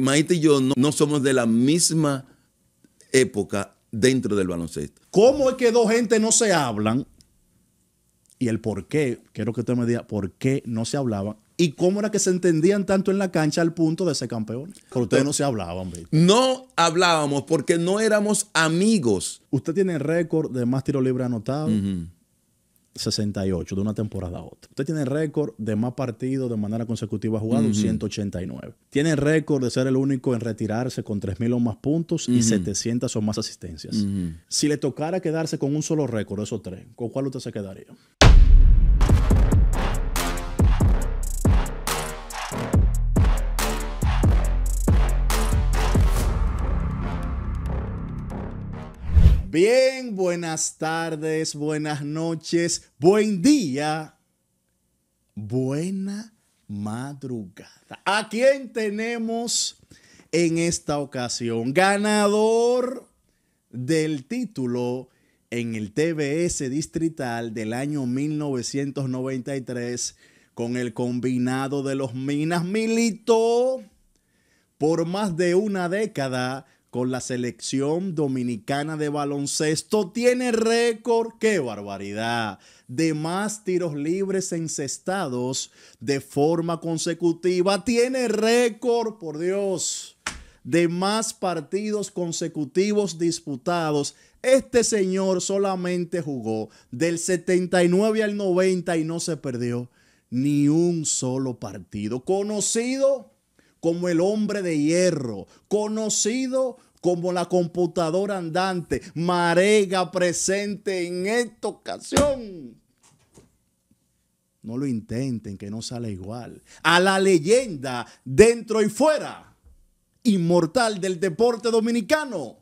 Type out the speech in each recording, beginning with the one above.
Maite y yo no, somos de la misma época dentro del baloncesto. ¿Cómo es que dos gente no se hablan? Y el por qué, quiero que usted me diga, ¿por qué no se hablaban? ¿Y cómo era que se entendían tanto en la cancha al punto de ser campeón. Pero ustedes no se hablaban, ¿viste? No hablábamos porque no éramos amigos. Usted tiene récord de más tiro libre anotado. 68 de una temporada a otra. Usted tiene récord de más partidos de manera consecutiva jugado, 189. Tiene récord de ser el único en retirarse con 3.000 o más puntos y 700 o más asistencias. Si le tocara quedarse con un solo récord, esos tres, ¿con cuál usted se quedaría? Bien, buenas tardes, buenas noches, buen día, buena madrugada. ¿A quién tenemos en esta ocasión? Ganador del título en el TBS distrital del año 1993 con el combinado de los Minas. Milito por más de una década con la selección dominicana de baloncesto tiene récord, qué barbaridad, de más tiros libres encestados de forma consecutiva. Tiene récord, por Dios, de más partidos consecutivos disputados. Este señor solamente jugó del 79 al 90 y no se perdió ni un solo partido. Conocido como el hombre de hierro, conocido como la computadora andante, marega presente en esta ocasión. No lo intenten, que no sale igual. A la leyenda, dentro y fuera, inmortal del deporte dominicano,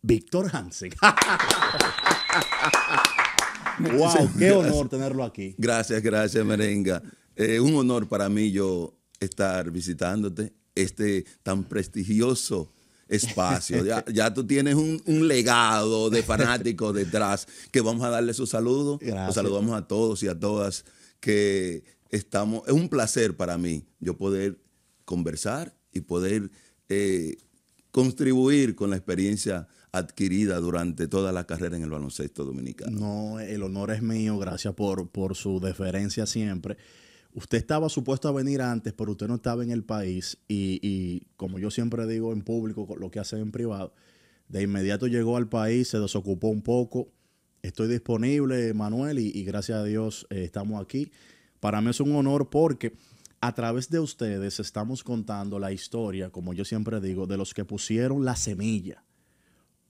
Víctor Hansen. ¡Wow! ¡Qué honor tenerlo aquí! Gracias, gracias, Merenga. Eh, un honor para mí yo estar visitándote este tan prestigioso espacio. Ya, tú tienes un, legado de fanáticos detrás que vamos a darle su saludo. Los saludamos a todos y a todas que estamos. Es un placer para mí yo poder conversar y poder eh, contribuir con la experiencia adquirida durante toda la carrera en el baloncesto dominicano. No, el honor es mío, gracias por, por su deferencia siempre usted estaba supuesto a venir antes, pero usted no estaba en el país y, como yo siempre digo en público, lo que hace en privado, de inmediato llegó al país, se desocupó un poco. Estoy disponible, Manuel, y, gracias a Dios eh, estamos aquí. Para mí es un honor porque a través de ustedes estamos contando la historia, como yo siempre digo, de los que pusieron la semilla.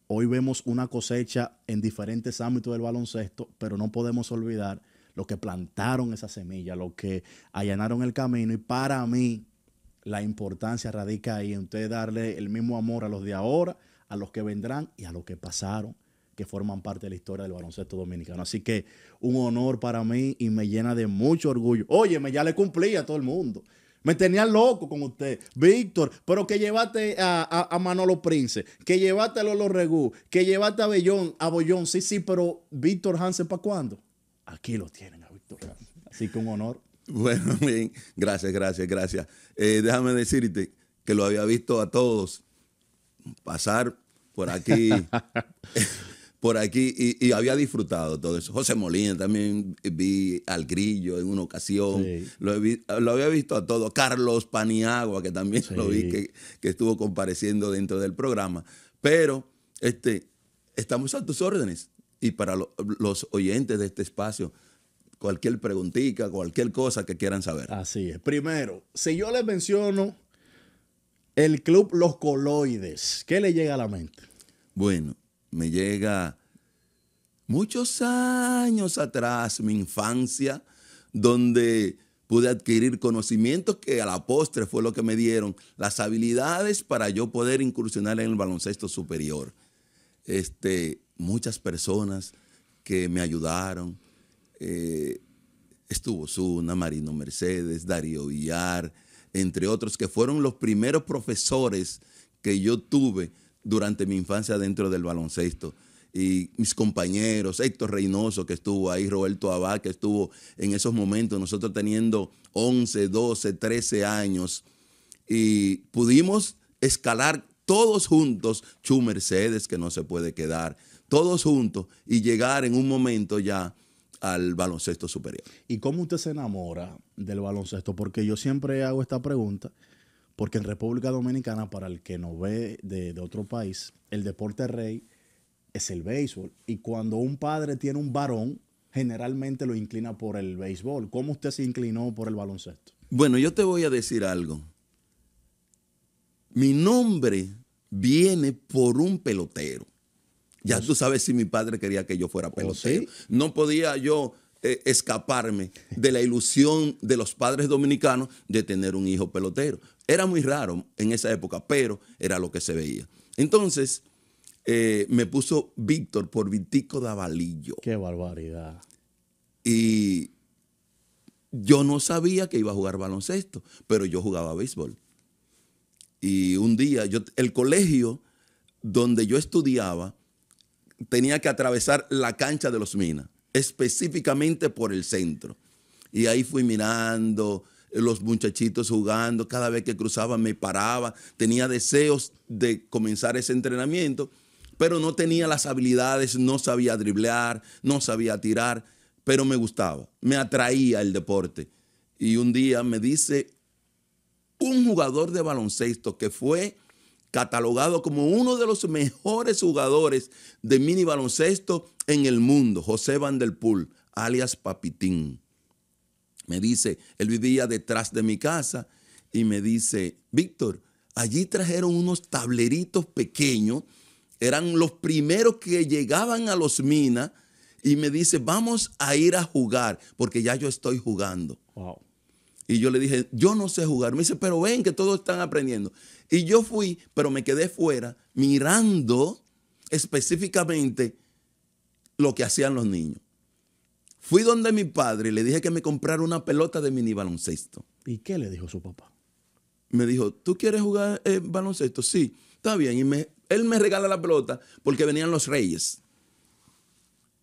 Hoy vemos una cosecha en diferentes ámbitos del baloncesto, pero no podemos olvidar los que plantaron esa semilla, los que allanaron el camino. Y para mí, la importancia radica ahí en usted darle el mismo amor a los de ahora, a los que vendrán y a los que pasaron, que forman parte de la historia del baloncesto dominicano. Así que un honor para mí y me llena de mucho orgullo. Óyeme, ya le cumplí a todo el mundo. Me tenía loco con usted, Víctor, pero que llevaste a, a, Manolo Prince, que llevaste a Lolo Regú, que llevaste a Bellón, a Bollón, sí, sí, pero Víctor Hansen, ¿para cuándo? Aquí lo tienen a Víctor Así que un honor. Bueno, bien. Gracias, gracias, gracias. Eh, déjame decirte que lo había visto a todos pasar por aquí. por aquí y, había disfrutado todo eso. José Molina también eh, vi al grillo en una ocasión. Lo, había visto a todos. Carlos Paniagua, que también lo vi, que, que, estuvo compareciendo dentro del programa. Pero este, estamos a tus órdenes y para los oyentes de este espacio, cualquier preguntita, cualquier cosa que quieran saber. Así es. Primero, si yo les menciono el club Los Coloides, ¿qué le llega a la mente? Bueno, me llega muchos años atrás, mi infancia, donde pude adquirir conocimientos que a la postre fue lo que me dieron las habilidades para yo poder incursionar en el baloncesto superior. Este, muchas personas que me ayudaron. Eh, estuvo Suna, Marino Mercedes, Darío Villar, entre otros, que fueron los primeros profesores que yo tuve durante mi infancia dentro del baloncesto. Y mis compañeros, Héctor Reynoso, que estuvo ahí, Roberto Abad, que estuvo en esos momentos, nosotros teniendo 11, 12, 13 años, y pudimos escalar todos juntos, Chu Mercedes, que no se puede quedar, todos juntos y llegar en un momento ya al baloncesto superior. ¿Y cómo usted se enamora del baloncesto? Porque yo siempre hago esta pregunta, porque en República Dominicana, para el que nos ve de, de otro país, el deporte rey es el béisbol. Y cuando un padre tiene un varón, generalmente lo inclina por el béisbol. ¿Cómo usted se inclinó por el baloncesto? Bueno, yo te voy a decir algo. Mi nombre viene por un pelotero. Ya tú sabes si mi padre quería que yo fuera oh, pelotero. No podía yo eh, escaparme de la ilusión de los padres dominicanos de tener un hijo pelotero. Era muy raro en esa época, pero era lo que se veía. Entonces, eh, me puso Víctor por Vitico Davalillo. Qué barbaridad. Y yo no sabía que iba a jugar baloncesto, pero yo jugaba béisbol. Y un día, yo, el colegio donde yo estudiaba, tenía que atravesar la cancha de los Minas, específicamente por el centro. Y ahí fui mirando eh, los muchachitos jugando, cada vez que cruzaba me paraba, tenía deseos de comenzar ese entrenamiento, pero no tenía las habilidades, no sabía driblear, no sabía tirar, pero me gustaba, me atraía el deporte. Y un día me dice un jugador de baloncesto que fue catalogado como uno de los mejores jugadores de mini baloncesto en el mundo, José Van der Poel, alias Papitín. Me dice, él vivía detrás de mi casa y me dice, Víctor, allí trajeron unos tableritos pequeños, eran los primeros que llegaban a los minas y me dice, vamos a ir a jugar, porque ya yo estoy jugando. Y yo le dije, yo no sé jugar. Me dice, pero ven que todos están aprendiendo. Y yo fui, pero me quedé fuera mirando específicamente lo que hacían los niños. Fui donde mi padre y le dije que me comprara una pelota de mini baloncesto. ¿Y qué le dijo su papá? Me dijo, ¿tú quieres jugar eh, baloncesto? Sí, está bien. Y él me regala la pelota porque venían los reyes.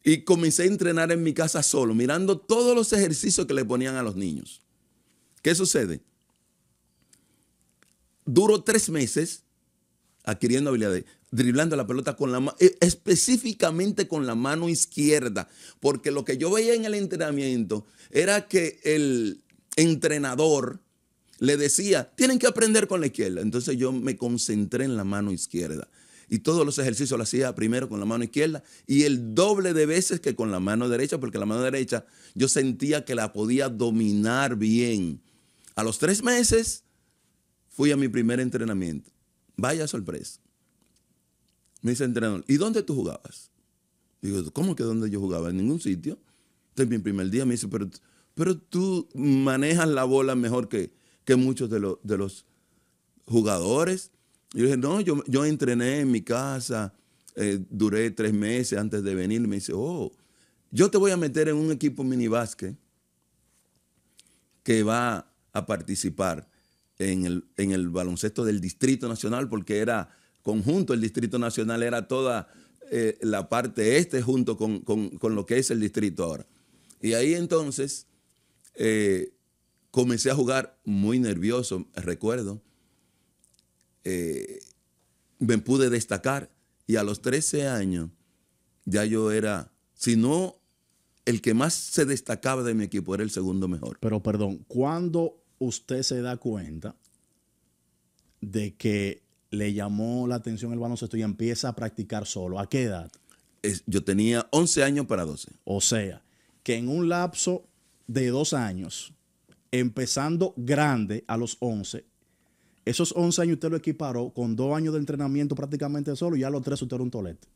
Y comencé a entrenar en mi casa solo, mirando todos los ejercicios que le ponían a los niños. ¿Qué sucede? duró tres meses adquiriendo habilidades, driblando la pelota con la eh, específicamente con la mano izquierda, porque lo que yo veía en el entrenamiento era que el entrenador le decía, tienen que aprender con la izquierda. Entonces yo me concentré en la mano izquierda y todos los ejercicios los hacía primero con la mano izquierda y el doble de veces que con la mano derecha, porque la mano derecha yo sentía que la podía dominar bien. A los tres meses Fui a mi primer entrenamiento. Vaya sorpresa. Me dice el entrenador, ¿y dónde tú jugabas? Digo, ¿cómo que dónde yo jugaba? En ningún sitio. Entonces, este mi primer día me dice, pero, pero tú manejas la bola mejor que, muchos de, de los jugadores. Y yo dije, no, yo, entrené en mi casa, eh, duré tres meses antes de venir. Me dice, oh, yo te voy a meter en un equipo mini que va a participar en el, baloncesto del Distrito Nacional, porque era conjunto, el Distrito Nacional era toda eh, la parte este junto con, lo que es el distrito ahora. Y ahí entonces eh, comencé a jugar muy nervioso, recuerdo. Eh, me pude destacar y a los 13 años ya yo era, si no el que más se destacaba de mi equipo, era el segundo mejor. Pero perdón, ¿cuándo usted se da cuenta de que le llamó la atención el baloncesto y empieza a practicar solo. ¿A qué edad? yo tenía 11 años para 12. O sea, que en un lapso de dos años, empezando grande a los 11, esos 11 años usted lo equiparó con dos años de entrenamiento prácticamente solo y ya a los 13 usted era un tolete.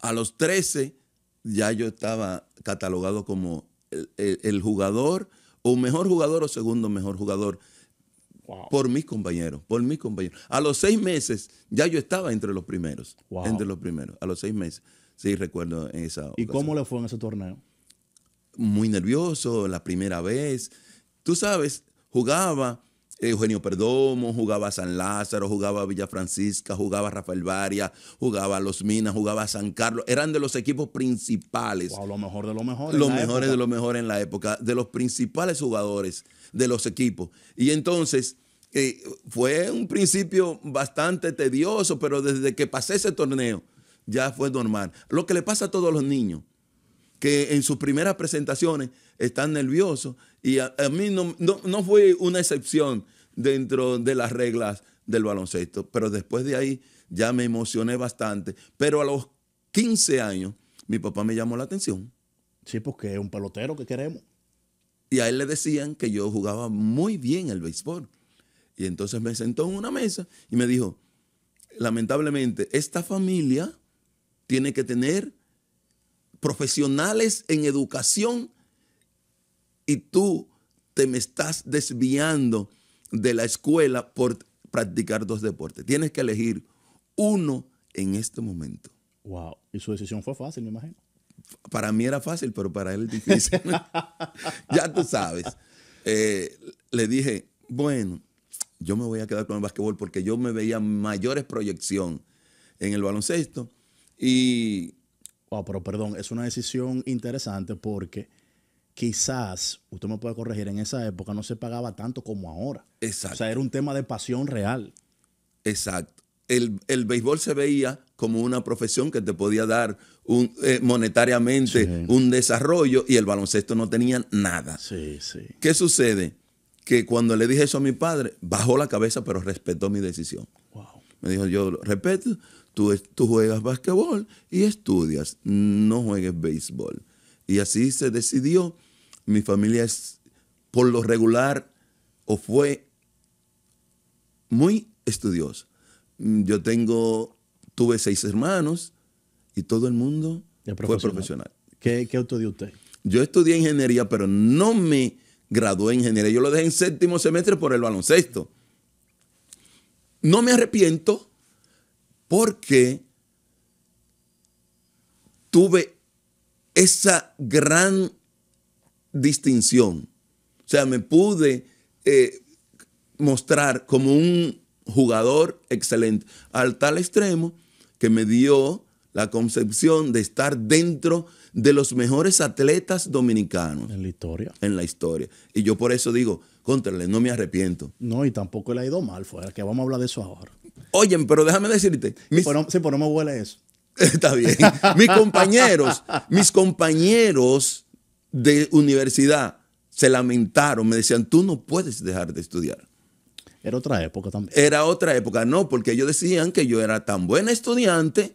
A los 13 ya yo estaba catalogado como el jugador o mejor jugador o segundo mejor jugador. Por mis compañeros, por mis compañeros. A los seis meses ya yo estaba entre los primeros. Entre los primeros, a los seis meses. Sí, recuerdo esa. ¿Y cómo le fue en ese torneo? Muy nervioso, la primera vez. Tú sabes, jugaba Eugenio Perdomo, jugaba a San Lázaro, jugaba a Villa Francisca, jugaba a Rafael Varia, jugaba a Los Minas, jugaba a San Carlos. Eran de los equipos principales. a lo mejor de lo mejor. Los mejores de lo mejor en la época. De los principales jugadores de los equipos. Y entonces. Eh, fue un principio bastante tedioso, pero desde que pasé ese torneo ya fue normal. Lo que le pasa a todos los niños, que en sus primeras presentaciones están nerviosos y a, mí no, no, fue una excepción dentro de las reglas del baloncesto, pero después de ahí ya me emocioné bastante, pero a los 15 años mi papá me llamó la atención. Sí, porque es un pelotero que queremos. Y a él le decían que yo jugaba muy bien el béisbol. Y entonces me sentó en una mesa y me dijo, lamentablemente, esta familia tiene que tener profesionales en educación y tú te me estás desviando de la escuela por practicar dos deportes. Tienes que elegir uno en este momento. Wow, y su decisión fue fácil, me imagino. Para mí era fácil, pero para él es difícil. ya tú sabes. Eh, le dije, bueno, yo me voy a quedar con el básquetbol porque yo me veía mayores proyección en el baloncesto y Wow, ah, pero perdón, es una decisión interesante porque quizás, usted me puede corregir, en esa época no se pagaba tanto como ahora. Exacto. O sea, era un tema de pasión real. Exacto. El, béisbol se veía como una profesión que te podía dar un, eh, monetariamente un desarrollo y el baloncesto no tenía nada. Sí, sí. ¿Qué sucede? Que cuando le dije eso a mi padre, bajó la cabeza pero respetó mi decisión. Wow. Me dijo, yo respeto, Tú, juegas básquetbol y estudias, no juegues béisbol. Y así se decidió. Mi familia es, por lo regular, o fue muy estudiosa. Yo tengo, tuve seis hermanos y todo el mundo fue profesional. ¿Qué, ¿Qué estudió usted? Yo estudié ingeniería, pero no me gradué en ingeniería. Yo lo dejé en séptimo semestre por el baloncesto. No me arrepiento porque tuve esa gran distinción. O sea, me pude eh, mostrar como un jugador excelente, al tal extremo que me dio la concepción de estar dentro de los mejores atletas dominicanos. En la historia. En la historia. Y yo por eso digo, contrale, no me arrepiento. No, y tampoco le ha ido mal, fue que vamos a hablar de eso ahora. Oye, pero déjame decirte. Sí, pero no me huele eso. Está bien. Mis compañeros, mis compañeros de universidad se lamentaron, me decían, tú no puedes dejar de estudiar. Era otra época también. Era otra época, no, porque ellos decían que yo era tan buen estudiante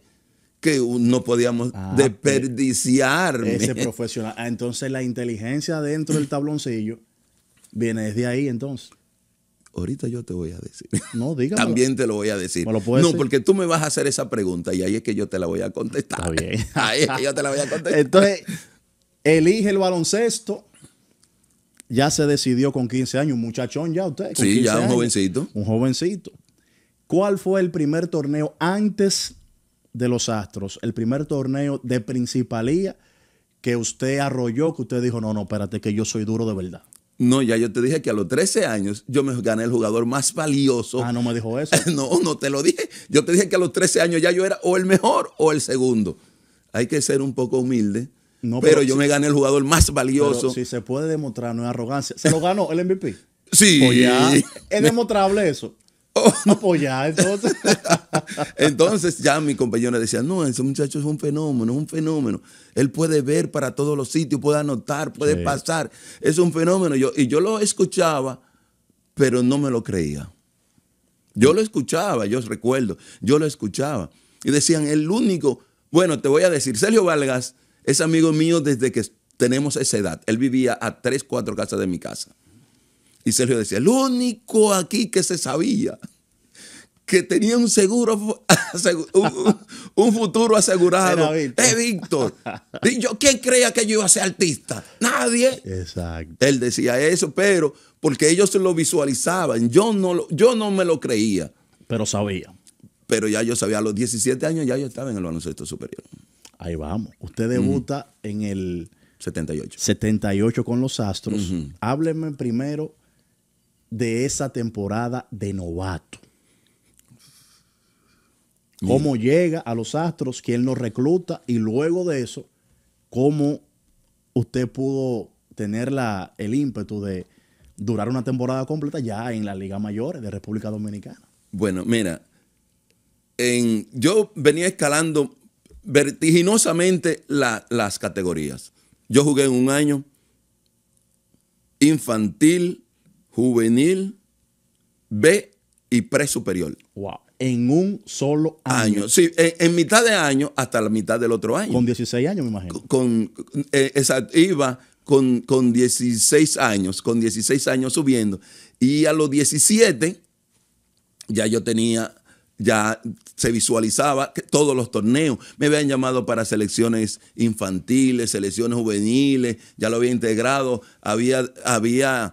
que no podíamos ah, desperdiciarme. Ese profesional. Ah, entonces la inteligencia dentro del tabloncillo viene desde ahí entonces. Ahorita yo te voy a decir. No, dígame. También te lo voy a decir. no, porque tú me vas a hacer esa pregunta y ahí es que yo te la voy a contestar. Está bien. Ahí es que yo te la voy a contestar. Entonces, elige el baloncesto. Ya se decidió con 15 años, un muchachón ya usted. sí, ya un jovencito. Un jovencito. ¿Cuál fue el primer torneo antes de los Astros? El primer torneo de principalía que usted arrolló, que usted dijo, no, no, espérate, que yo soy duro de verdad. No, ya yo te dije que a los 13 años yo me gané el jugador más valioso. Ah, no me dijo eso. no, no te lo dije. Yo te dije que a los 13 años ya yo era o el mejor o el segundo. Hay que ser un poco humilde. No, pero, yo me gané el jugador más valioso. si se puede demostrar, no es arrogancia. Se lo ganó el MVP. Sí. ya, ah, es demostrable eso. entonces. entonces ya mi compañera decía, no, ese muchacho es un fenómeno, es un fenómeno. Él puede ver para todos los sitios, puede anotar, puede pasar. Es un fenómeno. Yo, y yo lo escuchaba, pero no me lo creía. Yo lo escuchaba, yo recuerdo, yo lo escuchaba. Y decían, el único, bueno, te voy a decir, Sergio Vargas es amigo mío desde que tenemos esa edad. Él vivía a tres, cuatro casas de mi casa. Y Sergio decía, el único aquí que se sabía que tenía un seguro, un, futuro asegurado. Es Víctor. yo, ¿quién creía que yo iba a ser artista? Nadie. Exacto. Él decía eso, pero porque ellos se lo visualizaban. Yo no, yo no me lo creía. Pero sabía. Pero ya yo sabía, a los 17 años ya yo estaba en el baloncesto superior. Ahí vamos. Usted debuta en el 78. 78 con los Astros. Hábleme primero de esa temporada de novato. Cómo llega a los Astros, quién lo recluta y luego de eso, cómo usted pudo tener la, el ímpetu de durar una temporada completa ya en la Liga Mayor de República Dominicana. Bueno, mira, en, yo venía escalando vertiginosamente las categorías. Yo jugué en un año infantil, juvenil, B y presuperior. Wow. En un solo año. Sí, en, mitad de año hasta la mitad del otro año. Con 16 años, me imagino. Con, eh, iba con, con 16 años, con 16 años subiendo. Y a los 17 ya yo tenía ya se visualizaba que todos los torneos. Me habían llamado para selecciones infantiles, selecciones juveniles, ya lo había integrado, había, había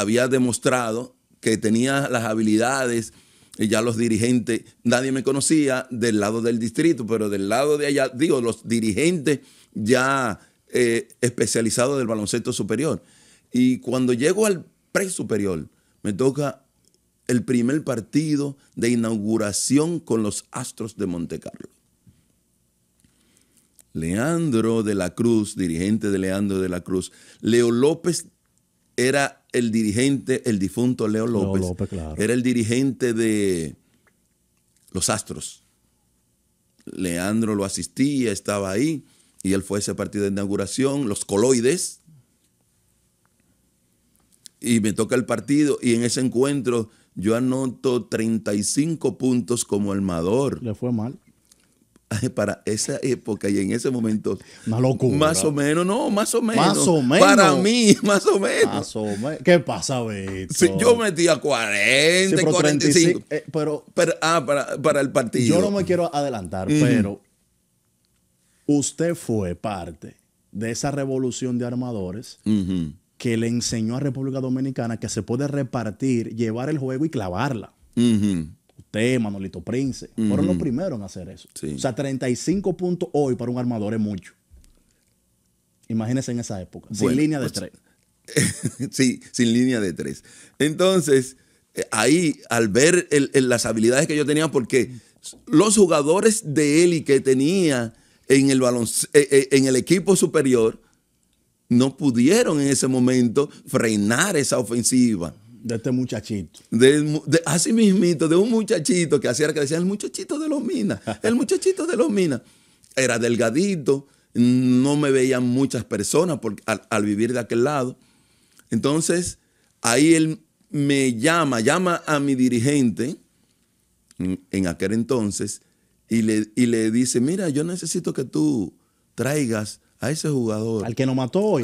había demostrado que tenía las habilidades, y eh, ya los dirigentes, nadie me conocía del lado del distrito, pero del lado de allá, digo, los dirigentes ya eh, especializados del baloncesto superior. Y cuando llego al pre-superior, me toca el primer partido de inauguración con los Astros de Monte Carlo. Leandro de la Cruz, dirigente de Leandro de la Cruz, Leo López era el dirigente, el difunto Leo López. Era el dirigente de los Astros. Leandro lo asistía, estaba ahí, y él fue a ese partido de inauguración, los coloides. Y me toca el partido, y en ese encuentro yo anoto 35 puntos como armador. Le fue mal. para esa época y en ese momento. Una locura. Más o menos, no, más o menos. Para mí, más o menos. Más ¿Qué pasa, Beto? Si yo metía 40, 45. pero, ah, para, el partido. Yo no me quiero adelantar, pero usted fue parte de esa revolución de armadores que le enseñó a República Dominicana que se puede repartir, llevar el juego y clavarla. Usted, Manolito Prince, fueron los primeros en hacer eso. O sea, 35 puntos hoy para un armador es mucho. Imagínense en esa época, sin línea de pues, tres. sí, sin línea de tres. Entonces, eh, ahí al ver las habilidades que yo tenía, porque los jugadores de él y que tenía en el, baloncesto, eh, eh, en el equipo superior no pudieron en ese momento frenar esa ofensiva. De este muchachito. De, así mismito, de un muchachito que hacía que decía, el muchachito de los minas, el muchachito de los minas. Era delgadito, no me veían muchas personas porque, al, vivir de aquel lado. Entonces, ahí él me llama, llama a mi dirigente en, aquel entonces y le, y le dice, mira, yo necesito que tú traigas a ese jugador. Al que nos mató hoy.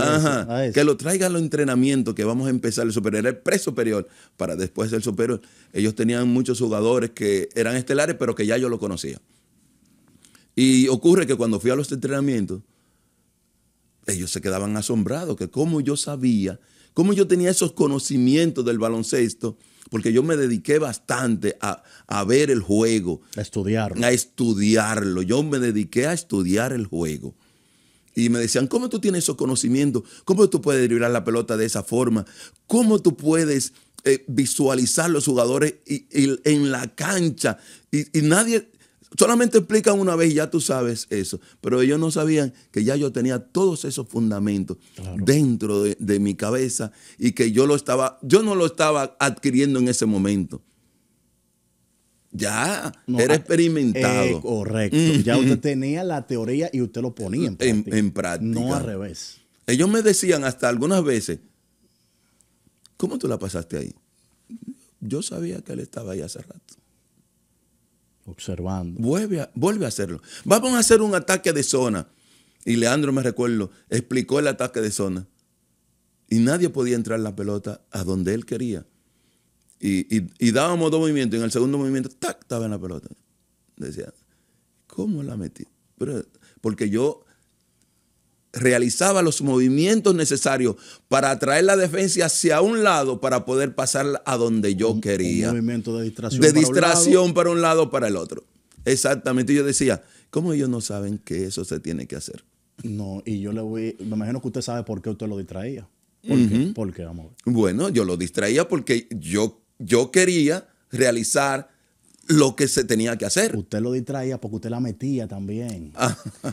Que lo traiga a los entrenamientos, que vamos a empezar el superior. el pre-superior para después el superior. Ellos tenían muchos jugadores que eran estelares, pero que ya yo lo conocía. Y ocurre que cuando fui a los entrenamientos, ellos se quedaban asombrados, que cómo yo sabía, cómo yo tenía esos conocimientos del baloncesto, porque yo me dediqué bastante a, a ver el juego. A estudiarlo. A estudiarlo. Yo me dediqué a estudiar el juego. Y me decían, ¿cómo tú tienes esos conocimientos? ¿Cómo tú puedes driblar la pelota de esa forma? ¿Cómo tú puedes eh, visualizar los jugadores en la cancha? Y, nadie, solamente explican una vez y ya tú sabes eso. Pero ellos no sabían que ya yo tenía todos esos fundamentos dentro de, de mi cabeza y que yo lo estaba, yo no lo estaba adquiriendo en ese momento. Ya, era ah, experimentado. Eh, correcto. Mm, ya mm, usted mm. tenía la teoría y usted lo ponía en práctica. En, práctica. No al revés. Ellos me decían hasta algunas veces, ¿cómo tú la pasaste ahí? Yo sabía que él estaba ahí hace rato. Observando. Vuelve a, vuelve a hacerlo. Vamos a hacer un ataque de zona. Y Leandro, me recuerdo, explicó el ataque de zona. Y nadie podía entrar la pelota a donde él quería. Y, dábamos dos movimientos. en el segundo movimiento, ¡tac! Estaba en la pelota. Decía, ¿cómo la metí? Pero, porque yo realizaba los movimientos necesarios para atraer la defensa hacia un lado para poder pasar a donde yo quería. Un movimiento de distracción. De distracción para un lado, para el otro. Exactamente. Y yo decía, ¿cómo ellos no saben que eso se tiene que hacer? No, y yo le voy, me imagino que usted sabe por qué usted lo distraía. ¿Por, qué? Bueno, yo lo distraía porque yo yo quería realizar lo que se tenía que hacer. Usted lo distraía porque usted la metía también.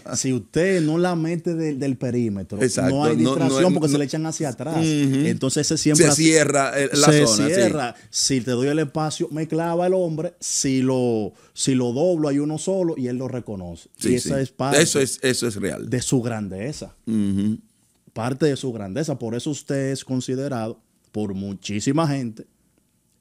Ah. si usted no la mete del perímetro, no hay distracción porque se le echan hacia atrás. Entonces se siempre cierra eh, la se cierra. Si te doy el espacio, me clava el hombre. Si lo, si lo doblo, hay uno solo y él lo reconoce. y esa es eso es, eso es real. De su grandeza. Parte de su grandeza. Por eso usted es considerado por muchísima gente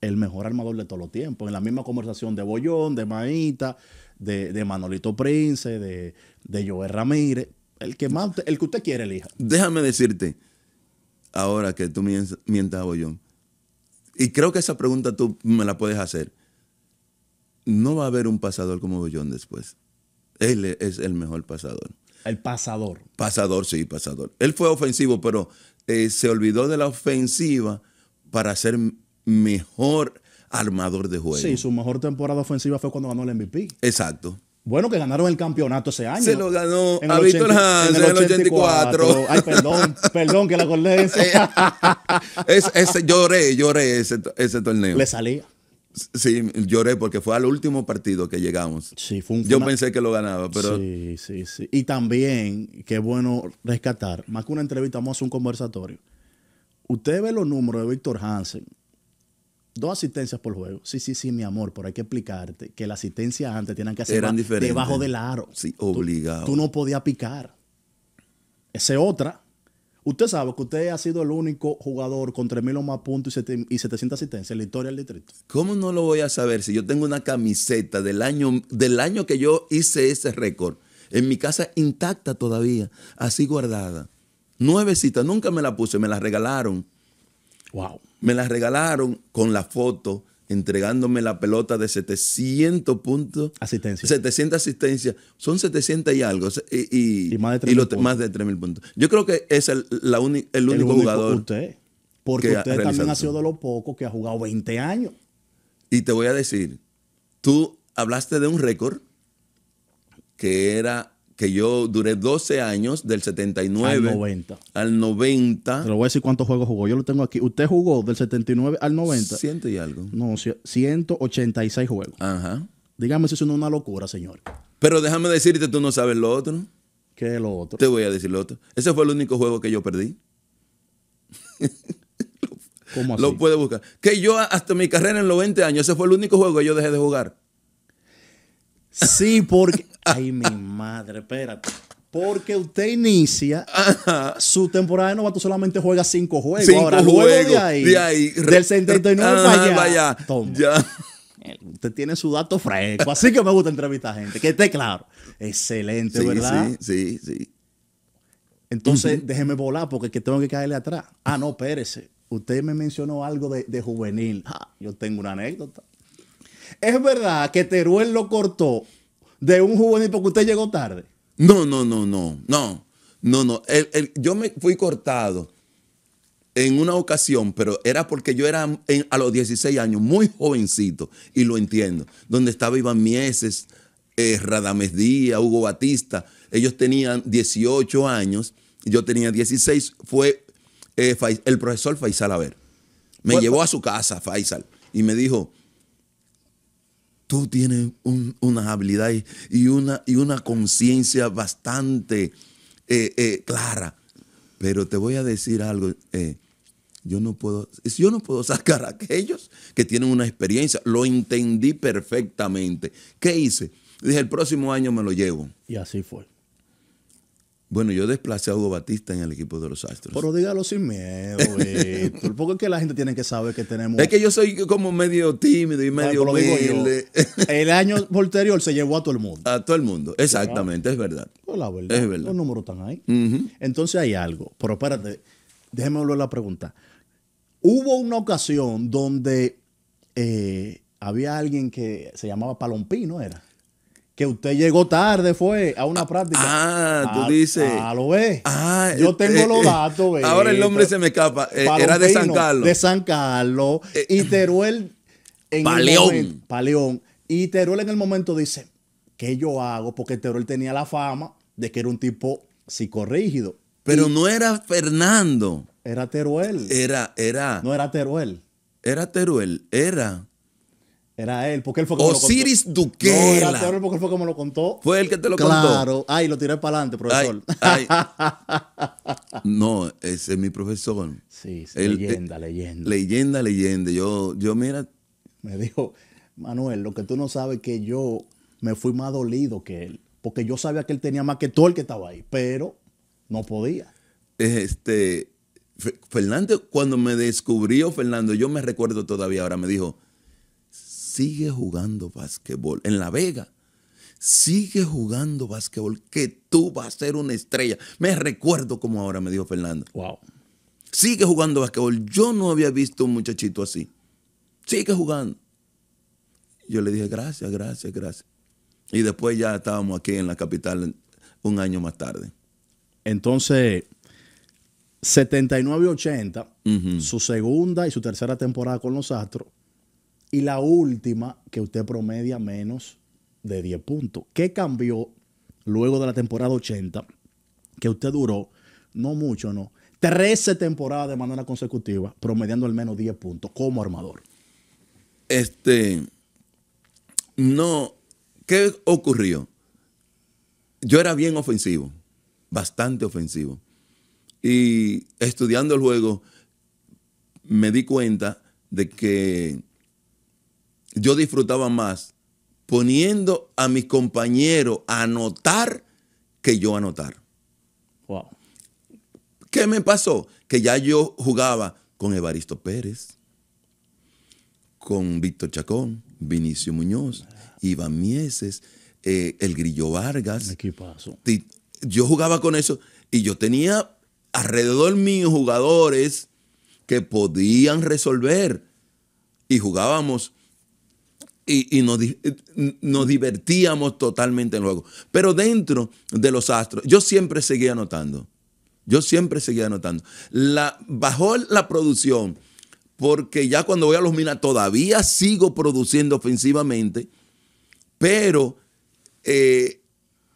el mejor armador de todos los tiempos. En la misma conversación de Bollón, de Maíta, de, Manolito Prince, de, de Joel Ramírez. El que más, el que usted quiere, elija. Déjame decirte, ahora que tú mientas a Bollón, y creo que esa pregunta tú me la puedes hacer. No va a haber un pasador como Bollón después. Él es el mejor pasador. El pasador. Pasador, sí, pasador. Él fue ofensivo, pero eh, se olvidó de la ofensiva para ser mejor armador de juego. Sí, su mejor temporada ofensiva fue cuando ganó el MVP. Exacto. Bueno, que ganaron el campeonato ese año. Se lo ganó a Víctor Hansen en el 84. Ay, perdón, perdón que le acordé. Eh, es, lloré, lloré ese, torneo. Le salía. Sí, lloré porque fue al último partido que llegamos. Sí, fue Yo pensé que lo ganaba, pero. Sí, sí, sí. Y también, qué bueno rescatar, más que una entrevista, vamos a hacer un conversatorio. Usted ve los números de Víctor Hansen dos asistencias por juego. Sí, sí, sí, mi amor, pero hay que explicarte que la asistencia antes tenían que hacer debajo del aro. Sí, obligado. Tú, no podías picar. Esa otra. Usted sabe que usted ha sido el único jugador con 3.000 o más puntos y 700 asistencias en la historia del distrito. ¿Cómo no lo voy a saber si yo tengo una camiseta del año, del año que yo hice ese récord? En mi casa intacta todavía, así guardada. Nuevecita, nunca me la puse, me la regalaron. Me la regalaron con la foto, entregándome la pelota de 700 puntos. Asistencia. 700 asistencias. Son 700 y algo. Y, más de 3.000 puntos. puntos. Yo creo que es el, la el único, jugador. Porque usted también ha sido de los pocos que ha jugado 20 años. Y te voy a decir, tú hablaste de un récord que era que yo duré 12 años, del 79 al 90. Al 90. Te lo voy a decir cuántos juegos jugó. Yo lo tengo aquí. ¿Usted jugó del 79 al 90? Ciento y algo. No, 186 juegos. Ajá. Dígame si eso no es una locura, señor. Pero déjame decirte, tú no sabes lo otro. ¿Qué es lo otro? Te voy a decir lo otro. Ese fue el único juego que yo perdí. ¿Cómo así? Lo puede buscar. Que yo hasta mi carrera en los 20 años, ese fue el único juego que yo dejé de jugar. Sí, porque. Ay, mi madre, espérate. Porque usted inicia su temporada de novato, solamente juega cinco juegos. Ahora, luego de ahí, del 79 para allá, Ya. Usted tiene su dato fresco, así que me gusta entrevistar gente, que esté claro. Excelente, ¿verdad? Sí, sí, sí. Entonces, déjeme volar porque tengo que caerle atrás. Ah, no, espérese. Usted me mencionó algo de, juvenil. Ah, yo tengo una anécdota. ¿Es verdad que Teruel lo cortó de un juvenil porque usted llegó tarde? No, no, no, no, no, no, no. yo me fui cortado en una ocasión, pero era porque yo era a los 16 años muy jovencito, y lo entiendo, donde estaba Iván Mieses, eh, Radames Díaz, Hugo Batista, ellos tenían 18 años, yo tenía 16, fue eh, el profesor Faisal ver, Me llevó a su casa, Faisal, y me dijo, tú tienes unas habilidades y una, y una conciencia bastante eh, eh, clara. Pero te voy a decir algo. Eh, yo no puedo, yo no puedo sacar a aquellos que tienen una experiencia. Lo entendí perfectamente. ¿Qué hice? Dije, el próximo año me lo llevo. Y así fue. Bueno, yo desplacé a Hugo Batista en el equipo de los Astros. Pero dígalo sin miedo, Porque que la gente tiene que saber que tenemos. Es que yo soy como medio tímido y medio El año posterior se llevó a todo el mundo. A todo el mundo, exactamente, es verdad. Pues la verdad. Es verdad. Los números están ahí. Entonces hay algo. Pero espérate, déjeme volver la pregunta. Hubo una ocasión donde eh, había alguien que se llamaba Palompino, ¿era? que usted llegó tarde, fue a una práctica. Ah, tú ah, dices. Ah, lo ves. Ah, yo eh, tengo eh, los eh, datos. ahora el nombre se me escapa. era de San Carlos. De San Carlos. y Teruel. En Paleón. Paleón. Y Teruel en el momento dice: ¿Qué yo hago? Porque Teruel tenía la fama de que era un tipo psicorrígido. Pero no era Fernando. Era Teruel. Era, era. No era Teruel. Era Teruel. Era. Era él, porque él fue como lo contó. No, era fue él que te lo contó. Claro. Ay, lo tiré para adelante, profesor. no, ese es mi profesor. Sí, sí leyenda, eh, leyenda. Leyenda, leyenda. Yo, yo, mira. Me dijo, Manuel, lo que tú no sabes es que yo me fui más dolido que él. Porque yo sabía que él tenía más que todo el que estaba ahí, pero no podía. Este, Fernando, cuando me descubrió Fernando, yo me recuerdo todavía ahora, me dijo sigue jugando básquetbol. En La Vega, sigue jugando básquetbol. que tú vas a ser una estrella. Me recuerdo como ahora me dijo Fernando. Wow. Sigue jugando básquetbol. Yo no había visto un muchachito así. Sigue jugando. Yo le dije, gracias, gracias, gracias. Y después ya estábamos aquí en la capital un año más tarde. Entonces, 79 80, su segunda y su tercera temporada con los Astros, y la última, que usted promedia menos de 10 puntos. ¿Qué cambió luego de la temporada 80? Que usted duró, no mucho, no, 13 temporadas de manera consecutiva, promediando al menos 10 puntos como armador. Este, no, ¿qué ocurrió? Yo era bien ofensivo, bastante ofensivo. Y estudiando el juego, me di cuenta de que yo disfrutaba más poniendo a mis compañeros a anotar que yo anotar. Wow. ¿Qué me pasó? Que ya yo jugaba con Evaristo Pérez, con Víctor Chacón, Vinicio Muñoz, Iván Mieses, eh, el Grillo Vargas. Yo jugaba con eso y yo tenía alrededor mío jugadores que podían resolver y jugábamos y, eh, nos, divertíamos totalmente en el Pero dentro de los astros, yo siempre seguía anotando. Yo siempre seguía anotando. La, bajó la producción porque ya cuando voy a los minas todavía sigo produciendo ofensivamente, pero eh,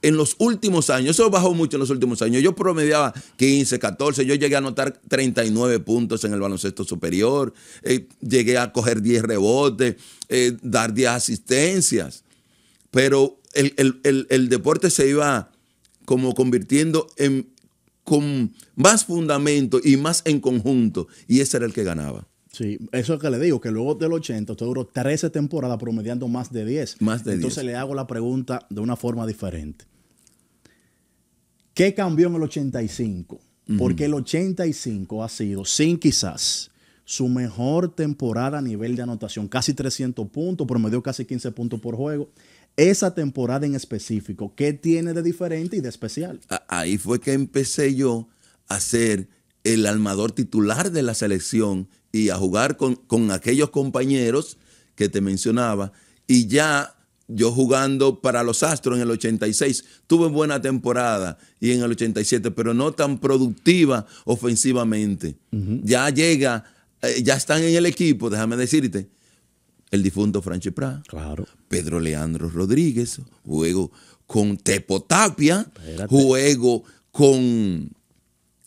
en los últimos años, eso bajó mucho en los últimos años. Yo promediaba 15, 14, yo llegué a anotar 39 puntos en el baloncesto superior, eh, llegué a coger 10 rebotes, eh, dar 10 asistencias, pero el, deporte se iba como convirtiendo en con más fundamento y más en conjunto, y ese era el que ganaba. Sí, eso es lo que le digo, que luego del 80 usted duró 13 temporadas promediando más de 10. Más de Entonces le hago la pregunta de una forma diferente. ¿Qué cambió en el 85? Porque el 85 ha sido, sin quizás, su mejor temporada a nivel de anotación. Casi 300 puntos, promedió casi 15 puntos por juego. Esa temporada en específico, ¿qué tiene de diferente y de especial? Ahí fue que empecé yo a ser el armador titular de la selección y a jugar con, aquellos compañeros que te mencionaba. Y ya yo jugando para los Astros en el 86, tuve buena temporada y en el 87, pero no tan productiva ofensivamente. Ya llega, eh, ya están en el equipo, déjame decirte, el difunto Franchi Prat, Pedro Leandro Rodríguez, juego con Tapia juego con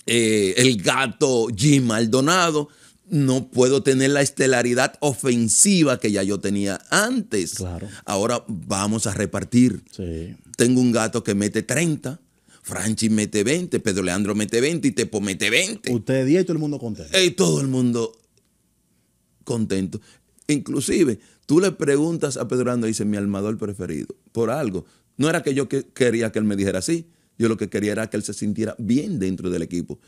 eh, el gato Jim Maldonado, no puedo tener la estelaridad ofensiva que ya yo tenía antes. Claro. Ahora vamos a repartir. Sí. Tengo un gato que mete 30, Franchi mete 20, Pedro Leandro mete 20 y Tepo mete 20. Usted y todo el mundo contento. Y todo el mundo contento. Inclusive, tú le preguntas a Pedro Leandro, dice, mi armador preferido, por algo. No era que yo quería que él me dijera así, yo lo que quería era que él se sintiera bien dentro del equipo.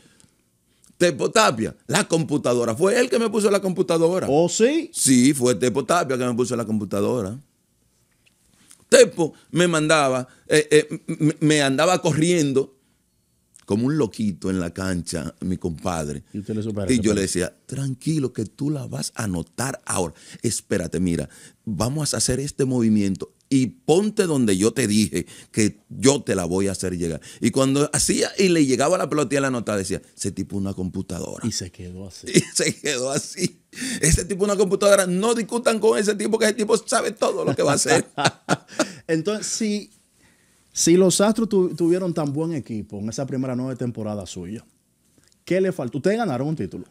Tepo Tapia, la computadora. Fue él que me puso la computadora. ¿Oh, sí? Sí, fue Tepo Tapia que me puso la computadora. Tepo me mandaba, eh, eh, me andaba corriendo como un loquito en la cancha, mi compadre. Y, y yo le decía, tranquilo, que tú la vas a anotar ahora. Espérate, mira, vamos a hacer este movimiento y ponte donde yo te dije que yo te la voy a hacer llegar. Y cuando hacía y le llegaba la pelota y la nota, decía, ese tipo una computadora. Y se quedó así. Y se quedó así. Ese tipo una computadora, no discutan con ese tipo, que ese tipo sabe todo lo que va a hacer. Entonces, si, si los Astros tuvieron tan buen equipo en esa primera nueve temporada suya, ¿qué le faltó? Ustedes ganaron un título.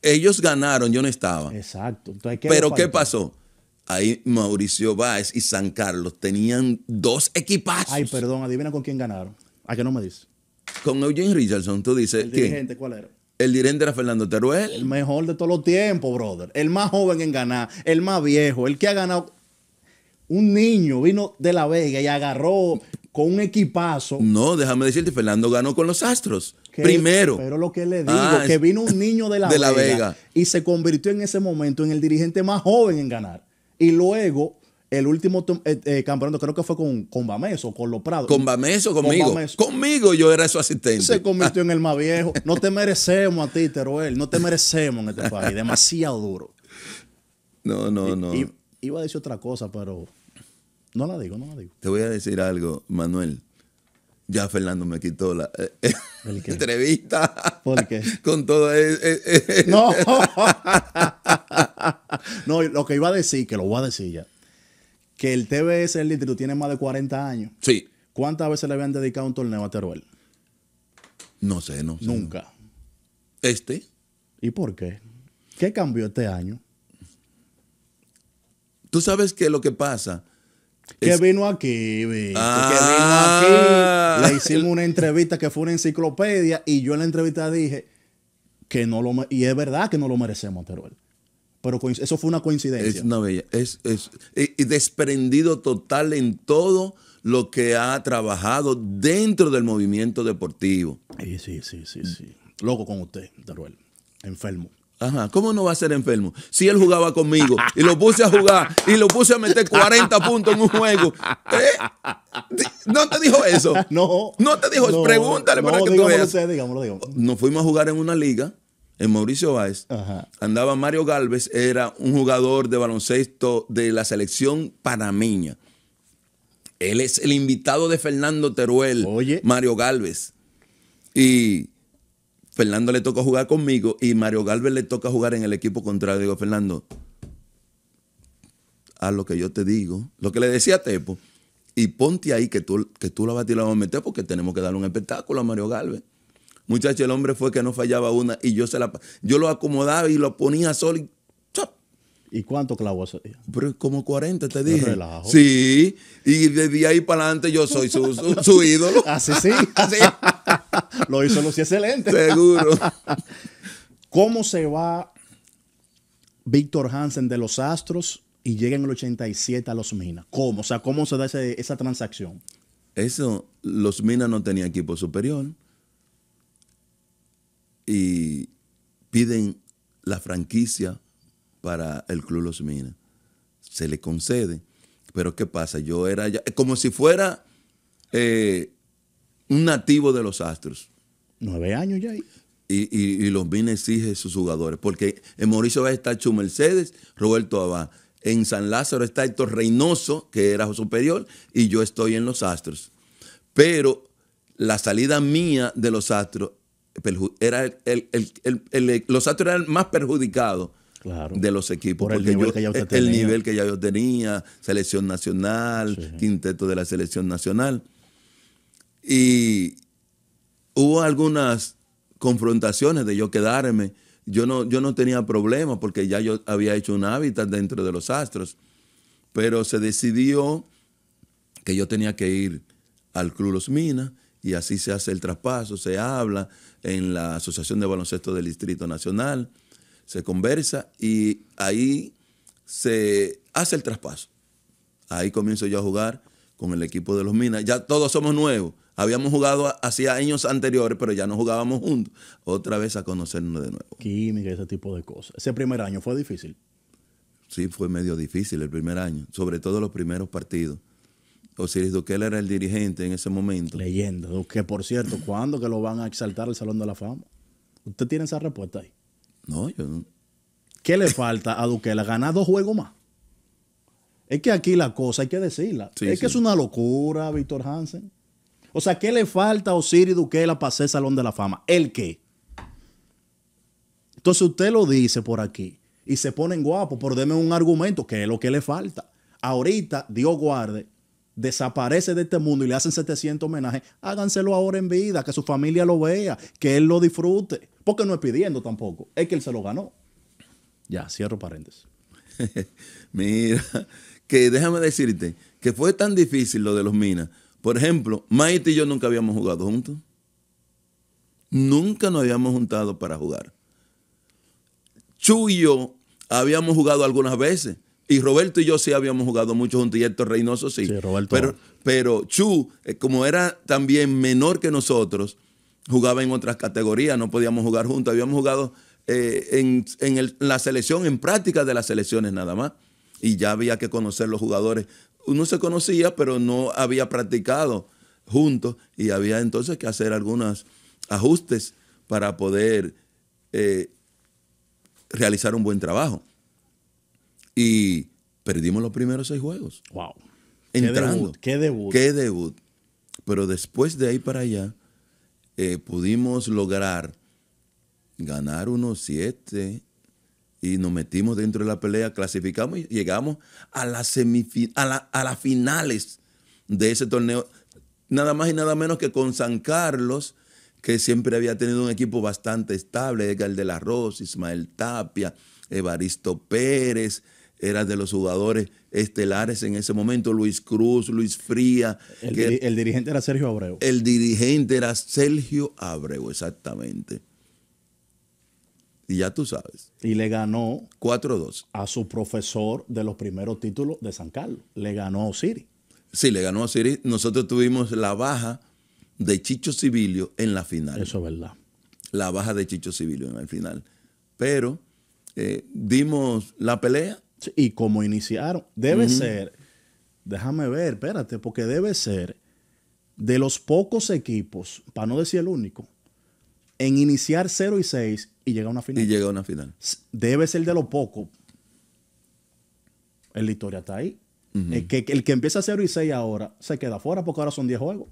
Ellos ganaron, yo no estaba. Exacto. Pero ¿qué pasó? Ahí Mauricio Báez y San Carlos tenían dos equipazos. Ay, perdón, adivina con quién ganaron. ¿A qué no me dice? Con Eugene Richardson, tú dices. ¿El dirigente cuál era? El dirigente era Fernando Teruel. El mejor de todos los tiempos, brother. El más joven en ganar, el más viejo, el que ha ganado. Un niño vino de La Vega y agarró con un equipazo. No, déjame decirte, Fernando ganó con los Astros. primero. Pero lo que le ah, digo, es que vino un niño de, la, Vega, y se convirtió en ese momento en el dirigente más joven en ganar. Y luego, el último eh, eh, campeonato, creo que fue con, con Bameso, con Los Prados. Con Bameso, conmigo. Conmigo yo era su asistente. Se convirtió en el más viejo. No te merecemos a ti, Teruel. No te merecemos en este país. Demasiado duro. No, no, no. iba a decir otra cosa, pero no la digo, no la digo. Te voy a decir algo, Manuel. Ya Fernando me quitó la eh, eh, entrevista. ¿Por qué? Con todo. E, e, e. no. no, lo que iba a decir, que lo voy a decir ya, que el TBS el Litro tiene más de 40 años. Sí. ¿Cuántas veces le habían dedicado un torneo a Teruel? No sé, no sé. Nunca. ¿Este? ¿Y por qué? ¿Qué cambió este año? Tú sabes que lo que pasa. Que vino aquí, que vino aquí. Ah. Le hicimos una entrevista que fue una enciclopedia y yo en la entrevista dije que no lo. Y es verdad que no lo merecemos, Teruel. Pero eso fue una coincidencia. Es una bella. Es, desprendido total en todo lo que ha trabajado dentro del movimiento deportivo. Sí, sí, sí, sí. Loco con usted, Daruel. Enfermo. Ajá, ¿cómo no va a ser enfermo? Si él jugaba conmigo y lo puse a jugar y lo puse a meter 40 puntos en un juego. Eh, ¿No te dijo eso? No. No te dijo eso. Pregúntale para que tú veas. digámoslo, Nos fuimos a jugar en una liga en Mauricio Báez, andaba Mario Galvez, era un jugador de baloncesto de la selección panameña. Él es el invitado de Fernando Teruel, Mario Galvez. Y Fernando le toca jugar conmigo y Mario Galvez le toca jugar en el equipo contrario. Digo, Fernando, haz lo que yo te digo, lo que le decía a Tepo, y ponte ahí que tú, que tú la vas a tirar a meter porque tenemos que darle un espectáculo a Mario Galvez. Muchacho, el hombre fue que no fallaba una y yo se la yo lo acomodaba y lo ponía solo y ¿Y cuánto clavó eso? Pero como 40, te dije. Relajo. Sí, y desde ahí para adelante yo soy su, ídolo. Así sí. Así. lo hizo Lucy excelente. Seguro. ¿Cómo se va Víctor Hansen de los Astros y llega en el 87 a los Minas? ¿Cómo? O sea, ¿cómo se da esa transacción? Eso, los Minas no tenían equipo superior y piden la franquicia para el Club Los Minas. Se le concede, pero ¿qué pasa? Yo era ya, como si fuera eh, un nativo de los Astros. Nueve años ya ahí. Y, los Minas exige sus jugadores, porque en Mauricio va a estar Chu Mercedes, Roberto Abad. En San Lázaro está Héctor Reynoso, que era superior, y yo estoy en los Astros. Pero la salida mía de los Astros era los Astros eran más perjudicados de los equipos. el eh, nivel, que, ya usted tenía. nivel que ya yo tenía, selección nacional, quinteto de la selección nacional. Y hubo algunas confrontaciones de yo quedarme. Yo no, yo no tenía problema porque ya yo había hecho un hábitat dentro de los Astros. Pero se decidió que yo tenía que ir al Club Los Minas y así se hace el traspaso, se habla, en la Asociación de Baloncesto del Distrito Nacional, se conversa y ahí se hace el traspaso. Ahí comienzo yo a jugar con el equipo de los Minas. Ya todos somos nuevos. Habíamos jugado hacía años anteriores, pero ya no jugábamos juntos. Otra vez a conocernos de nuevo. Química, ese tipo de cosas. Ese primer año fue difícil. Sí, fue medio difícil el primer año, sobre todo los primeros partidos. Osiris Duquel era el dirigente en ese momento. Leyendo. Que por cierto, ¿cuándo que lo van a exaltar al Salón de la Fama? ¿Usted tiene esa respuesta ahí? No, yo no. ¿Qué le falta a Duquela? Ganar dos juegos más. Es que aquí la cosa hay que decirla. es que es una locura, Víctor Hansen. O sea, ¿qué le falta a Osiris Duquela para ser Salón de la Fama? ¿El qué? Entonces usted lo dice por aquí y se ponen guapos por deme un argumento, ¿qué es lo que le falta. Ahorita, Dios guarde, desaparece de este mundo y le hacen 700 homenajes, háganselo ahora en vida, que su familia lo vea, que él lo disfrute. Porque no es pidiendo tampoco, es que él se lo ganó. Ya, cierro paréntesis. Mira, que déjame decirte que fue tan difícil lo de los minas. Por ejemplo, Maite y yo nunca habíamos jugado juntos. Nunca nos habíamos juntado para jugar. Chuyo habíamos jugado algunas veces, y Roberto y yo sí habíamos jugado mucho juntos y Héctor Reynoso sí. Pero, pero Chu, eh, como era también menor que nosotros, jugaba en otras categorías, no podíamos jugar juntos. Habíamos jugado eh, en, la selección, en práctica de las selecciones nada más. Y ya había que conocer los jugadores. Uno se conocía, pero no había practicado juntos y había entonces que hacer algunos ajustes para poder eh, realizar un buen trabajo. Y perdimos los primeros seis juegos. Wow. Entrando. Qué debut. Qué debut. Pero después de ahí para allá, eh, pudimos lograr ganar unos siete y nos metimos dentro de la pelea, clasificamos y llegamos a, la a las finales de ese torneo. Nada más y nada menos que con San Carlos, que siempre había tenido un equipo bastante estable, Edgar la Rosa, Ismael Tapia, Evaristo Pérez, era de los jugadores estelares en ese momento, Luis Cruz, Luis Fría. El, dirigente era Sergio Abreu. El dirigente era Sergio Abreu, exactamente. Y ya tú sabes. Y le ganó 4-2 a su profesor de los primeros títulos de San Carlos. Le ganó a Siri. Sí, le ganó a Siri. Nosotros tuvimos la baja de Chicho Civilio en la final. Eso es verdad. La baja de Chicho Civilio en la final. Pero eh, dimos la pelea y como iniciaron, debe ser, déjame ver, espérate, porque debe ser de los pocos equipos, para no decir el único, en iniciar 0 y 6 y llegar a una final. Y llega a final. Debe ser de los pocos. La historia está ahí. que, el que empieza 0 y 6 ahora se queda fuera porque ahora son 10 juegos.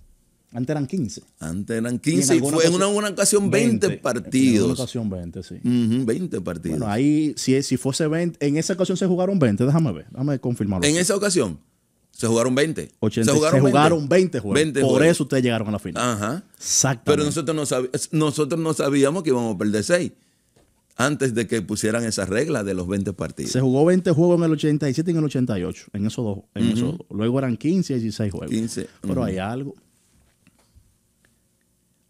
Antes eran 15. Antes eran 15 y, fue en una, ocasión 20, partidos. En una ocasión 20, sí. 20 partidos. Bueno, ahí, si, si fuese 20, en esa ocasión se jugaron 20, déjame ver, déjame confirmarlo. En esa ocasión se jugaron 20. se jugaron, 20, juegos. Por eso ustedes llegaron a la final. Ajá. Exacto. Pero nosotros no, nosotros no sabíamos que íbamos a perder 6 antes de que pusieran esa regla de los 20 partidos. Se jugó 20 juegos en el 87 y en el 88, en esos dos. Luego eran 15 y 16 juegos. 15. Pero hay algo.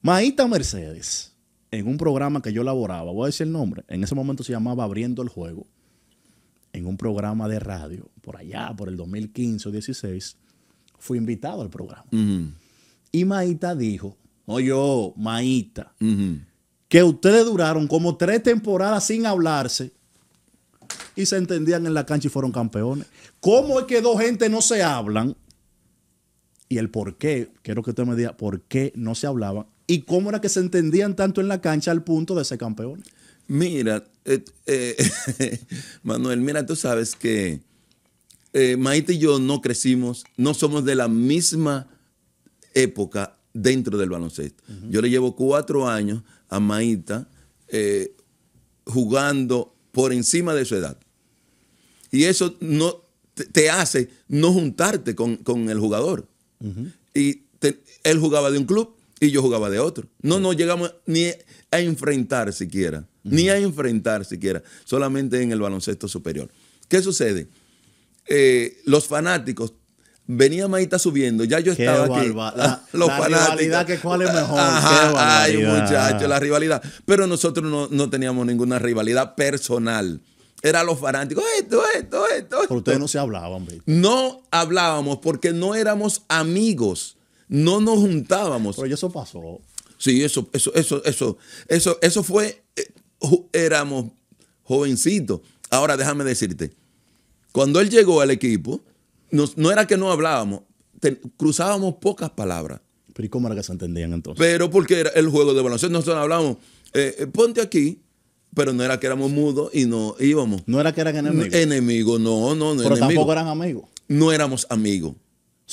Maíta Mercedes, en un programa que yo elaboraba, voy a decir el nombre, en ese momento se llamaba Abriendo el Juego, en un programa de radio, por allá, por el 2015 o 16, fui invitado al programa. Y Maíta dijo, oye, yo Maíta, que ustedes duraron como tres temporadas sin hablarse y se entendían en la cancha y fueron campeones. ¿Cómo es que dos gente no se hablan? Y el por qué, quiero que usted me diga, ¿por qué no se hablaban? y cómo era que se entendían tanto en la cancha al punto de ser campeón. Mira, eh, eh, Manuel, mira, tú sabes que eh, Maite y yo no crecimos, no somos de la misma época dentro del baloncesto. Yo le llevo cuatro años a Maita eh, jugando por encima de su edad. Y eso no te hace no juntarte con, el jugador. Y él jugaba de un club, y yo jugaba de otro. No nos llegamos ni a enfrentar siquiera, ni a enfrentar siquiera, solamente en el baloncesto superior. ¿Qué sucede? Eh, los fanáticos, venía Maíta subiendo, ya yo estaba aquí. La, rivalidad que cuál es mejor. ay, muchacho, la rivalidad. Pero nosotros no, teníamos ninguna rivalidad personal. Era los fanáticos, esto, esto, esto. Pero ustedes no se hablaban, No hablábamos porque no éramos amigos no nos juntábamos. Pero eso pasó. Sí, eso, eso, eso, eso, eso, eso fue, eh, éramos jovencitos. Ahora déjame decirte, cuando él llegó al equipo, no era que no hablábamos, cruzábamos pocas palabras. Pero ¿y cómo era que se entendían entonces? Pero porque era el juego de baloncesto, nosotros hablábamos, eh, eh, ponte aquí, pero no era que éramos mudos y no íbamos. No era que eran enemigos. Enemigos, no, no, no. Pero tampoco eran amigos. No éramos amigos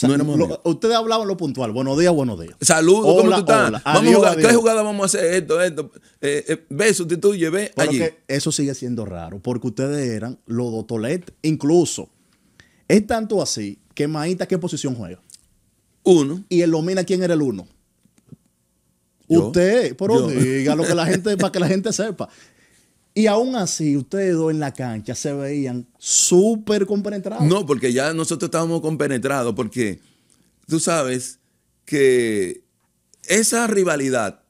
lo, ustedes hablaban lo puntual. Buenos días, buenos días. Saludos, ¿cómo tú estás? Vamos a jugar, ¿qué jugada vamos a hacer? Esto, esto. Eh, eh, ve, sustituye, ve allí. eso sigue siendo raro, porque ustedes eran los dotolet, incluso. Es tanto así que Maíta, ¿qué posición juega? Uno. Y el domina ¿quién era el uno? Usted, pero diga lo que la gente, para que la gente sepa. Y aún así, ustedes dos en la cancha se veían súper compenetrados. No, porque ya nosotros estábamos compenetrados, porque tú sabes que esa rivalidad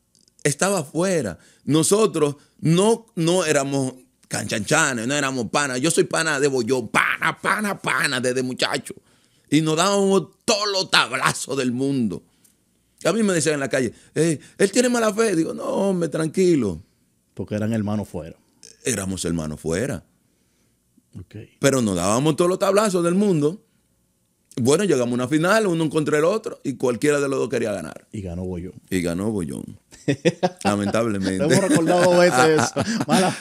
estaba fuera Nosotros no, no éramos canchanchanes, no éramos pana Yo soy pana de yo pana, pana, pana desde muchacho. Y nos dábamos todos los tablazos del mundo. A mí me decían en la calle, eh, él tiene mala fe. Digo, no, me tranquilo. Porque eran hermanos fuera éramos hermanos fuera. Pero nos dábamos todos los tablazos del mundo. Bueno, llegamos a una final, uno contra el otro, y cualquiera de los dos quería ganar. Y ganó Bollón. Y ganó Bollón. Lamentablemente. hemos recordado veces eso. Mala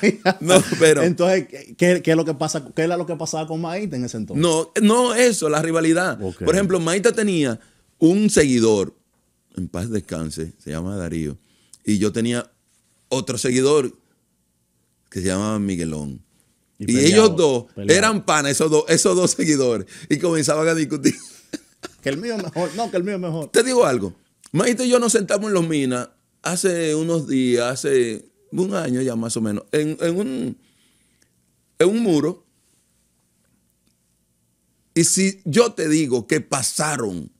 pero, entonces, ¿qué, lo que pasa, ¿qué era lo que pasaba con Maíta en ese entonces? No, no eso, la rivalidad. Por ejemplo, Maíta tenía un seguidor, en paz descanse, se llama Darío, y yo tenía otro seguidor que se llamaba Miguelón. Y, ellos dos eran panas, esos dos, esos dos seguidores. Y comenzaban a discutir. Que el mío es mejor. No, que el mío es mejor. Te digo algo. Maito y yo nos sentamos en los minas hace unos días, hace un año ya más o menos, en, un, en un muro. Y si yo te digo que pasaron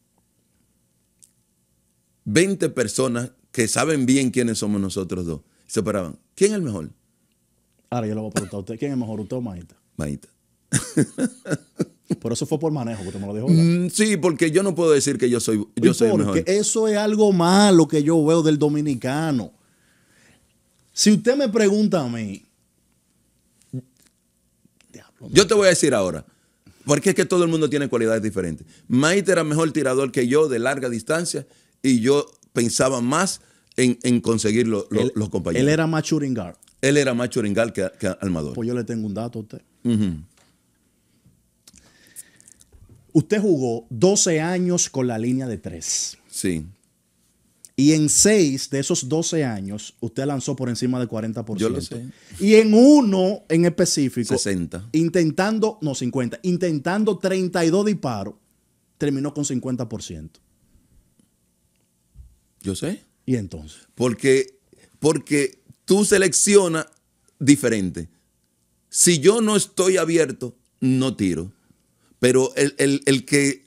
20 personas que saben bien quiénes somos nosotros dos, se paraban. ¿Quién es el mejor? Ahora yo le voy a preguntar a usted, ¿quién es mejor, usted o Maíta? Maíta. Pero eso fue por manejo, usted me lo dijo. Mm, sí, porque yo no puedo decir que yo soy, yo soy Eso es algo malo que yo veo del dominicano. Si usted me pregunta a mí, yo te voy a decir ahora, porque es que todo el mundo tiene cualidades diferentes. Maite era mejor tirador que yo de larga distancia y yo pensaba más en, en conseguir los compañeros. Él era más shooting guard. Él era más choringal que, que Almador. Pues yo le tengo un dato a usted. Usted jugó 12 años con la línea de 3. Sí. Y en 6 de esos 12 años, usted lanzó por encima del 40%. Yo lo sé. Y en uno en específico. 60. Intentando, no 50, intentando 32 disparos, terminó con 50%. Yo sé. ¿Y entonces? Porque, porque tú seleccionas diferente. Si yo no estoy abierto, no tiro. Pero el, que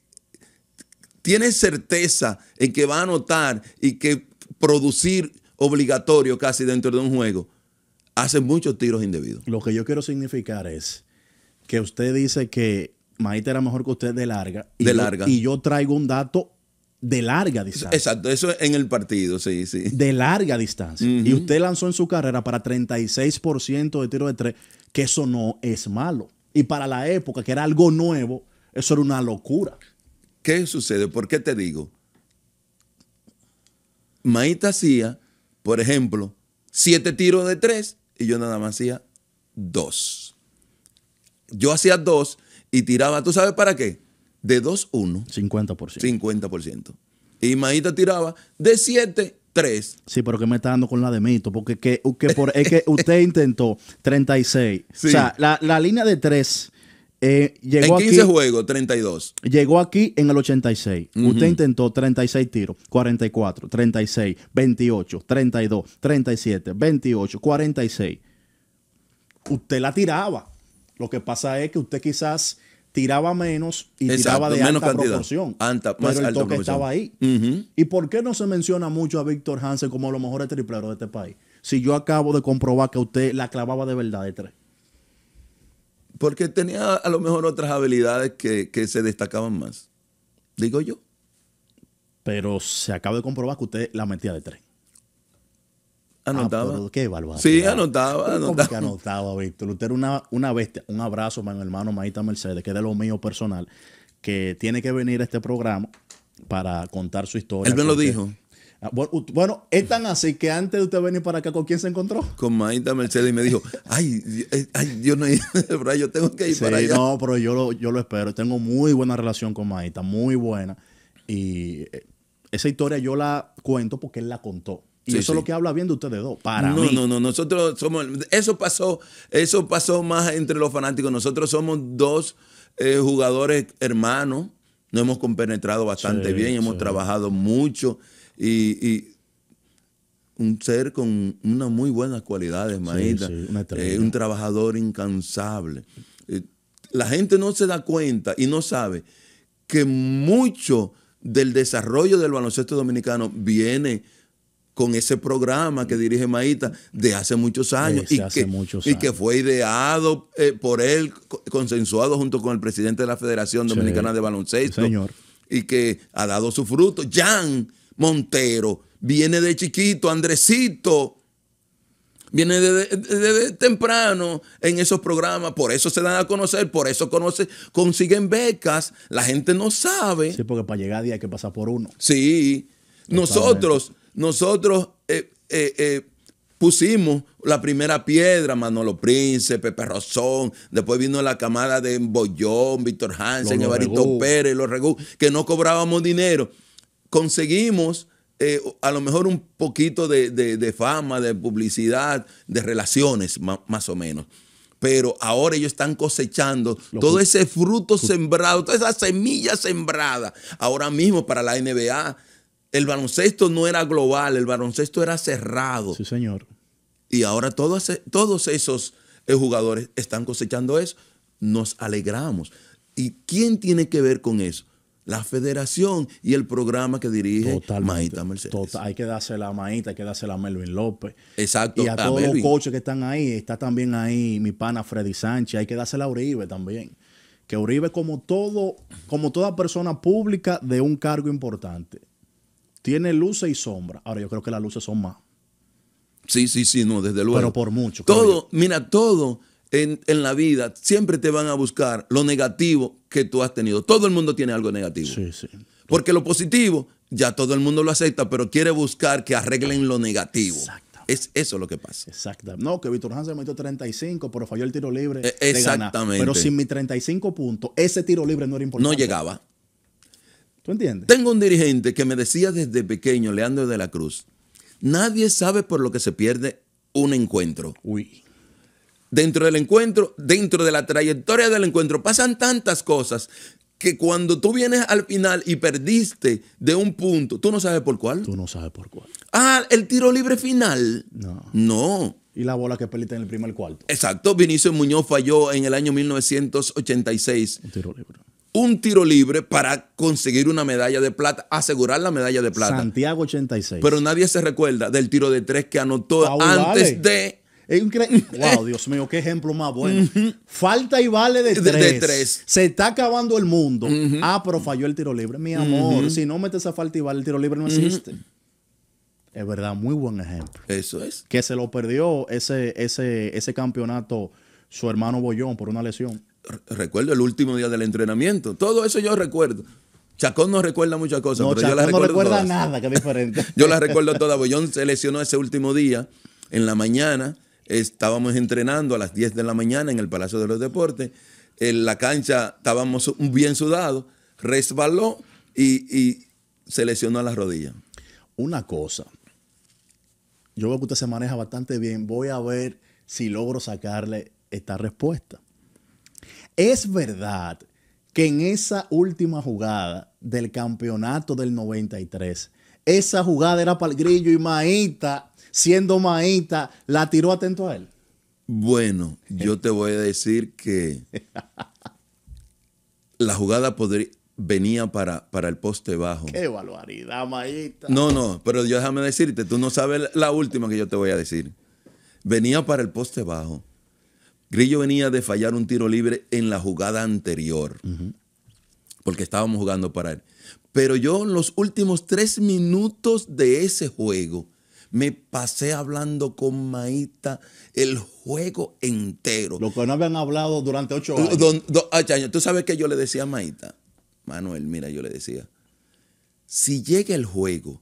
tiene certeza en que va a anotar y que producir obligatorio casi dentro de un juego, hace muchos tiros indebidos. Lo que yo quiero significar es que usted dice que Maite era mejor que usted de larga. de larga. Y yo traigo un dato de larga distancia. Exacto, eso en el partido, sí, sí. De larga distancia. Y usted lanzó en su carrera para 36% de tiro de tres, que eso no es malo. Y para la época, que era algo nuevo, eso era una locura. ¿Qué sucede? ¿Por qué te digo? Maíta hacía, por ejemplo, siete tiros de tres y yo nada más hacía dos. Yo hacía dos y tiraba, ¿tú sabes para qué? de 2-1. 50%. 50%. Y Maíta tiraba de 7 3. Sí, pero que me está dando con la de Mito, porque por, es que usted intentó 36. O sea, la, línea de 3 eh, llegó en 15 juegos, 32. Llegó aquí en el 86. Usted intentó 36 tiros, 44, 36, 28, 32, 37, 28, 46. Usted la tiraba. Lo que pasa es que usted quizás tiraba menos y tiraba de menos alta proporción. pero el toque estaba ahí. ¿Y por qué no se menciona mucho a Víctor Hansen como a mejor mejores tripleros de este país? Si yo acabo de comprobar que usted la clavaba de verdad de tres. Porque tenía a lo mejor otras habilidades que, que se destacaban más. Digo yo. Pero se acaba de comprobar que usted la metía de tres. Ah, anotaba. Sí, anotaba, anotaba. Que anotaba, Víctor. Usted era una, una bestia. Un abrazo para mi hermano Maíta Mercedes, que es de lo mío personal, que tiene que venir a este programa para contar su historia. Él me lo dijo. Ah, bueno, es tan así que antes de usted venir para acá, ¿con quién se encontró? Con Maita Mercedes y me dijo, ay, eh, ay Dios no, yo tengo que ir para allá. No, pero yo lo, yo lo espero. Tengo muy buena relación con Maita, muy buena. Y eh, esa historia yo la cuento porque él la contó. Y eso es lo que habla bien de ustedes dos. Para no, mí. no, no. Nosotros somos. Eso pasó, eso pasó más entre los fanáticos. Nosotros somos dos eh, jugadores hermanos. Nos hemos compenetrado bastante bien, hemos trabajado mucho. Y, un ser con unas muy buenas cualidades, Maíta. Eh, un trabajador incansable. Eh, la gente no se da cuenta y no sabe que mucho del desarrollo del baloncesto dominicano viene con ese programa que dirige Maíta de hace muchos años, y, que, y que fue ideado eh, por él, consensuado junto con el presidente de la Federación Dominicana de Baloncesto, Señor. y que ha dado su fruto. Jan Montero viene de chiquito, Andresito. Viene de, temprano en esos programas, por eso se dan a conocer, por eso consiguen becas, la gente no sabe. Sí, porque para llegar a día hay que pasar por uno. Sí, nosotros nosotros eh, eh, eh, pusimos la primera piedra, Manolo Príncipe, Rosón, después vino la camada de Bollón, Víctor Hansen, Evaristo Pérez, los Regú, que no cobrábamos dinero. Conseguimos a lo mejor un poquito de, fama, de publicidad, de relaciones, más, o menos. Pero ahora ellos están cosechando todo ese fruto sembrado, toda esa semilla sembrada. Ahora mismo para la NBA, el baloncesto no era global, el baloncesto era cerrado. Sí, señor. Y ahora todos, esos eh, jugadores están cosechando eso. Nos alegramos. ¿Y quién tiene que ver con eso? La federación y el programa que dirige Maíta Mercedes. Total, hay que dársela a Maíta, hay que dársela a Melvin López. Exacto. Y a, todos los coaches que están ahí. Está también ahí mi pana Freddy Sánchez. Hay que dársela a Uribe también. Que Uribe, como, todo, como toda persona pública de un cargo importante, tiene luces y sombras. Ahora yo creo que las luces son más. Sí, sí, sí, no, desde luego. Pero por mucho. Todo, mira, todo en, la vida siempre te van a buscar lo negativo que tú has tenido. Todo el mundo tiene algo negativo. Sí, sí. Porque lo positivo, ya todo el mundo lo acepta, pero quiere buscar que arreglen lo negativo. Exacto. Es eso lo que pasa. Exacto. No, que Víctor Hansen metió 35, pero falló el tiro libre. E, exactamente. Pero sin mi 35 puntos, ese tiro libre no era importante. No llegaba. ¿Tú entiendes? Tengo un dirigente que me decía desde pequeño, Leandro de la Cruz, nadie sabe por lo que se pierde un encuentro. Uy. Dentro del encuentro, dentro de la trayectoria del encuentro, pasan tantas cosas que cuando tú vienes al final y perdiste de un punto, tú no sabes por cuál. Tú no sabes por cuál. Ah, el tiro libre final. No. No. Y la bola que pelita en el primer cuarto. Exacto. Vinicio Muñoz falló en el año 1986. Un tiro libre un tiro libre para conseguir una medalla de plata, asegurar la medalla de plata. Santiago 86. Pero nadie se recuerda del tiro de tres que anotó antes de... Wow, Dios mío, qué ejemplo más bueno. Falta y vale de tres. Se está acabando el mundo. Ah, pero falló el tiro libre. Mi amor, si no metes a falta y vale, el tiro libre no existe. Es verdad, muy buen ejemplo. Eso es. Que se lo perdió ese, ese, ese campeonato su hermano Bollón por una lesión recuerdo el último día del entrenamiento. Todo eso yo recuerdo. Chacón no recuerda muchas cosas, pero yo las recuerdo. No recuerda nada, yo las recuerdo todas, Yo se lesionó ese último día, en la mañana. Estábamos entrenando a las 10 de la mañana en el Palacio de los Deportes. En la cancha estábamos bien sudados, resbaló y, se lesionó a la rodilla. Una cosa, yo veo que usted se maneja bastante bien. Voy a ver si logro sacarle esta respuesta. Es verdad que en esa última jugada del campeonato del 93, esa jugada era para el grillo y Maíta, siendo Maíta, la tiró atento a él. Bueno, yo te voy a decir que la jugada venía para, para el poste bajo. Qué barbaridad, Maíta! No, no, pero déjame decirte, tú no sabes la última que yo te voy a decir. Venía para el poste bajo. Grillo venía de fallar un tiro libre en la jugada anterior, porque estábamos jugando para él. Pero yo en los últimos tres minutos de ese juego me pasé hablando con Maíta el juego entero. Lo que no habían hablado durante ocho años. Ah, Tú sabes que yo le decía a Maíta, Manuel, mira, yo le decía, si llega el juego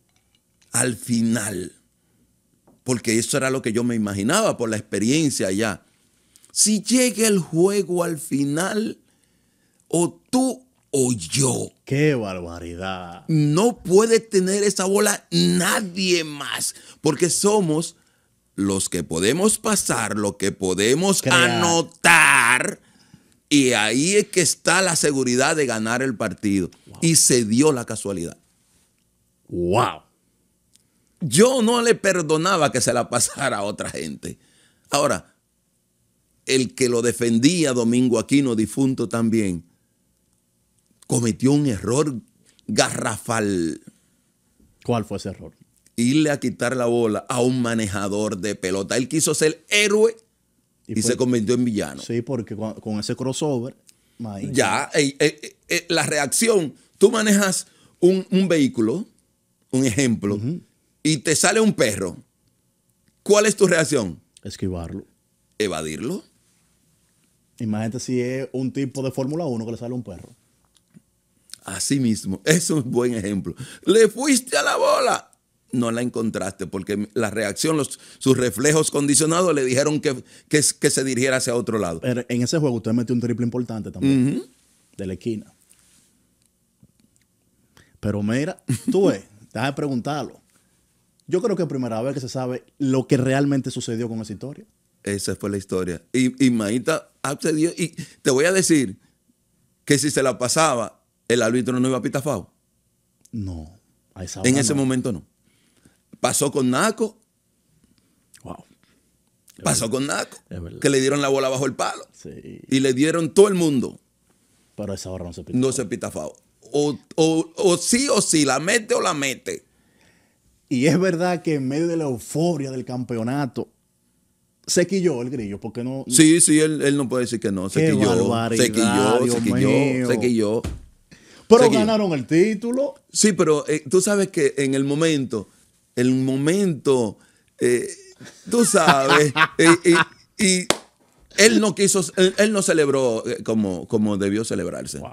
al final, porque eso era lo que yo me imaginaba por la experiencia allá si llega el juego al final, o tú o yo. ¡Qué barbaridad! No puede tener esa bola nadie más, porque somos los que podemos pasar, lo que podemos anotar. Y ahí es que está la seguridad de ganar el partido. Y se dio la casualidad. ¡Wow! Yo no le perdonaba que se la pasara a otra gente. Ahora, el que lo defendía, Domingo Aquino, difunto también, cometió un error garrafal. ¿Cuál fue ese error? Irle a quitar la bola a un manejador de pelota. Él quiso ser héroe y, se convirtió en villano. Sí, porque con, ese crossover. Ya, eh, eh, eh, la reacción. Tú manejas un, vehículo, un ejemplo, y te sale un perro. ¿Cuál es tu reacción? Esquivarlo. Evadirlo. Imagínate si es un tipo de Fórmula 1 que le sale un perro. Así mismo, eso es un buen ejemplo. Le fuiste a la bola, no la encontraste porque la reacción, los, sus reflejos condicionados le dijeron que, que, se dirigiera hacia otro lado. en ese juego usted metió un triple importante también, de la esquina. Pero mira, tú ves, déjame preguntarlo. Yo creo que es primera vez que se sabe lo que realmente sucedió con esa historia. Esa fue la historia. Y, y Maíta accedió. Y te voy a decir que si se la pasaba, el árbitro no iba a pitafau. No. en ese momento no. Pasó con Naco. Wow. Pasó con Naco. Que le dieron la bola bajo el palo. Sí. Y le dieron todo el mundo. Pero esa hora no se pita. O, o sí o sí, la mete o la mete. Y es verdad que en medio de la euforia del campeonato, se quilló el grillo, porque no. Sí, sí, él, él no puede decir que no. Se quilló, se quilló, se quilló, Pero ganaron el título. Sí, pero eh, tú sabes que en el momento, el momento, eh, tú sabes, y, él no quiso, él, no celebró eh, como, como debió celebrarse. Wow.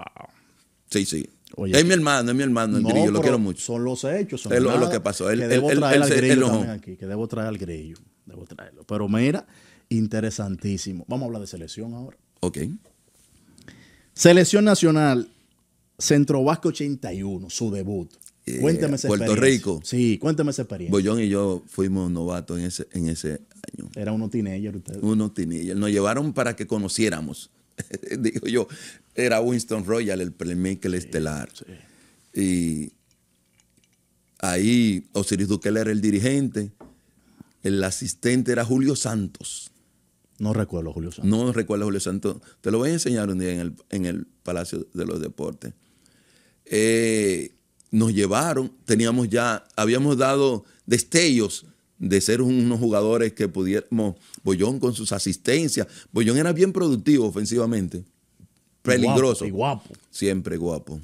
Sí, sí. es mi hermano, es mi hermano, el grillo, lo quiero mucho. Son los hechos, son es lo, que pasó. Él, que debo traer al grillo aquí, que debo traer al grillo. Debo traerlo. Pero mira, interesantísimo. Vamos a hablar de selección ahora. Ok. Selección Nacional Centro Vasco 81, su debut. Eh, cuéntame Puerto Rico. Sí, cuéntame esa experiencia. Boyón y yo fuimos novatos en ese, en ese año. Era uno teenager ustedes. Uno teenager. Nos llevaron para que conociéramos. Dijo yo, era Winston Royal, el playmaker estelar. Y ahí Osiris Duque era el dirigente el asistente era Julio Santos. No recuerdo Julio Santos. No recuerdo Julio Santos. Te lo voy a enseñar un día en el, Palacio de los Deportes. Eh, nos llevaron, teníamos ya, habíamos dado destellos de ser unos jugadores que pudiéramos, Bollón con sus asistencias. Boyón era bien productivo ofensivamente, peligroso. Y guapo. Siempre guapo.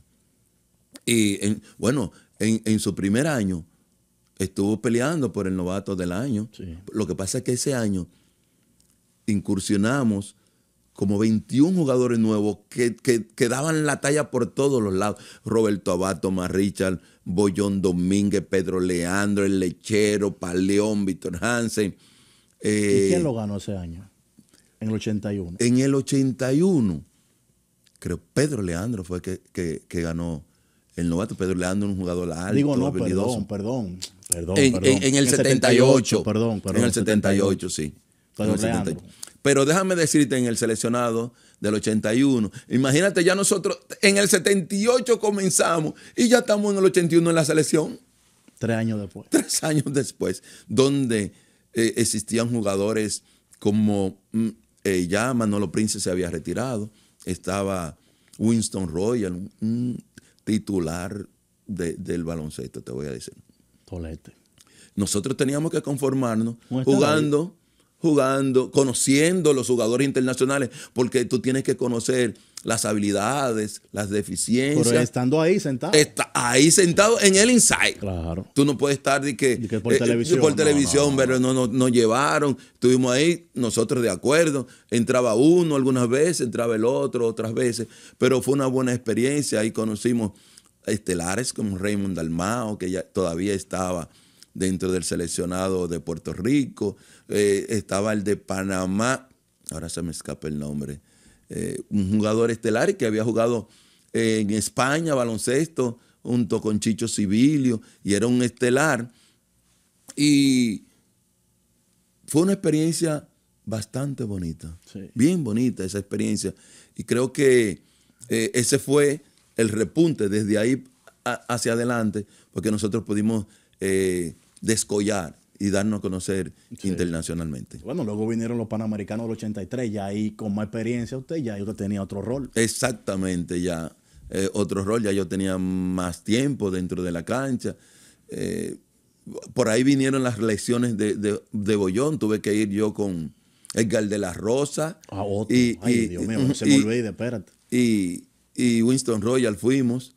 Y bueno, en, en su primer año estuvo peleando por el novato del año. Lo que pasa es que ese año incursionamos como 21 jugadores nuevos que, daban la talla por todos los lados. Roberto Abato, Tomás Richard, Bollón Domínguez, Pedro Leandro, El Lechero, Paleón, Víctor Hansen. ¿Y eh, quién lo ganó ese año? En el 81. En el 81, creo Pedro Leandro fue que, que ganó el novato. Pedro Leandro, un jugador alto. Digo, no, perdón, perdón en, el 78. Perdón, En el 78, sí. pero déjame decirte en el seleccionado del 81. Imagínate, ya nosotros en el 78 comenzamos y ya estamos en el 81 en la selección. Tres años después. Tres años después, donde eh, existían jugadores como mm, eh, ya Manolo Prince se había retirado, estaba Winston Royal, un titular del baloncesto, te voy a decir. Nosotros teníamos que conformarnos jugando, jugando, conociendo los jugadores internacionales, porque tú tienes que conocer las habilidades, las deficiencias. Pero estando ahí sentado. ahí sentado en el inside. Claro. Tú no puedes estar de que, por eh, eh, televisión. Por televisión, pero no, no, nos llevaron. Estuvimos ahí, nosotros de acuerdo. Entraba uno algunas veces, entraba el otro otras veces. Pero fue una buena experiencia. Ahí conocimos estelares como Raymond Dalmao, que ya todavía estaba dentro del seleccionado de Puerto Rico, eh, estaba el de Panamá, ahora se me escapa el nombre, eh, un jugador estelar que había jugado en España baloncesto junto con Chicho Sibilio. y era un estelar. Y fue una experiencia bastante bonita, bien bonita esa experiencia. Y creo que eh, ese fue el repunte desde ahí hacia adelante, porque nosotros pudimos eh, descollar y darnos a conocer internacionalmente. Bueno, luego vinieron los Panamericanos del 83, ya ahí con más experiencia usted, ya yo tenía otro rol. Exactamente, ya eh, otro rol, ya yo tenía más tiempo dentro de la cancha. Eh, por ahí vinieron las lecciones de, de, Bollón, tuve que ir yo con Edgar de la Rosa. Ah, otro. Y, Ay, y, Dios mío, se me olvide, espérate. Y, y Winston Royal fuimos.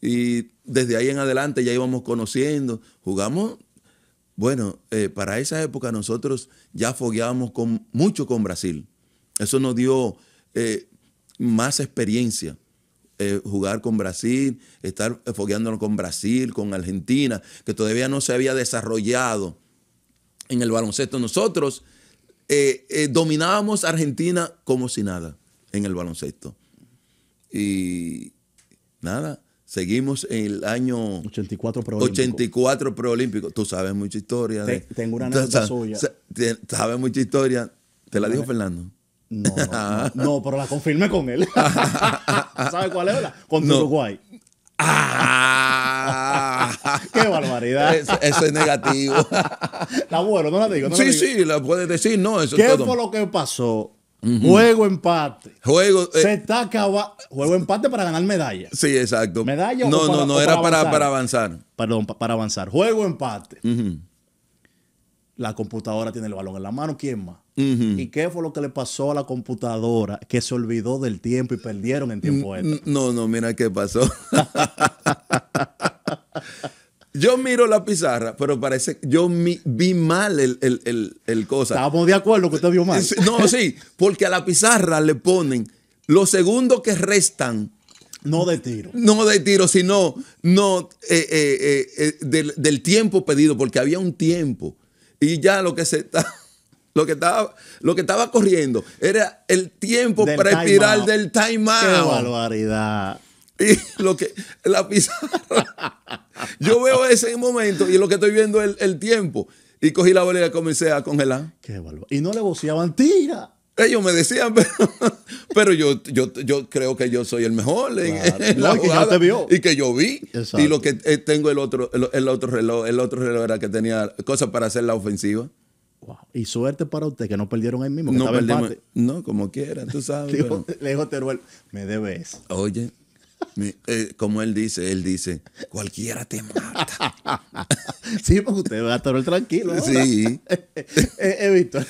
Y desde ahí en adelante ya íbamos conociendo, jugamos. Bueno, eh, para esa época nosotros ya fogueábamos con, mucho con Brasil. Eso nos dio eh, más experiencia. Eh, jugar con Brasil, estar fogueándonos con Brasil, con Argentina, que todavía no se había desarrollado en el baloncesto. Nosotros dominábamos Argentina como si nada en el baloncesto. Y nada, seguimos en el año 84 preolímpico. 84 preolímpico. Tú sabes mucha historia. tengo una anécdota suya. Sabes, mucha historia. ¿Te la dijo Fernando? No, no, no, pero la confirmé con él. ¿Sabes cuál es? la Con Uruguay. Ah. ¡Qué barbaridad! Eso, es negativo. la bueno, no la digo. sí, sí, la puedes decir, no, eso ¿Qué fue lo que pasó Juego empate. Juego. Eh, se Juego empate para ganar medalla. Sí, exacto. Medalla No, no, no, era para avanzar. para avanzar. Perdón, para avanzar. Juego empate. La computadora tiene el balón en la mano. ¿Quién más? ¿Y qué fue lo que le pasó a la computadora? Que se olvidó del tiempo y perdieron en tiempo No, no, mira qué pasó. Yo miro la pizarra, pero parece que yo vi mal el, cosa. Estábamos de acuerdo que usted vio mal. No, sí, porque a la pizarra le ponen los segundos que restan. No de tiro. No de tiro, sino no, eh, eh, eh, del, tiempo pedido, porque había un tiempo. Y ya lo que se está. Lo que, estaba, lo que estaba corriendo era el tiempo para espiral del out. ¡Qué barbaridad! y lo que la pizarra. Yo veo ese momento y lo que estoy viendo es el, tiempo. Y cogí la bolera y comencé a congelar. Qué Y no le voceaban tira. Ellos me decían, pero, yo, yo, creo que yo soy el mejor en, y que yo vi. Y lo que eh, tengo el otro, el, otro reloj, el otro reloj era que tenía cosas para hacer la ofensiva. Y suerte para usted que no perdieron el mismo. no, perdimos, no, como quiera, tú sabes. le dijo Teruel, me debes. Oye, eh, como él dice, él dice, cualquiera te mata. sí, porque usted va a estar tranquilo. Sí. He eh, eh, visto.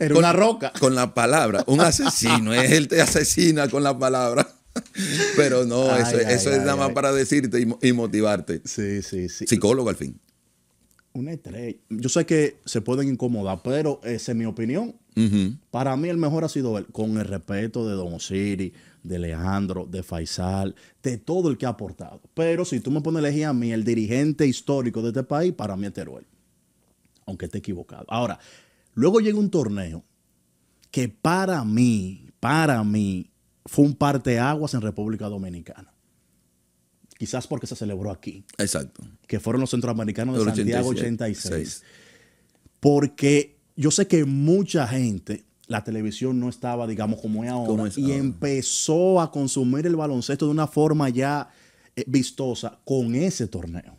Era una roca. Con la palabra. Un asesino. es él te asesina con la palabra. Pero no, eso, es nada más para decirte y, motivarte. Sí, sí, sí. Psicólogo al fin. Una estrella. Yo sé que se pueden incomodar, pero esa es mi opinión. Para mí el mejor ha sido él, con el respeto de Don Osiri, de Leandro, de Faisal, de todo el que ha aportado. Pero si tú me pones a elegir a mí, el dirigente histórico de este país, para mí es Teruel. Aunque esté equivocado. Ahora, luego llega un torneo que para mí, para mí, fue un parteaguas en República Dominicana. Quizás porque se celebró aquí. Exacto. Que fueron los centroamericanos de Santiago 86. Porque yo sé que mucha gente, la televisión no estaba, digamos, como es ahora, y empezó a consumir el baloncesto de una forma ya eh, vistosa con ese torneo.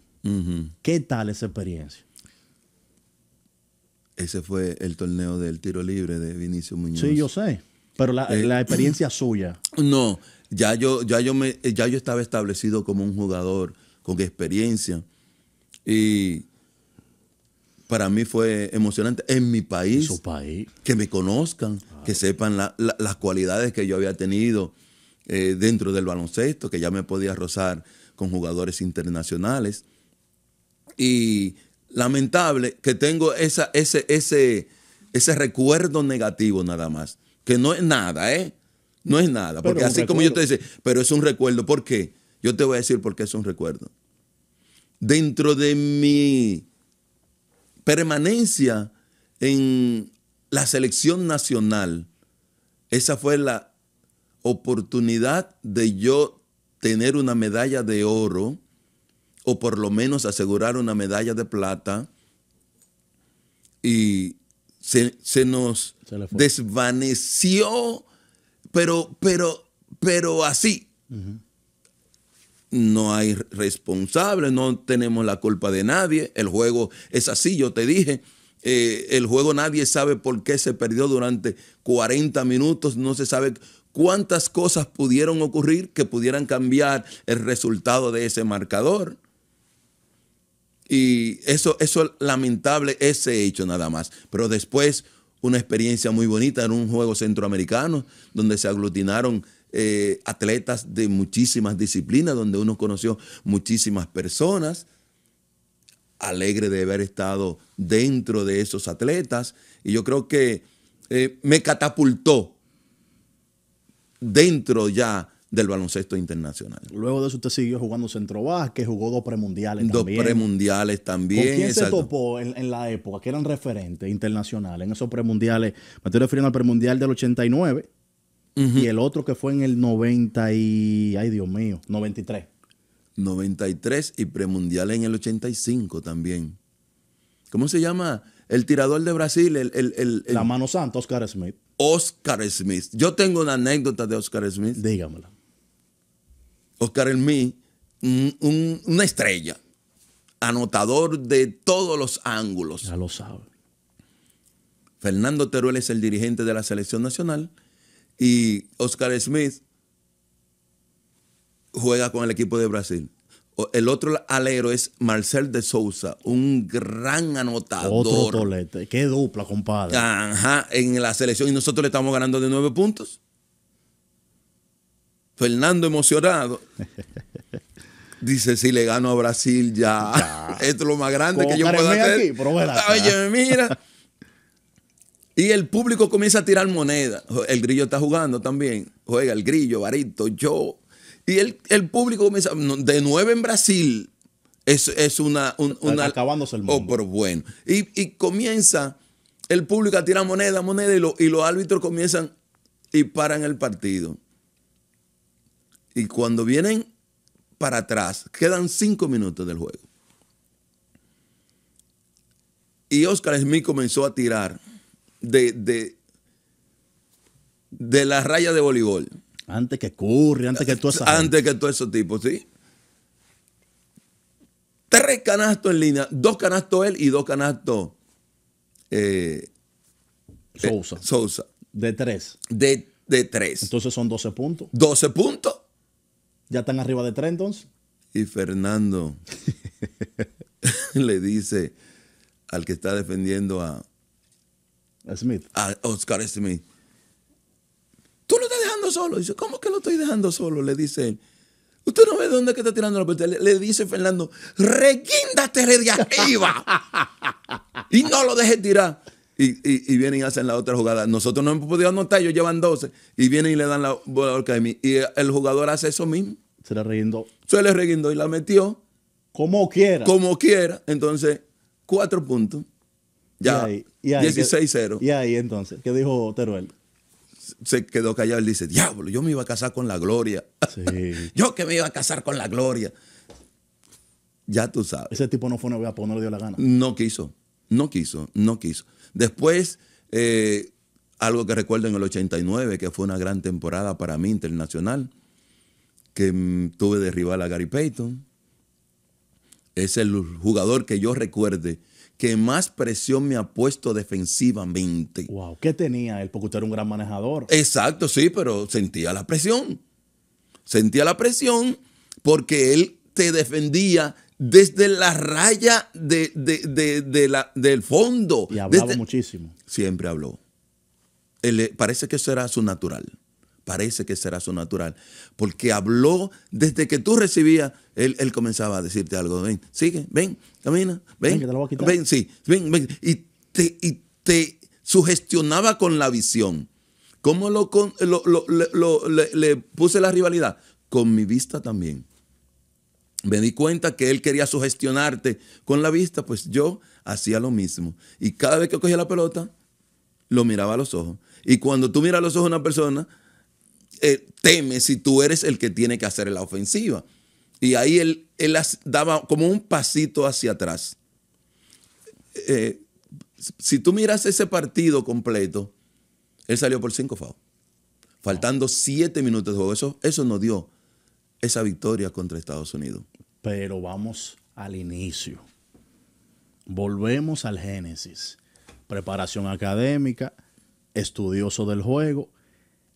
¿Qué tal esa experiencia? Ese fue el torneo del tiro libre de Vinicio Muñoz. Sí, yo sé. Pero la, eh, la experiencia suya. No, ya yo, ya, yo me, ya yo estaba establecido como un jugador con experiencia. Y para mí fue emocionante en mi país, Su país. que me conozcan, ah. que sepan las cualidades que yo había tenido eh, dentro del baloncesto, que ya me podía rozar con jugadores internacionales. Y lamentable que tengo esa, ese, ese, ese recuerdo negativo nada más, que no es nada, ¿eh? No es nada, porque así como yo te decía, pero es un recuerdo. ¿Por qué? Yo te voy a decir por qué es un recuerdo. Dentro de mi permanencia en la selección nacional, esa fue la oportunidad de yo tener una medalla de oro, o por lo menos asegurar una medalla de plata, y se, nos desvaneció, pero, pero, pero así no hay responsable, no tenemos la culpa de nadie, el juego es así, yo te dije, eh, el juego nadie sabe por qué se perdió durante 40 minutos, no se sabe cuántas cosas pudieron ocurrir que pudieran cambiar el resultado de ese marcador. Y eso, es lamentable, ese hecho nada más. Pero después una experiencia muy bonita en un juego centroamericano donde se aglutinaron eh, atletas de muchísimas disciplinas, donde uno conoció muchísimas personas. Alegre de haber estado dentro de esos atletas. Y yo creo que eh, me catapultó dentro ya del baloncesto internacional. Luego de eso usted siguió jugando centro que jugó dos premundiales dos también. Dos premundiales también. ¿Con quién se topó en, en, la época? que eran referentes internacionales en esos premundiales? Me estoy refiriendo al premundial del 89, y el otro que fue en el 90 y... Ay, Dios mío, 93. 93 y premundial en el 85 también. ¿Cómo se llama? El tirador de Brasil, el... La mano santa, Oscar Smith. Oscar Smith. Yo tengo una anécdota de Oscar Smith. Dígamela. Oscar Smith, una estrella, anotador de todos los ángulos. Ya lo sabe. Fernando Teruel es el dirigente de la selección nacional y Oscar Smith juega con el equipo de Brasil. El otro alero es Marcel de Souza, un gran anotador. Otro tolete. Qué dupla, compadre. Ajá, en la selección. Y nosotros le estamos ganando de nueve puntos. Fernando emocionado. Dice, si le gano a Brasil ya. Esto es lo más grande que yo pueda hacer. Aquí, mira. Y el público comienza a tirar moneda. El grillo está jugando también. Juega el grillo, varito, yo. Y el, público comienza. De nueve en Brasil. Es, es una, acabándose el oh, mundo. Oh, pero bueno. Y, comienza el público a tirar moneda, moneda. Y, y los árbitros comienzan y paran el partido. Y cuando vienen para atrás, quedan cinco minutos del juego. Y Oscar Smith comenzó a tirar de, de, de la raya de voleibol. Antes que Curry, antes que todo eso. Antes que todo eso tipo ¿sí? Tres canastos en línea, dos canastos él y dos canastos eh, Sousa. Eh, de tres. De, de tres. Entonces son 12 puntos. 12 puntos. Ya están arriba de tres entonces. Y Fernando le dice al que está defendiendo a, Smith. A Oscar Smith. Tú lo estás dejando solo. Dice, ¿cómo que lo estoy dejando solo? Le dice él. Usted no ve dónde que está tirando la puerta. Le, dice Fernando, reguíndate de arriba. y no lo dejes tirar. Y, y, vienen y hacen la otra jugada. Nosotros no hemos podido anotar, ellos llevan 12. Y vienen y le dan la bola a mí. Y el jugador hace eso mismo. Se le reguindó. Se le reguindó y la metió. Como quiera. Como quiera. Entonces, cuatro puntos. Ya. 16-0. Y ahí entonces, ¿qué dijo Teruel? Se quedó callado. Él dice: Diablo, yo me iba a casar con la gloria. yo que me iba a casar con la gloria. Ya tú sabes. Ese tipo no fue no voy no le dio la gana. No quiso, no quiso, no quiso. Después, eh, algo que recuerdo en el 89, que fue una gran temporada para mí internacional, que mm, tuve de rival a Gary Payton. Es el jugador que yo recuerde que más presión me ha puesto defensivamente. Wow, ¿qué tenía él? Porque usted era un gran manejador. Exacto, sí, pero sentía la presión. Sentía la presión porque él te defendía desde la raya de, la, del fondo. Y hablaba muchísimo. Siempre habló. parece que eso era su natural parece que será su natural. Porque habló desde que tú recibías, él, comenzaba a decirte algo. Ven, sigue, ven, camina, ven. Ven, ven sí, ven, ven. Y te, y te sugestionaba con la visión. ¿Cómo lo, le, le, puse la rivalidad? Con mi vista también. Me di cuenta que él quería sugestionarte con la vista, pues yo hacía lo mismo. Y cada vez que cogía la pelota, lo miraba a los ojos. Y cuando tú miras a los ojos a una persona, eh, teme si tú eres el que tiene que hacer la ofensiva. Y ahí él, él daba como un pasito hacia atrás. Eh, si tú miras ese partido completo, él salió por cinco fouls Faltando siete minutos de juego. Eso, eso nos dio esa victoria contra Estados Unidos. Pero vamos al inicio. Volvemos al Génesis. Preparación académica, estudioso del juego,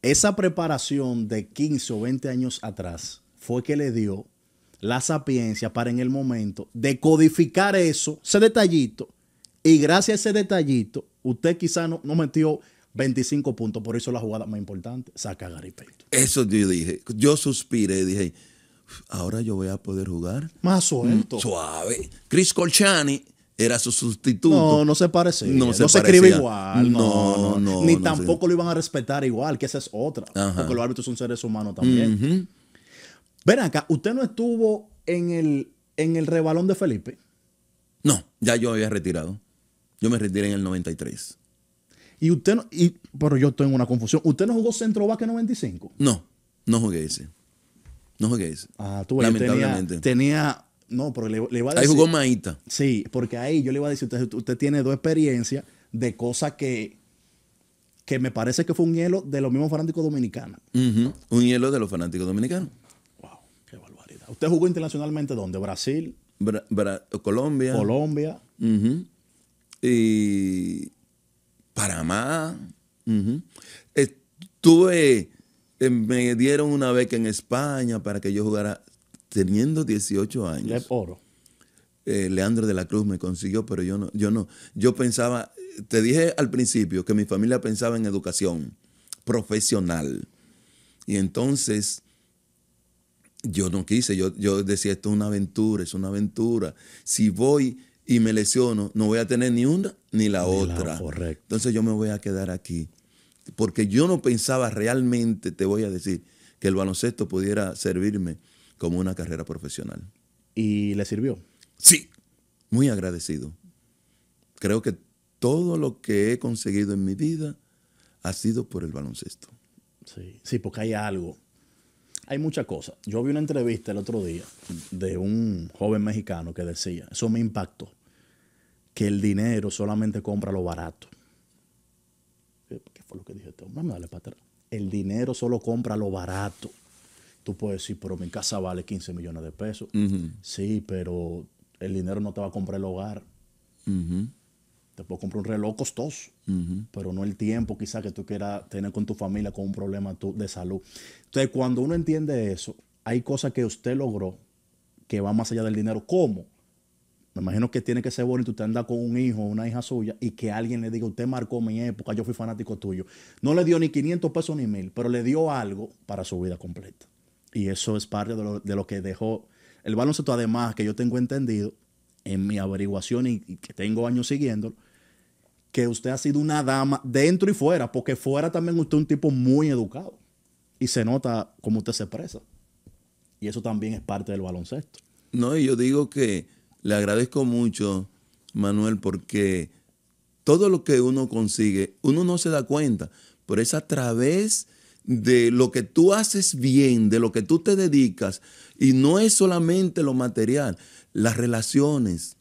esa preparación de 15 o 20 años atrás fue que le dio la sapiencia para en el momento de codificar eso, ese detallito, y gracias a ese detallito, usted quizá no, metió 25 puntos, por eso la jugada más importante, saca a Gary Eso yo dije, yo suspiré, dije, ahora yo voy a poder jugar. Más suelto. suave. Chris Colchani era su sustituto. No, no se parece No se, escribe igual. No, no, no Ni tampoco lo iban a respetar igual, que esa es otra. Porque los árbitros son seres humanos también. Uh acá, ¿usted no estuvo en el, en el rebalón de Felipe? No, ya yo había retirado. Yo me retiré en el 93. Y usted no, y, pero yo estoy en una confusión. ¿Usted no jugó centro baque 95? No, no jugué ese. No jugué ese. Ah, tú Lamentablemente. tenía no, porque le, iba a decir. Ahí jugó Maíta. Sí, porque ahí yo le iba a decir, usted, tiene dos experiencias de cosas que, que me parece que fue un hielo de los mismos fanáticos dominicanos. Un hielo de los fanáticos dominicanos. Wow, qué barbaridad. ¿Usted jugó internacionalmente dónde? ¿Brasil? Colombia. Colombia. Y Panamá. Estuve, eh, me dieron una beca en España para que yo jugara teniendo 18 años. Eh, Leandro de la Cruz me consiguió, pero yo no, yo no. Yo pensaba, te dije al principio que mi familia pensaba en educación profesional. Y entonces yo no quise, yo, yo decía, esto es una aventura, es una aventura. Si voy y me lesiono, no voy a tener ni una ni la otra. correcto. Entonces yo me voy a quedar aquí. Porque yo no pensaba realmente, te voy a decir, que el baloncesto pudiera servirme como una carrera profesional. ¿Y le sirvió? Sí, muy agradecido. Creo que todo lo que he conseguido en mi vida ha sido por el baloncesto. Sí, sí, porque hay algo. Hay muchas cosas. Yo vi una entrevista el otro día de un joven mexicano que decía, eso me impactó, que el dinero solamente compra lo barato. ¿Qué fue lo que dije este El dinero solo compra lo barato tú puedes decir, pero mi casa vale 15 millones de pesos. Sí, pero el dinero no te va a comprar el hogar. Te puedo comprar un reloj costoso, pero no el tiempo quizás que tú quieras tener con tu familia con un problema de salud. Entonces, cuando uno entiende eso, hay cosas que usted logró que van más allá del dinero. ¿Cómo? Me imagino que tiene que ser bonito usted anda con un hijo o una hija suya y que alguien le diga, usted marcó mi época, yo fui fanático tuyo. No le dio ni 500 pesos ni mil, pero le dio algo para su vida completa. Y eso es parte de lo, que dejó el baloncesto, además que yo tengo entendido en mi averiguación y, que tengo años siguiéndolo, que usted ha sido una dama dentro y fuera, porque fuera también usted es un tipo muy educado. Y se nota cómo usted se expresa. Y eso también es parte del baloncesto. No, y yo digo que le agradezco mucho, Manuel, porque todo lo que uno consigue, uno no se da cuenta, pero es a través de lo que tú haces bien, de lo que tú te dedicas, y no es solamente lo material, las relaciones.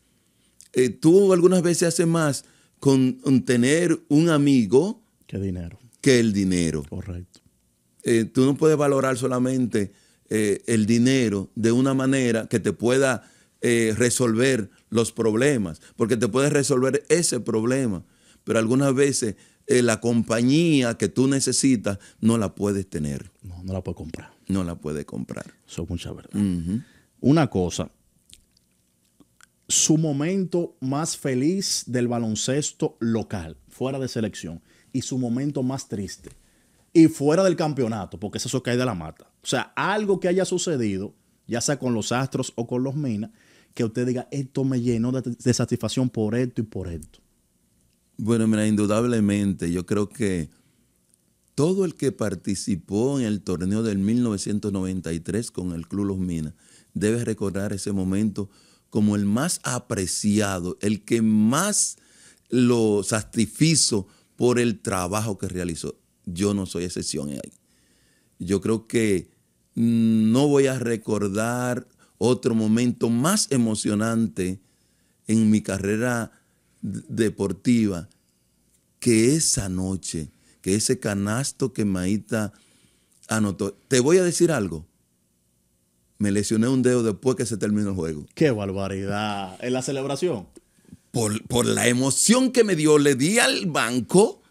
Eh, tú algunas veces haces más con, tener un amigo que dinero. Que el dinero. Correcto. Eh, tú no puedes valorar solamente eh, el dinero de una manera que te pueda resolver los problemas, porque te puedes resolver ese problema, pero algunas veces eh, la compañía que tú necesitas, no la puedes tener. No, no la puedes comprar. No la puedes comprar. Eso es mucha verdad. Una cosa, su momento más feliz del baloncesto local, fuera de selección, y su momento más triste, y fuera del campeonato, porque eso es cae de la mata. O sea, algo que haya sucedido, ya sea con los Astros o con los Minas, que usted diga, esto me llenó de satisfacción por esto y por esto. Bueno, mira, indudablemente yo creo que todo el que participó en el torneo del 1993 con el Club Los Minas debe recordar ese momento como el más apreciado, el que más lo satisfizo por el trabajo que realizó. Yo no soy excepción ahí. Yo creo que no voy a recordar otro momento más emocionante en mi carrera deportiva, que esa noche, que ese canasto que Maíta anotó. Te voy a decir algo. Me lesioné un dedo después que se terminó el juego. ¡Qué barbaridad! ¿En la celebración? Por, la emoción que me dio, le di al banco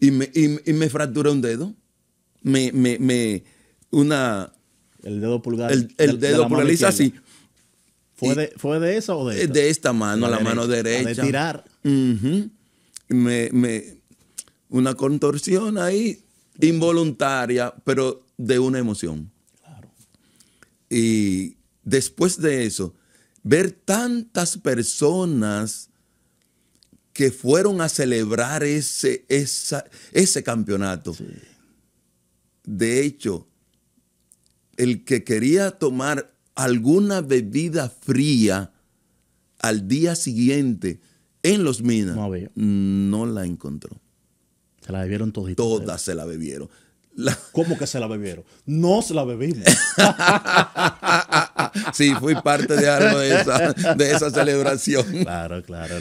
y me, y, fracturé un dedo. Me, me, una... El dedo pulgar. El, dedo así. ¿Fue, de, ¿Fue, de, esa o de eh, esta? De esta mano, la, la mano derecha. de tirar. una contorsión ahí involuntaria, pero de una emoción. Y después de eso, ver tantas personas que fueron a celebrar ese, ese campeonato. De hecho, el que quería tomar alguna bebida fría al día siguiente en los minas, no, la encontró. Se la bebieron todita. Todas se la bebieron. ¿Cómo que se la bebieron? No se la bebimos. sí, fui parte de algo de esa, celebración. Claro, claro.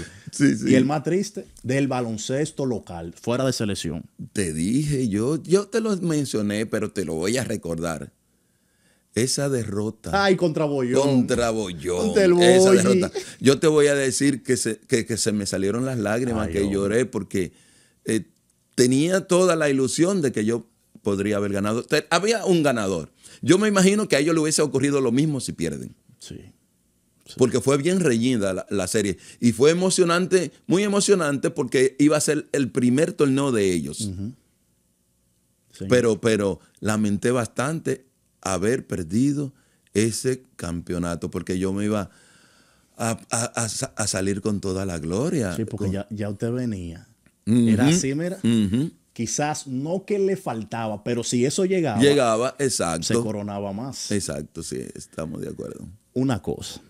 Y el más triste, del baloncesto local, fuera de selección. Te dije, yo, yo te lo mencioné, pero te lo voy a recordar. Esa derrota. Ay, contra Boyón. Contra Esa derrota. Yo te voy a decir que se, me salieron las lágrimas, que lloré, porque eh, tenía toda la ilusión de que yo podría haber ganado. Había un ganador. Yo me imagino que a ellos le hubiese ocurrido lo mismo si pierden. Sí. Porque fue bien reñida la, serie. Y fue emocionante, muy emocionante, porque iba a ser el primer torneo de ellos. Pero, pero lamenté bastante haber perdido ese campeonato, porque yo me iba a, salir con toda la gloria. Sí, porque ya, usted venía. Era así, mira. Quizás no que le faltaba, pero si eso llegaba. Llegaba, exacto. Se coronaba más. Exacto, sí, estamos de acuerdo. Una cosa.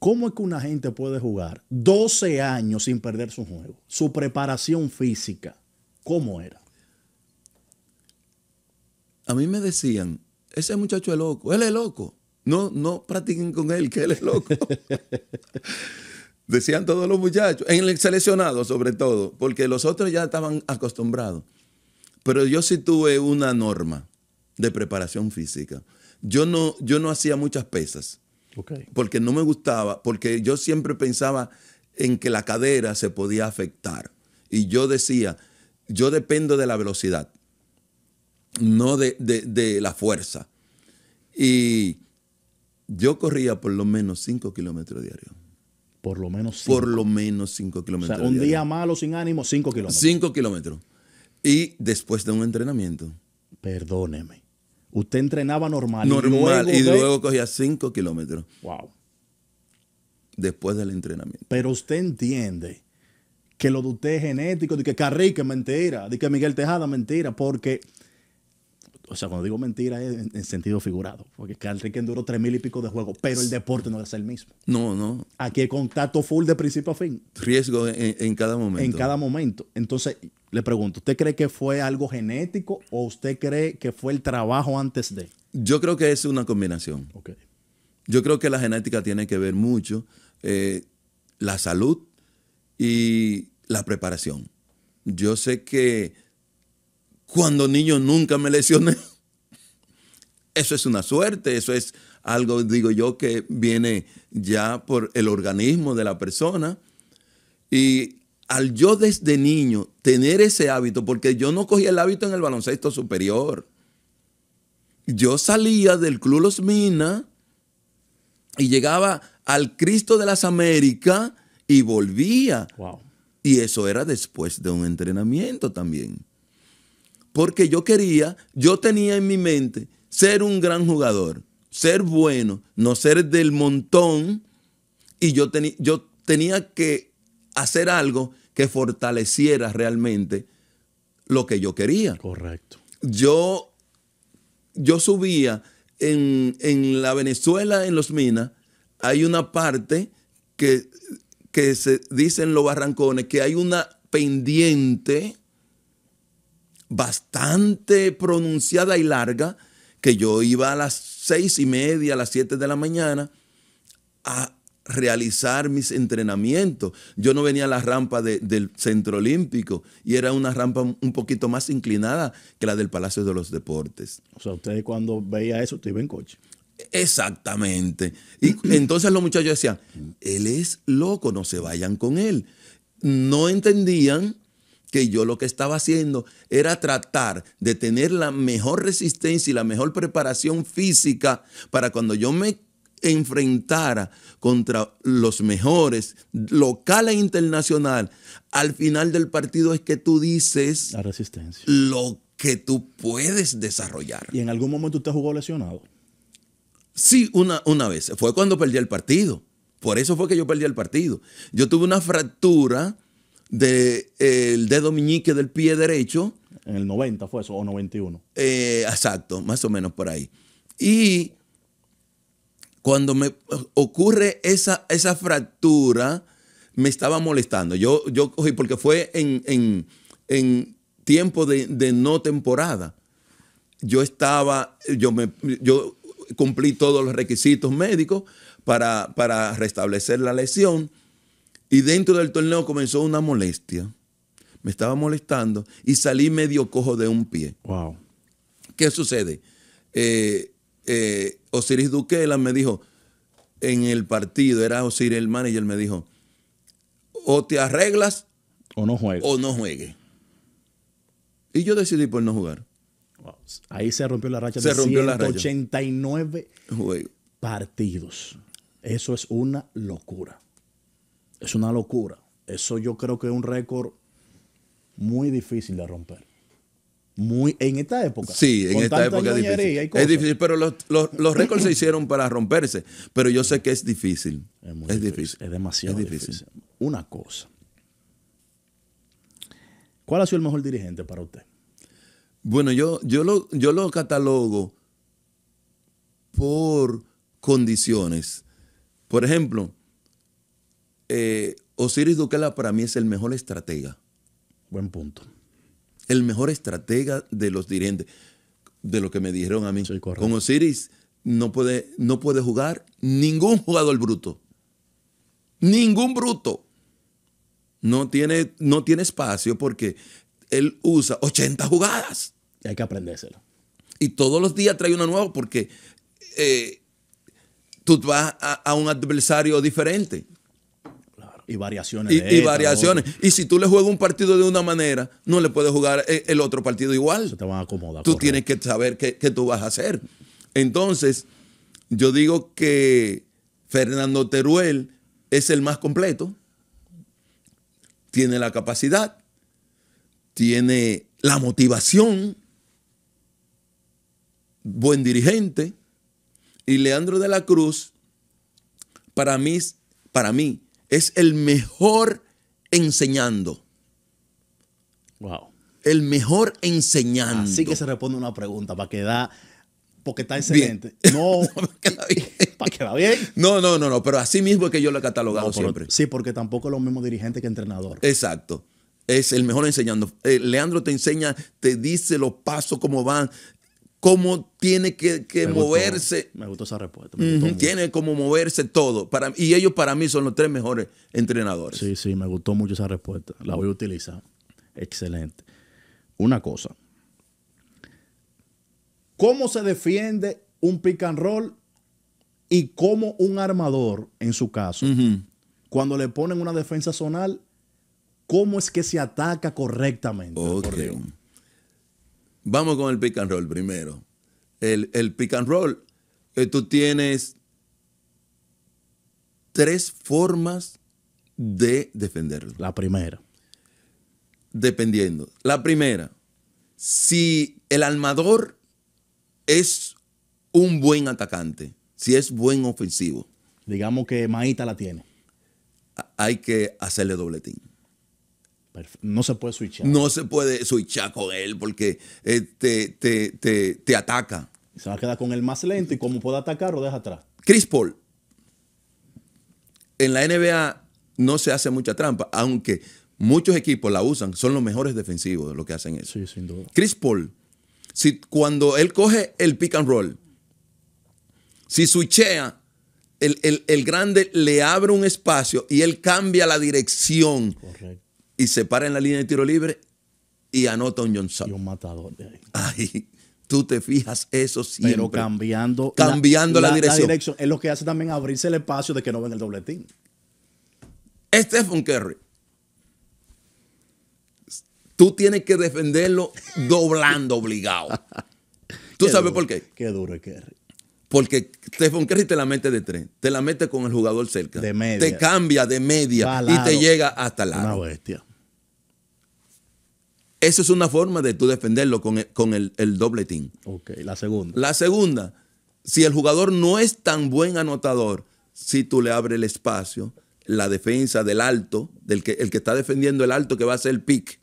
¿Cómo es que una gente puede jugar 12 años sin perder su juego? Su preparación física, ¿cómo era? A mí me decían ese muchacho es loco, él es loco. No, no practiquen con él, que él es loco. Decían todos los muchachos, en el seleccionado sobre todo, porque los otros ya estaban acostumbrados. Pero yo sí tuve una norma de preparación física. Yo no, yo no hacía muchas pesas, porque no me gustaba, porque yo siempre pensaba en que la cadera se podía afectar. Y yo decía, yo dependo de la velocidad no de, la fuerza. Y yo corría por lo menos 5 kilómetros diarios. Por lo menos 5. Por lo menos 5 kilómetros. un día malo, sin ánimo, 5 kilómetros. 5 kilómetros. Y después de un entrenamiento. Perdóneme. Usted entrenaba normal. Normal. Y luego, cogía 5 kilómetros. Wow. Después del entrenamiento. Pero usted entiende que lo de usted es genético, de que Carrique es mentira, de que Miguel Tejada mentira, porque o sea, cuando digo mentira es en, sentido figurado, porque Carl Ricken duró tres mil y pico de juegos, pero el deporte no es el mismo. No, no. Aquí hay contacto full de principio a fin. Riesgo en, cada momento. En cada momento. Entonces, le pregunto, ¿usted cree que fue algo genético o usted cree que fue el trabajo antes de? Yo creo que es una combinación. Okay. Yo creo que la genética tiene que ver mucho, eh, la salud y la preparación. Yo sé que cuando niño nunca me lesioné. Eso es una suerte, eso es algo, digo yo, que viene ya por el organismo de la persona. Y al yo desde niño tener ese hábito, porque yo no cogí el hábito en el baloncesto superior. Yo salía del Club Los Mina y llegaba al Cristo de las Américas y volvía. Y eso era después de un entrenamiento también porque yo quería, yo tenía en mi mente ser un gran jugador, ser bueno, no ser del montón, y yo, yo tenía que hacer algo que fortaleciera realmente lo que yo quería. Correcto. Yo, yo subía en, la Venezuela, en los Minas, hay una parte que, que se dice en los barrancones que hay una pendiente bastante pronunciada y larga, que yo iba a las seis y media, a las siete de la mañana, a realizar mis entrenamientos. Yo no venía a la rampa del Centro Olímpico y era una rampa un poquito más inclinada que la del Palacio de los Deportes. O sea, ustedes cuando veía eso, usted iba en coche. Exactamente. Y entonces los muchachos decían, él es loco, no se vayan con él. No entendían que yo lo que estaba haciendo era tratar de tener la mejor resistencia y la mejor preparación física para cuando yo me enfrentara contra los mejores, local e internacional, al final del partido es que tú dices la resistencia. lo que tú puedes desarrollar. ¿Y en algún momento usted jugó lesionado? Sí, una, una vez. Fue cuando perdí el partido. Por eso fue que yo perdí el partido. Yo tuve una fractura del dedo miñique del pie derecho. En el 90 fue eso, o 91. Eh, exacto, más o menos por ahí. Y cuando me ocurre esa, fractura, me estaba molestando. Yo, yo cogí, porque fue en, en, tiempo de, no temporada. Yo estaba, yo, me, yo cumplí todos los requisitos médicos para, para restablecer la lesión y dentro del torneo comenzó una molestia. Me estaba molestando y salí medio cojo de un pie. Wow. ¿Qué sucede? Eh, eh, Osiris Duquela me dijo, en el partido, era Osiris el manager, me dijo, o te arreglas o no juegues. O no juegue. Y yo decidí por no jugar. Ahí se rompió la racha de rompió 189 partidos. Eso es una locura. Es una locura. Eso yo creo que es un récord muy difícil de romper. Muy, en esta época. Sí, en esta época es difícil. Es difícil, pero los, récords se hicieron para romperse. Pero yo sé que es difícil. Es, difícil. Es demasiado difícil. Una cosa. ¿Cuál ha sido el mejor dirigente para usted? Bueno, yo, yo, yo lo catalogo por condiciones. Por ejemplo, eh, Osiris Duquela para mí es el mejor estratega. Buen punto. El mejor estratega de los dirigentes, de lo que me dijeron a mí. Con Osiris no puede, no puede jugar ningún jugador bruto. Ningún bruto. No tiene, no tiene espacio porque él usa 80 jugadas. Y hay que aprendérselo. Y todos los días trae una nuevo porque eh, tú vas a, a, un adversario diferente. Y variaciones. Y, variaciones. Y si tú le juegas un partido de una manera, no le puedes jugar eh, el otro partido igual. Tú tienes que saber qué, qué, tú vas a hacer. Entonces, yo digo que Fernando Teruel es el más completo. Tiene la capacidad, tiene la motivación, buen dirigente. Y Leandro de la Cruz, para mí, para mí es el mejor enseñando. Wow. El mejor enseñando. Así que se responde una pregunta para da, porque está excelente. No, para qué va bien. No, no, no, no, pero así mismo es que yo lo he catalogado siempre. Sí, porque tampoco es lo mismo dirigente que entrenador. Exacto. Es el mejor enseñando. Eh, Leandro te enseña, te dice los pasos, cómo van, cómo tiene que, moverse. me gustó esa respuesta. Tiene como moverse todo. y ellos para mí son los tres mejores entrenadores. Sí, sí, me gustó mucho esa respuesta. La voy a utilizar. Excelente. Una cosa. ¿Cómo se defiende un pick and roll y cómo un armador, en su caso, cuando le ponen una defensa zonal, cómo es que se ataca correctamente? Okay. Vamos con el pick and roll primero. El, pick and roll, eh, tú tienes tres formas de defenderlo. La primera. Dependiendo. La primera, si el armador es un buen atacante, si es buen ofensivo. Digamos que Maíta la tiene. Hay que hacerle dobletín. No se puede switchar. No se puede switchar con él porque eh, te, ataca. Se va a quedar con él más lento y como puede atacar, lo deja atrás. Chris Paul. En la NBA no se hace mucha trampa, aunque muchos equipos la usan. Son los mejores defensivos de lo que hacen eso. Sí, sin duda. Chris Paul, si, cuando él coge el pick and roll, si switchea, el, el, el grande le abre un espacio y él cambia la dirección. Correcto y se para en la línea de tiro libre y anota un Johnson. Y un matador de ahí. Ay, tú te fijas eso siempre. Pero cambiando, cambiando la, dirección. Es lo que hace también abrirse el espacio de que no ven el dobletín. Stephen Kerry Tú tienes que defenderlo doblando obligado. ¿Tú sabes por qué? Qué duro es Kerry Porque Stephen Curry te la mete de tres te la mete con el jugador cerca. De Te cambia de media y te llega hasta la. Una bestia. Esa es una forma de tú defenderlo con el, con doble team. Ok, la segunda. La segunda, si el jugador no es tan buen anotador, si tú le abres el espacio, la defensa del alto, del que, el que está defendiendo el alto que va a ser el pick,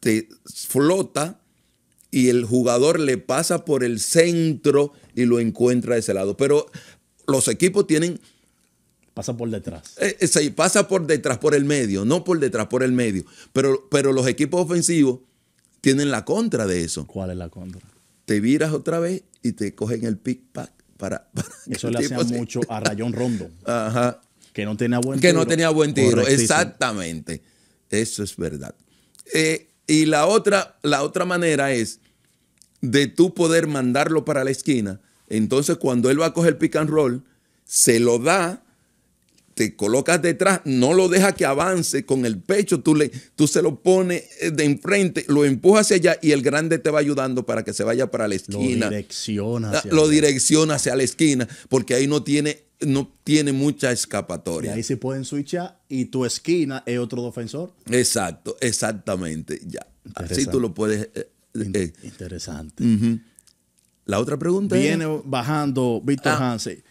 te flota y el jugador le pasa por el centro y lo encuentra de ese lado. Pero los equipos tienen Pasa por detrás. Eh, eh, pasa por detrás, por el medio, no por detrás, por el medio. Pero, pero los equipos ofensivos tienen la contra de eso. ¿Cuál es la contra? Te viras otra vez y te cogen el pick pack para. eso le hacía mucho a Rayón Rondo. Ajá. Que no tenía buen tiro. Que no tenía buen tiro, exactamente. Eso es verdad. Eh, y la otra, la otra manera es de tú poder mandarlo para la esquina. Entonces, cuando él va a coger el pick and roll, se lo da te colocas detrás, no lo deja que avance con el pecho, tú, le, tú se lo pones eh, de enfrente, lo empujas hacia allá y el grande te va ayudando para que se vaya para la esquina. Lo direcciona ah, hacia, lo direcciona hacia la esquina, porque ahí no tiene, no tiene mucha escapatoria. Y ahí se pueden switchar y tu esquina es otro defensor. Exacto, exactamente, ya. Así tú lo puedes... Eh, eh, interesante. La otra pregunta Viene bajando Víctor ah. Hansen.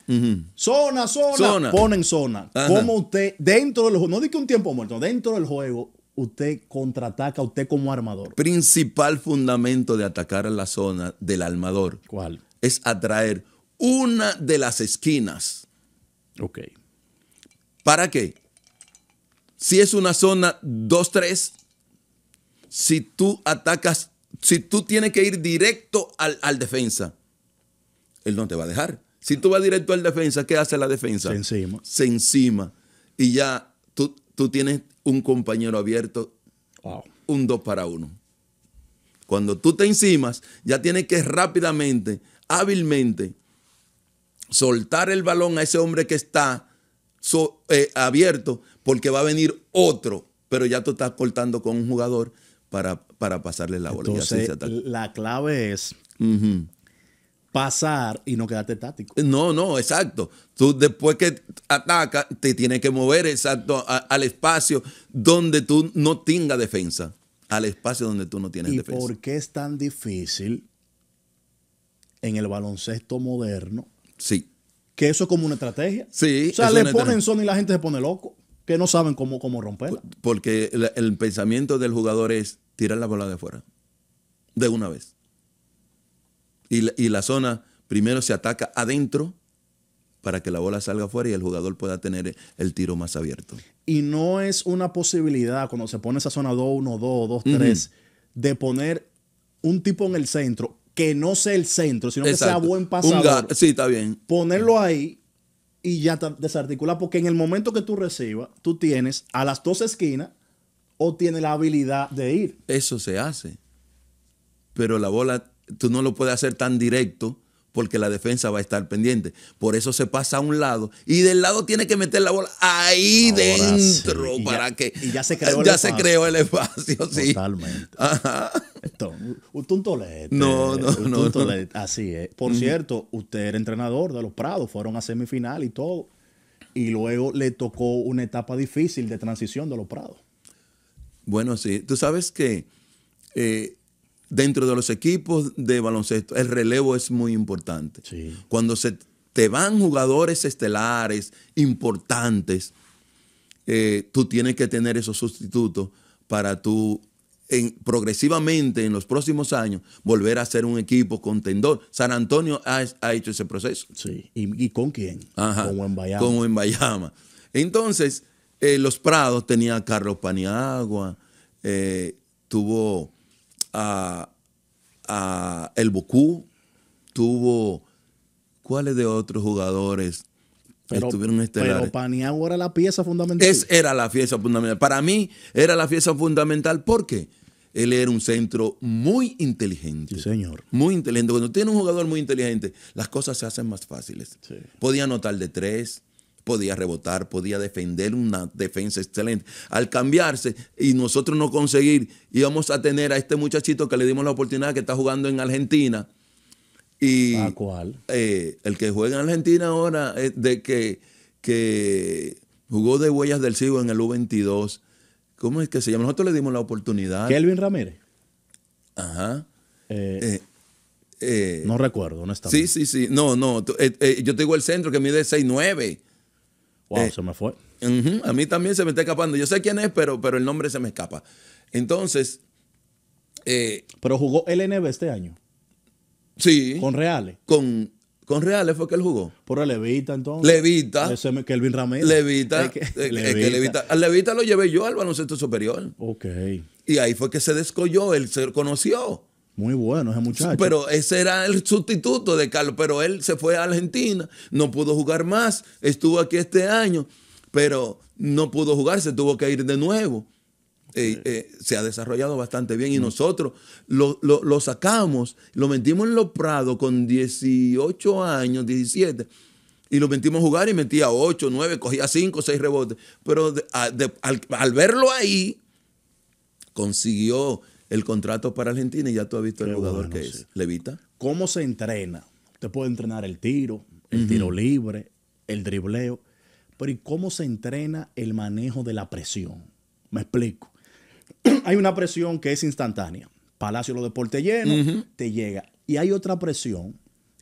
Zona, zona, Ponen zona. Como ¿Cómo usted, dentro del juego, no dice un tiempo muerto, dentro del juego, usted contraataca, usted como armador? Principal fundamento de atacar a la zona del armador. ¿Cuál? Es atraer una de las esquinas. Ok. ¿Para qué? Si es una zona 2-3, si tú atacas si tú tienes que ir directo al, defensa, él no te va a dejar. Si tú vas directo al defensa, ¿qué hace la defensa? Se encima. Se encima. Y ya tú, tienes un compañero abierto, un dos para uno. Cuando tú te encimas, ya tienes que rápidamente, hábilmente, soltar el balón a ese hombre que está eh, abierto, porque va a venir otro, pero ya tú estás cortando con un jugador para, para pasarle la bola. Entonces, la clave es pasar y no quedarte táctico. No, no, exacto. Tú después que atacas, te tienes que mover exacto al espacio donde tú no tengas defensa. Al espacio donde tú no tienes ¿Y defensa. ¿Por qué es tan difícil en el baloncesto moderno? Sí. Que eso es como una estrategia. Sí. O sea, le ponen son y la gente se pone loco. Que no saben cómo, cómo romperla. Porque el pensamiento del jugador es tirar la bola de afuera. De una vez. Y la, zona primero se ataca adentro para que la bola salga afuera y el jugador pueda tener el tiro más abierto. Y no es una posibilidad cuando se pone esa zona 2, 1, 2, 2, 3, de poner un tipo en el centro que no sea el centro, sino que sea buen pasador. sí, está bien. Ponerlo ahí y ya desarticular, porque en el momento que tú recibas, tú tienes a las dos esquinas o tiene la habilidad de ir. Eso se hace. Pero la bola, tú no lo puedes hacer tan directo porque la defensa va a estar pendiente. Por eso se pasa a un lado y del lado tiene que meter la bola ahí dentro para que... Y ya se creó el espacio. Totalmente. sí. un No, no, no, Así es. Por cierto, usted era entrenador de los Prados, fueron a semifinal y todo. Y luego le tocó una etapa difícil de transición de los Prados. Bueno, sí. Tú sabes que eh, dentro de los equipos de baloncesto el relevo es muy importante. Sí. Cuando se te van jugadores estelares importantes, eh, tú tienes que tener esos sustitutos para tú progresivamente en los próximos años volver a ser un equipo contendor. San Antonio ha, hecho ese proceso. Sí. ¿Y, con quién? Ajá. Con Como Con Wembayama. Entonces, eh, los Prados tenía a Carlos Paniagua, eh, tuvo a, El Bocú, tuvo. ¿Cuáles de otros jugadores tuvieron estuvieron estelares? Pero Paniagua era la pieza fundamental. Es, era la pieza fundamental. Para mí era la pieza fundamental porque él era un centro muy inteligente. Sí, señor. Muy inteligente. Cuando tienes un jugador muy inteligente, las cosas se hacen más fáciles. Podía anotar de tres podía rebotar, podía defender una defensa excelente. Al cambiarse y nosotros no conseguir, íbamos a tener a este muchachito que le dimos la oportunidad que está jugando en Argentina. Y, ¿A cuál? Eh, el que juega en Argentina ahora, de que, que jugó de huellas del Cigo en el U22. ¿Cómo es que se llama? Nosotros le dimos la oportunidad. Kelvin Ramírez. Ajá. Eh. Eh, eh no recuerdo, Sí, sí, sí. No, no. Eh, yo te yo el centro que mide 6'9. Eh, se me fue. a mí también se me está escapando. Yo sé quién es, pero, pero el nombre se me escapa. Entonces. Eh, pero jugó LNB este año. Sí. Con Reales. Con, con Reales fue que él jugó. Por Levita, entonces. Levita. Ese Kelvin Ramírez. Levita. Eh, Levita. Levita. Levita lo llevé yo al baloncesto superior. Ok. Y ahí fue que se descolló, él se conoció. Muy bueno ese muchacho. Pero ese era el sustituto de Carlos, pero él se fue a Argentina, no pudo jugar más, estuvo aquí este año, pero no pudo jugar, se tuvo que ir de nuevo. Eh, eh, se ha desarrollado bastante bien y mm. nosotros lo, sacamos, lo metimos en los Prados con 18 años, 17, y lo metimos a jugar y metía 8, 9, cogía 5, 6 rebotes. Pero al, verlo ahí, consiguió el contrato para Argentina y ya tú has visto el jugador que es. Levita. ¿Cómo se entrena? Usted puede entrenar el tiro, el tiro libre, el dribleo, pero ¿y cómo se entrena el manejo de la presión? Me explico. hay una presión que es instantánea. Palacio de los Deportes llenos, te llega. Y hay otra presión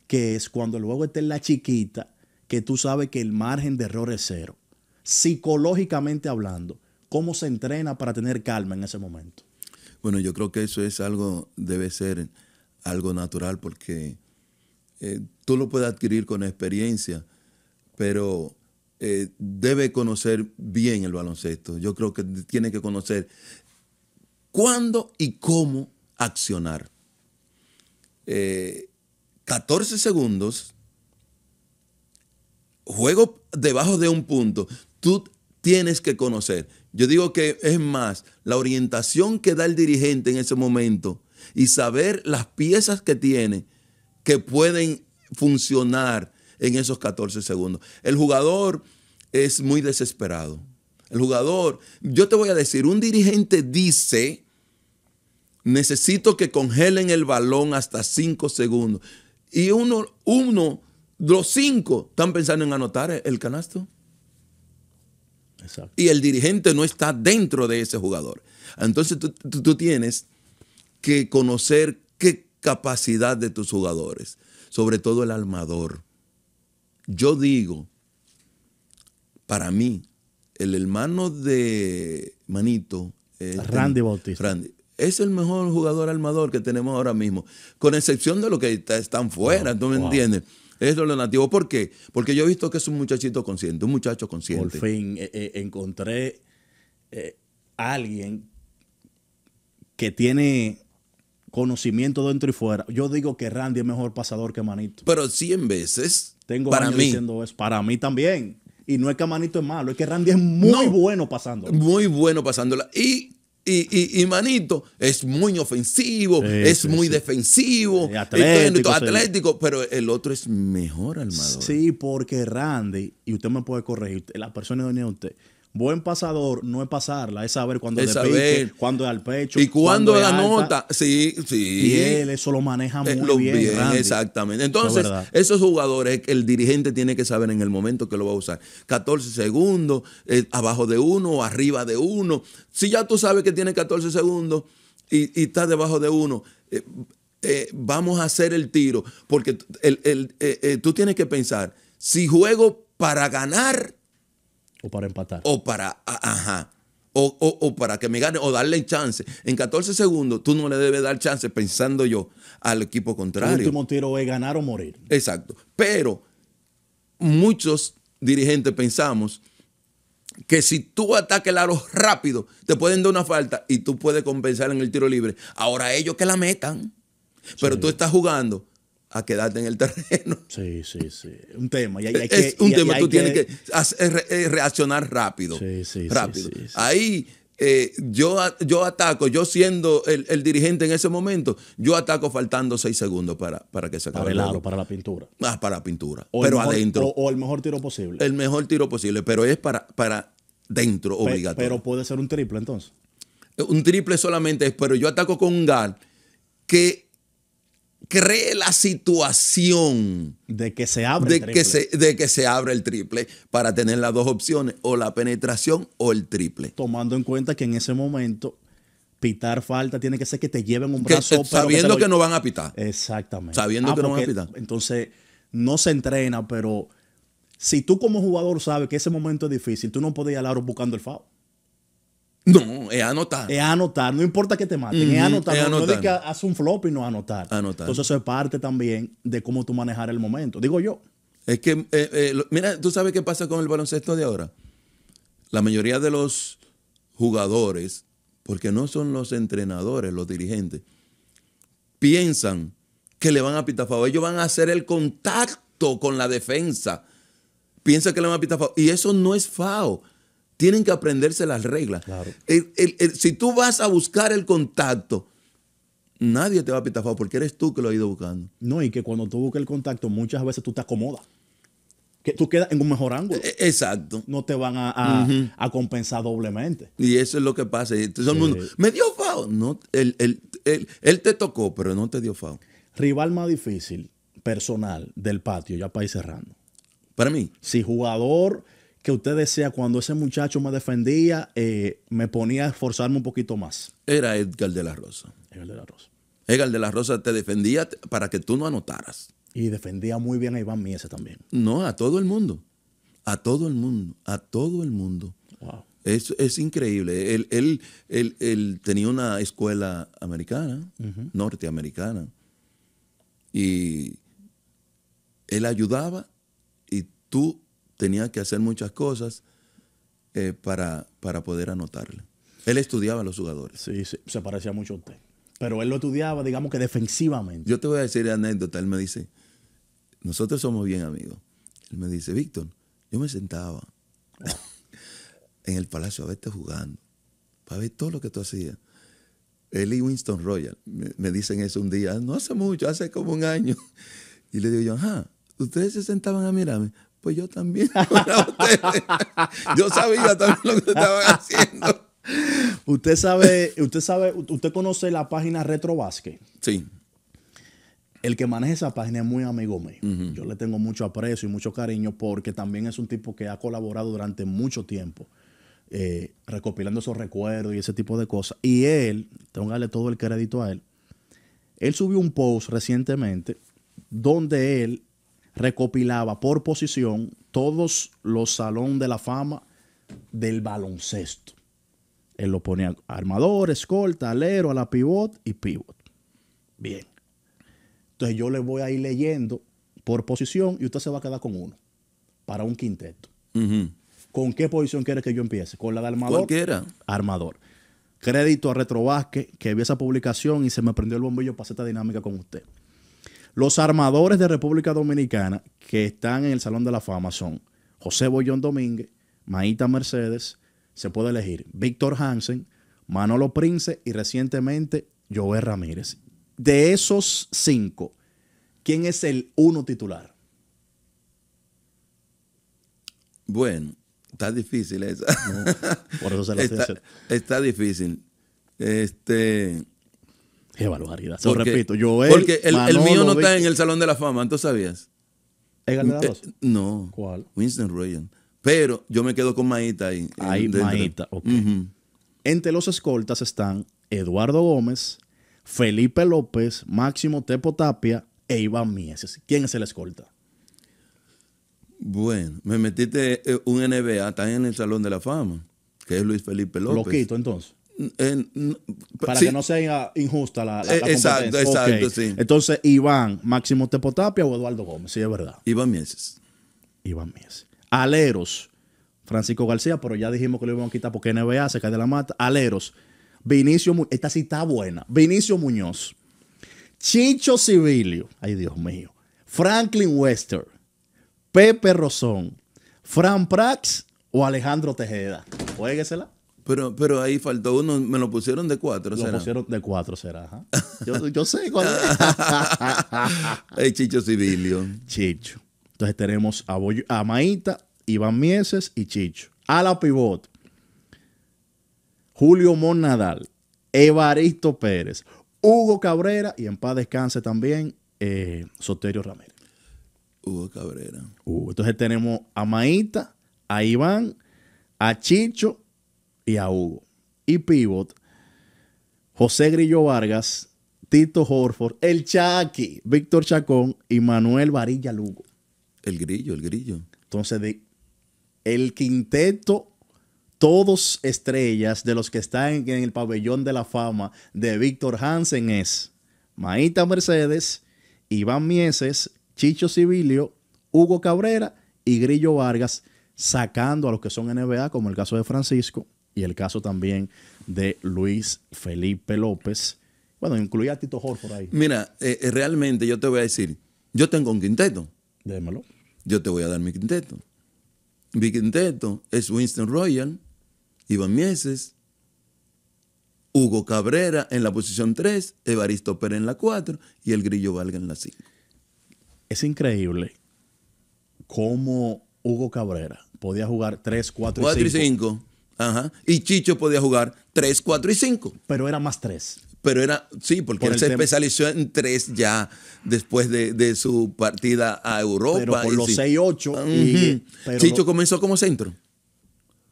que es cuando luego esté en la chiquita, que tú sabes que el margen de error es cero. Psicológicamente hablando, ¿cómo se entrena para tener calma en ese momento? Bueno, yo creo que eso es algo, debe ser algo natural porque eh, tú lo puedes adquirir con experiencia, pero eh, debe conocer bien el baloncesto. Yo creo que tiene que conocer cuándo y cómo accionar. 14 eh, segundos, juego debajo de un punto. Tú tienes que conocer. Yo digo que es más, la orientación que da el dirigente en ese momento y saber las piezas que tiene que pueden funcionar en esos 14 segundos. El jugador es muy desesperado. El jugador, yo te voy a decir, un dirigente dice, necesito que congelen el balón hasta 5 segundos. Y uno, uno, los cinco están pensando en anotar el canasto. Y el dirigente no está dentro de ese jugador. Entonces tú, tienes que conocer qué capacidad de tus jugadores, sobre todo el armador. Yo digo, para mí, el hermano de Manito. Randy Bautista. es el mejor jugador armador que tenemos ahora mismo, con excepción de los que están fuera, ¿tú me entiendes? Es lo nativo. ¿Por qué? Porque yo he visto que es un muchachito consciente, un muchacho consciente. Por fin eh, eh, encontré a eh, alguien que tiene conocimiento dentro y fuera. Yo digo que Randy es mejor pasador que Manito. Pero 100 veces. Tengo para mí. diciendo eso. Para mí también. Y no es que Manito es malo, es que Randy es muy bueno pasándola. Muy bueno pasándola. Y y, y, Manito es muy ofensivo, es muy defensivo, atlético, atlético pero el otro es mejor armador. Sí, porque Randy, y usted me puede corregir, la persona donde de usted, Buen pasador no es pasarla, es saber cuándo es saber. cuándo es al pecho. Y cuándo, la nota. Sí, sí. Y él eso lo maneja eh, muy bien. exactamente. Entonces, esos jugadores, el dirigente tiene que saber en el momento que lo va a usar. 14 segundos, eh, abajo de uno, arriba de uno. Si ya tú sabes que tiene 14 segundos y, está debajo de uno. Eh, vamos a hacer el tiro, porque tú tienes que pensar, si juego para ganar, o para empatar. O para, ajá. O, para que me gane, o darle chance. En 14 segundos, tú no le debes dar chance, pensando yo, al equipo contrario. El último tiro es ganar o morir. Exacto. Pero muchos dirigentes pensamos que si tú atacas el aro rápido, te pueden dar una falta y tú puedes compensar en el tiro libre. Ahora ellos que la metan. Pero tú estás jugando a quedarte en el terreno. Sí, sí, sí. Un tema. Y que, es un tema, tú tienes que, reaccionar rápido. Sí, sí, rápido. Ahí eh, yo, yo ataco, yo siendo el, dirigente en ese momento, yo ataco faltando seis segundos para, que se acabe. Para el aro, para la pintura. Ah, para la pintura. pero adentro. O, el mejor tiro posible. El mejor tiro posible, pero es para, para dentro, obligatorio. Pero puede ser un triple entonces. Un triple solamente es, pero yo ataco con un gal que cree la situación de que se abre el triple. Que se, de que se abre el triple para tener las dos opciones, o la penetración o el triple. Tomando en cuenta que en ese momento pitar falta tiene que ser que te lleven un brazo. sabiendo que, no van a pitar. Exactamente. Sabiendo ah, que no van a pitar. Entonces, no se entrena, pero si tú como jugador sabes que ese momento es difícil, tú no podías ir al buscando el foul. No, es anotar. Es anotar, no importa que te maten, es anotar. no, es que haz un flop y no anotar. Entonces eso es parte también de cómo tú manejar el momento, digo yo. Es que, eh, eh, mira, tú sabes qué pasa con el baloncesto de ahora. La mayoría de los jugadores, porque no son los entrenadores, los dirigentes, piensan que le van a pitar Ellos van a hacer el contacto con la defensa. Piensan que le van a pitar Y eso no es FAO tienen que aprenderse las reglas. si tú vas a buscar el contacto, nadie te va a pitar porque eres tú que lo has ido buscando. No, y que cuando tú buscas el contacto, muchas veces tú te acomodas. Que tú quedas en un mejor ángulo. E, e, exacto. No te van a, compensar doblemente. Y eso es lo que pasa. me dio FAO. No, él, él, te tocó, pero no te dio FAO. Rival más difícil, personal, del patio, ya para ir cerrando. Para mí. Si jugador que usted decía cuando ese muchacho me defendía, eh, me ponía a esforzarme un poquito más? Era Edgar de la Rosa. Edgar de la Rosa. Edgar de la Rosa te defendía para que tú no anotaras. Y defendía muy bien a Iván Miese también. No, a todo el mundo. A todo el mundo. A todo el mundo. Wow. Es, increíble. Él, él, tenía una escuela americana, norteamericana, y él ayudaba y tú tenía que hacer muchas cosas eh, para, para poder anotarle. Él estudiaba a los jugadores. Sí, sí, se parecía mucho a usted. Pero él lo estudiaba, digamos que defensivamente. Yo te voy a decir anécdota. Él me dice, nosotros somos bien amigos. Él me dice, Víctor, yo me sentaba en el palacio a verte jugando, para ver todo lo que tú hacías. Él y Winston Royal me dicen eso un día, no hace mucho, hace como un año. Y le digo yo, ajá, ustedes se sentaban a mirarme pues yo también. yo sabía también lo que estaban haciendo. Usted sabe, usted sabe, usted conoce la página Retro Retrobásquet. Sí. El que maneja esa página es muy amigo mío. Yo le tengo mucho aprecio y mucho cariño porque también es un tipo que ha colaborado durante mucho tiempo. Eh, recopilando esos recuerdos y ese tipo de cosas. Y él, tengo darle todo el crédito a él, él subió un post recientemente donde él recopilaba por posición todos los salón de la fama del baloncesto. Él lo ponía armador, escolta, alero, a la pivot y pivot. Bien. Entonces yo le voy a ir leyendo por posición y usted se va a quedar con uno para un quinteto. ¿Con qué posición quiere que yo empiece? ¿Con la de armador? Cualquiera. Armador. Crédito a Retrovasque que vi esa publicación y se me prendió el bombillo para hacer esta dinámica con usted. Los armadores de República Dominicana que están en el Salón de la Fama son José Bollón Domínguez, Maíta Mercedes, se puede elegir Víctor Hansen, Manolo Prince y recientemente Joel Ramírez. De esos cinco, ¿quién es el uno titular? Bueno, está difícil esa. por eso se la está, está difícil. Este, Qué barbaridad. lo porque, repito, yo eh, Porque el, mío no está en el Salón de la Fama, ¿tú sabías? Eh, no. ¿Cuál? Winston Reagan. Pero yo me quedo con Maíta ahí. Ahí, Maíta, ok. Entre los escoltas están Eduardo Gómez, Felipe López, Máximo Tepo Tapia e Iván Mieses. ¿Quién es el escolta? Bueno, me metiste eh, un NBA, está en el Salón de la Fama, que es Luis Felipe López. Loquito, entonces. Eh, Para que no sea injusta la, eh, exacto, sí. Entonces, Iván, Máximo Tepotapia o Eduardo Gómez, si es verdad. Iván Mieses. Iván Mieses. Aleros, Francisco García, pero ya dijimos que lo iban a quitar porque NBA se cae de la mata. Aleros, Vinicio esta sí está buena. Vinicio Muñoz, Chicho Civilio, ay Dios mío, Franklin Wester, Pepe Rosón, Fran Prax o Alejandro Tejeda. Jueguesela. Pero, pero ahí faltó uno, me lo pusieron de cuatro, Lo pusieron de cuatro, será. Yo, sé cuál es. Chicho Civilio. Chicho. Entonces tenemos a, Maíta, Iván Mieses y Chicho. A la pivot, Julio Mon Evaristo Pérez, Hugo Cabrera y en paz descanse también eh, Soterio Ramírez. Hugo Cabrera. entonces tenemos a Maíta, a Iván, a Chicho y a Hugo. Y pivot, José Grillo Vargas, Tito Horford, el Chaki, Víctor Chacón y Manuel Varilla Lugo. El grillo, el grillo. Entonces, de, el quinteto, todos estrellas de los que están en, el pabellón de la fama de Víctor Hansen es Maíta Mercedes, Iván Mieses, Chicho Civilio, Hugo Cabrera y Grillo Vargas, sacando a los que son NBA, como el caso de Francisco, y el caso también de Luis Felipe López. Bueno, incluía a Tito Jorge por ahí. Mira, eh, eh, realmente yo te voy a decir, yo tengo un quinteto. Démelo. Yo te voy a dar mi quinteto. Mi quinteto es Winston Royal, Iván Mieses, Hugo Cabrera en la posición 3, Evaristo Pérez en la 4 y el Grillo Valga en la 5. Es increíble cómo Hugo Cabrera podía jugar 3, 4 y 5. 4 y 5 Ajá. Y Chicho podía jugar 3, 4 y 5. Pero era más 3. Pero era, sí, porque él se especializó en 3 ya después de, de, su partida a Europa. Pero por y los 6, 8. Chicho comenzó como centro.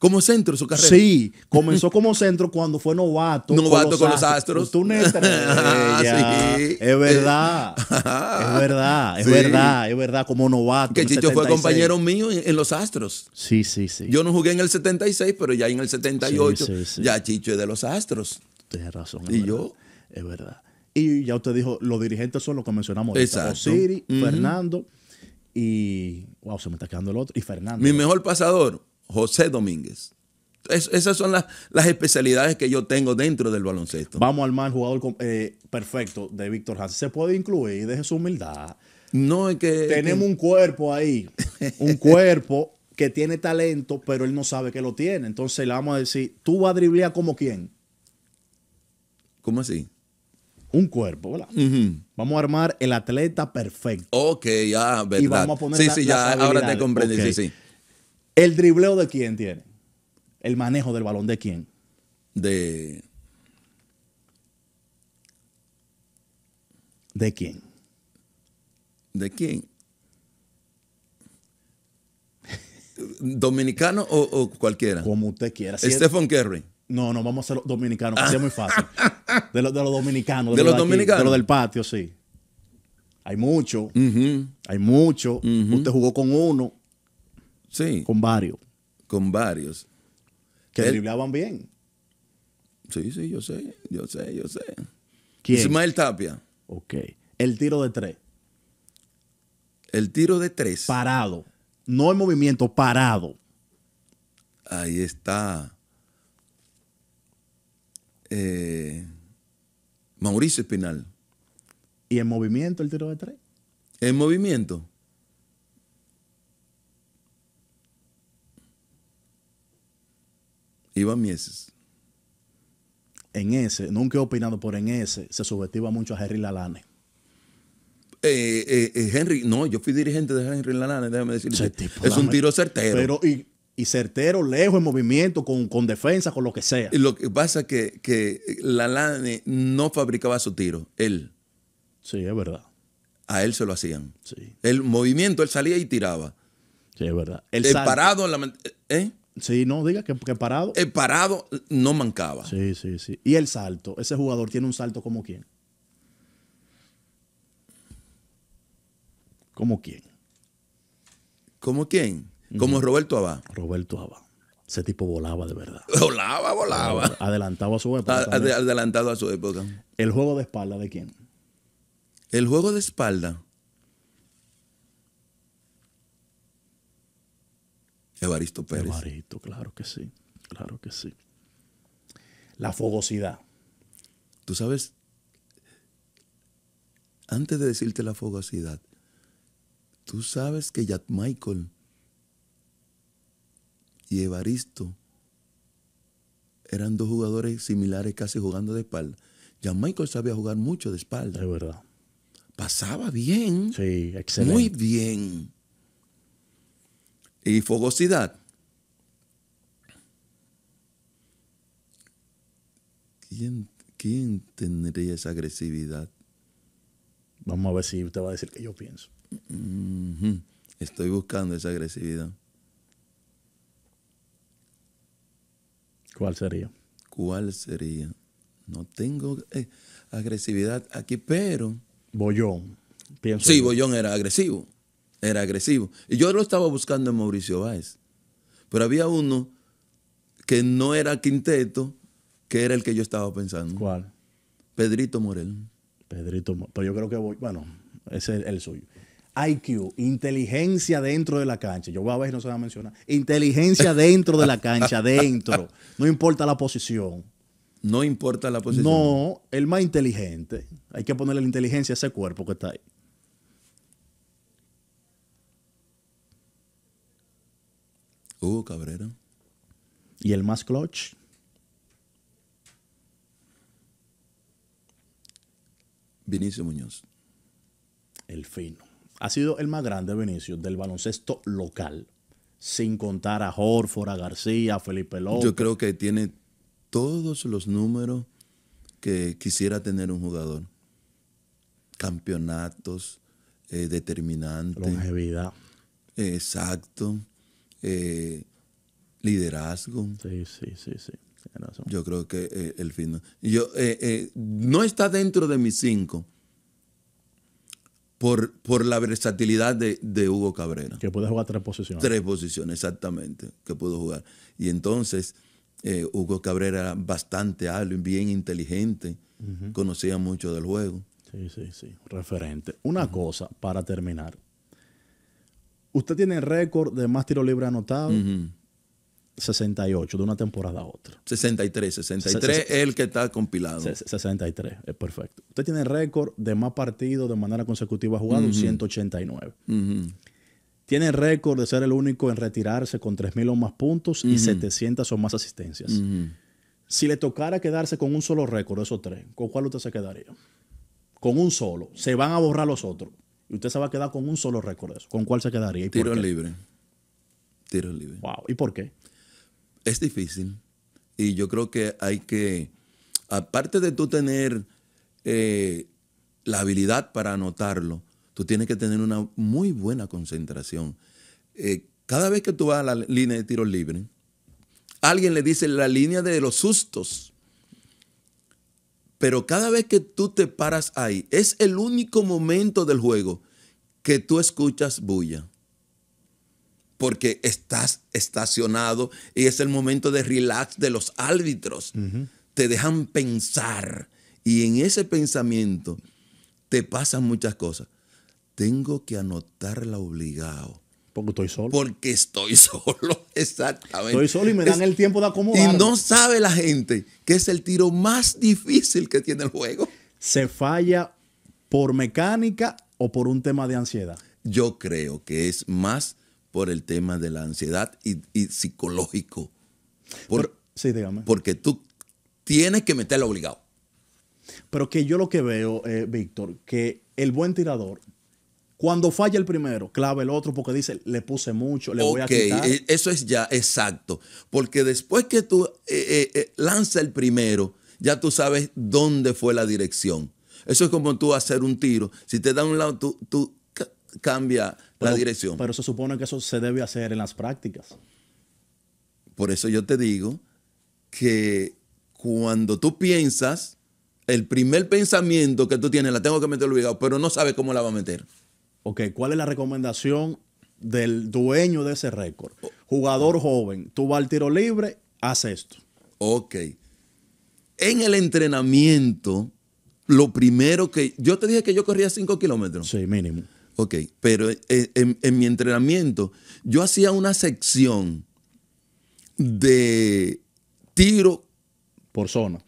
Como centro su carrera. Sí, comenzó como centro cuando fue novato. Novato con los, Astros. Tú estrella. Es verdad. es verdad, es verdad, es verdad, como novato. Que Chicho fue compañero mío en, los Astros. Sí, sí, sí. Yo no jugué en el 76, pero ya en el 78 ya Chicho es de los Astros. Tienes razón. Y yo. Es verdad. Y ya usted dijo, los dirigentes son los que mencionamos. Exacto. Siri Fernando y... Wow, se me está quedando el otro. Y Fernando. Mi mejor pasador, José Domínguez. esas son las, especialidades que yo tengo dentro del baloncesto. Vamos armar el jugador eh, perfecto de Víctor Hans. Se puede incluir, deje su humildad. No es que. Tenemos un cuerpo ahí. Un cuerpo que tiene talento, pero él no sabe que lo tiene. Entonces le vamos a decir, ¿tú vas a driblear como quién? ¿Cómo así? Un cuerpo, ¿verdad? Vamos a armar el atleta perfecto. Ok, ya, verdad. sí, sí, ya, ahora te comprendí, sí, sí. ¿El dribleo de quién tiene? ¿El manejo del balón de quién? De. ¿De quién? ¿De quién? ¿Dominicano o, cualquiera? Como usted quiera. Stephen Curry. No, no, vamos a ser dominicanos, así ah. es muy fácil. De los dominicanos. De, los dominicanos. De los del patio, sí. Hay mucho. Hay mucho. Usted jugó con uno. Sí. Con varios. Con varios. Que driblaban bien. Sí, sí, yo sé, yo sé, yo sé. ¿Quién? Ismael Tapia. Ok. El tiro de tres. El tiro de tres. Parado. No en movimiento, parado. Ahí está. Eh, Mauricio Espinal. ¿Y en movimiento el tiro de tres? En movimiento. Iván Mieses. En ese, nunca he opinado, por en ese se subestima mucho a Henry Lalane. Eh, eh, eh, Henry, no, yo fui dirigente de Henry Lalane, déjame decirte. es un tiro certero. Pero y, certero, lejos, en movimiento, con, defensa, con lo que sea. Y lo que pasa es que, que Lalane no fabricaba su tiro, él. Sí, es verdad. A él se lo hacían. Sí. El movimiento, él salía y tiraba. Sí, es verdad. El, parado en la... ¿eh? Sí, no, diga que, parado. El parado no mancaba. Sí, sí, sí. Y el salto. Ese jugador tiene un salto como quién. ¿Como quién? ¿Como quién? Como Roberto Abá. Roberto Abá. Ese tipo volaba de verdad. Volaba, volaba. Adelantado a su época. adelantado a su época. ¿El juego de espalda de quién? El juego de espalda. Evaristo Pérez. Evaristo, claro que sí, claro que sí. La fogosidad. Tú sabes, antes de decirte la fogosidad, tú sabes que Jack Michael y Evaristo eran dos jugadores similares casi jugando de espalda. Jack Michael sabía jugar mucho de espalda. Es verdad. Pasaba bien. Sí, excelente. Muy bien y fogosidad. ¿Quién, tendría esa agresividad? Vamos a ver si usted va a decir que yo pienso. Estoy buscando esa agresividad. ¿Cuál sería? ¿Cuál sería? No tengo eh, agresividad aquí, pero. Bollón. sí, Bollón era agresivo era agresivo. Y yo lo estaba buscando en Mauricio Báez. Pero había uno que no era quinteto, que era el que yo estaba pensando. ¿Cuál? Pedrito Morel. Pedrito Morel. Pero yo creo que voy. Bueno, ese es el suyo. IQ, inteligencia dentro de la cancha. Yo voy a ver no se va a mencionar. Inteligencia dentro de la cancha, dentro. No importa la posición. No importa la posición. No, el más inteligente. Hay que ponerle la inteligencia a ese cuerpo que está ahí. Hugo Cabrera. ¿Y el más clutch? Vinicio Muñoz. El fino. Ha sido el más grande, Vinicio, del baloncesto local. Sin contar a Horford, a García, a Felipe López. Yo creo que tiene todos los números que quisiera tener un jugador. Campeonatos, eh, determinantes. Longevidad. Exacto. Eh, liderazgo. Sí, sí, sí, sí. Yo creo que eh, el fin. Yo, eh, no está dentro de mis cinco por, por la versatilidad de, Hugo Cabrera. Que puede jugar tres posiciones. Tres posiciones, exactamente, que pudo jugar. Y entonces, Hugo Cabrera era bastante hábil, bien inteligente, conocía mucho del juego. Sí, sí, sí, referente. Una cosa para terminar. Usted tiene el récord de más tiro libre anotado. 68 de una temporada a otra. 63, 63 es el que está compilado. 63, es perfecto. Usted tiene el récord de más partidos de manera consecutiva jugado, 189. Tiene el récord de ser el único en retirarse con 3.000 o más puntos y 700 o más asistencias. Si le tocara quedarse con un solo récord, esos tres, ¿con cuál usted se quedaría? Con un solo. Se van a borrar los otros. Y usted se va a quedar con un solo récord ¿Con cuál se quedaría? Tiro libre. Tiro libre. Wow. ¿Y por qué? Es difícil. Y yo creo que hay que, aparte de tú tener eh, la habilidad para anotarlo, tú tienes que tener una muy buena concentración. Eh, cada vez que tú vas a la línea de tiros libres, alguien le dice la línea de los sustos. Pero cada vez que tú te paras ahí, es el único momento del juego que tú escuchas bulla. Porque estás estacionado y es el momento de relax de los árbitros. Te dejan pensar y en ese pensamiento te pasan muchas cosas. Tengo que anotarla obligado. Porque estoy solo. Porque estoy solo, exactamente. Estoy solo y me dan el tiempo de acomodar. Y no sabe la gente que es el tiro más difícil que tiene el juego. Se falla por mecánica o por un tema de ansiedad. Yo creo que es más por el tema de la ansiedad y, psicológico. Por, sí, dígame. Porque tú tienes que meterlo obligado. Pero que yo lo que veo, eh, Víctor, que el buen tirador cuando falla el primero, clava el otro porque dice, le puse mucho, le voy a quitar. Eh, eso es ya, exacto. Porque después que tú lanzas eh, eh, lanza el primero, ya tú sabes dónde fue la dirección. Eso es como tú hacer un tiro. Si te da un lado, tú, tú cambia la dirección. Pero se supone que eso se debe hacer en las prácticas. Por eso yo te digo que cuando tú piensas, el primer pensamiento que tú tienes, la tengo que meter obligado, pero no sabes cómo la va a meter. Ok, ¿cuál es la recomendación del dueño de ese récord? Jugador joven, tú vas al tiro libre, haz esto. Ok. En el entrenamiento, lo primero que. Yo te dije que yo corría 5 kilómetros. Sí, mínimo. Ok, pero eh, eh, en, mi entrenamiento, yo hacía una sección de tiro. Por zona.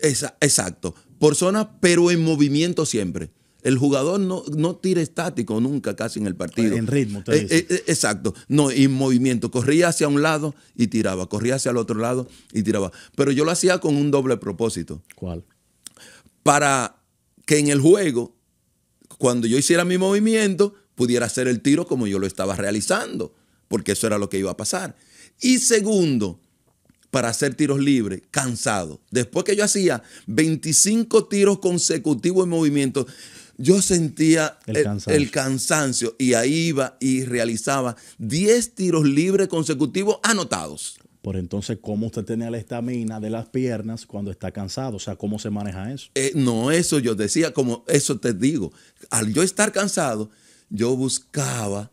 exacto. Por zona, pero en movimiento siempre. El jugador no, no tira estático nunca casi en el partido. En ritmo, te eh, eh, eh, Exacto. No, en movimiento. Corría hacia un lado y tiraba. Corría hacia el otro lado y tiraba. Pero yo lo hacía con un doble propósito. ¿Cuál? Para que en el juego, cuando yo hiciera mi movimiento, pudiera hacer el tiro como yo lo estaba realizando. Porque eso era lo que iba a pasar. Y segundo, para hacer tiros libres, cansado. Después que yo hacía 25 tiros consecutivos en movimiento, yo sentía el, cansancio. y ahí iba y realizaba 10 tiros libres consecutivos anotados. Por entonces, ¿cómo usted tenía la estamina de las piernas cuando está cansado? O sea, ¿cómo se maneja eso? Eh, no, eso yo decía, como eso te digo. Al yo estar cansado, yo buscaba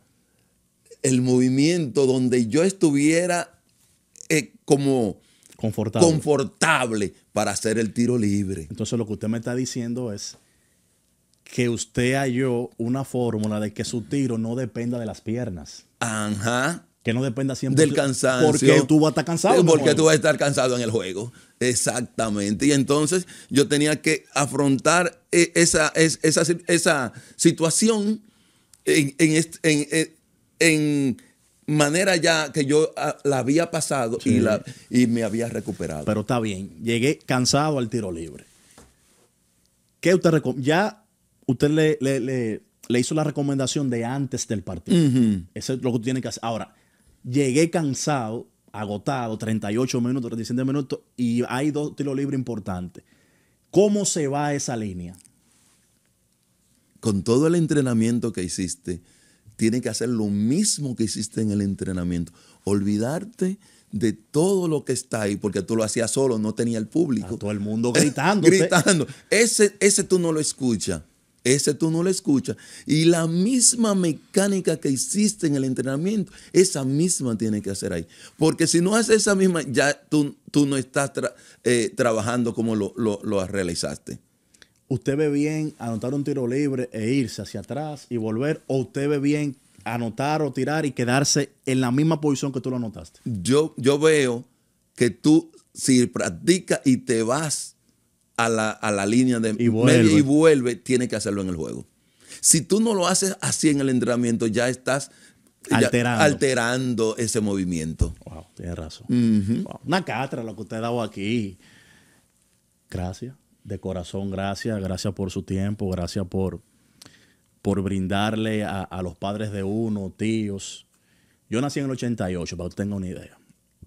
el movimiento donde yo estuviera eh, como confortable. confortable para hacer el tiro libre. Entonces, lo que usted me está diciendo es que usted halló una fórmula de que su tiro no dependa de las piernas. Ajá. Que no dependa siempre del cansancio. Porque tú vas a estar cansado. Eh, porque tú vas a estar cansado en el juego. Exactamente. Y entonces yo tenía que afrontar eh, esa, esa, esa situación en, en, eh, manera ya que yo ah, la había pasado y, la, y me había recuperado. Pero está bien. Llegué cansado al tiro libre. ¿Qué usted recomienda? Ya usted le, le, hizo la recomendación de antes del partido. Eso es lo que tiene que hacer. Ahora, llegué cansado, agotado, 38 minutos, 37 minutos, y hay dos tiros libres importantes. ¿Cómo se va esa línea? Con todo el entrenamiento que hiciste, tiene que hacer lo mismo que hiciste en el entrenamiento. Olvidarte de todo lo que está ahí, porque tú lo hacías solo, no tenía el público. todo el mundo gritando. gritando. Ese, ese tú no lo escuchas. Ese tú no lo escuchas. Y la misma mecánica que hiciste en el entrenamiento, esa misma tiene que hacer ahí. Porque si no haces esa misma, ya tú, tú no estás eh, trabajando como lo, realizaste. ¿Usted ve bien anotar un tiro libre e irse hacia atrás y volver? ¿O usted ve bien anotar o tirar y quedarse en la misma posición que tú lo anotaste? Yo, yo veo que tú, si practicas y te vas a la, línea de y y vuelve, tiene que hacerlo en el juego. Si tú no lo haces así en el entrenamiento, ya estás alterando, ese movimiento. Wow, tienes razón. Una catra lo que usted ha dado aquí. Gracias, de corazón, gracias, gracias por su tiempo, gracias por, por brindarle a, los padres de uno, tíos. Yo nací en el 88, para que tenga una idea,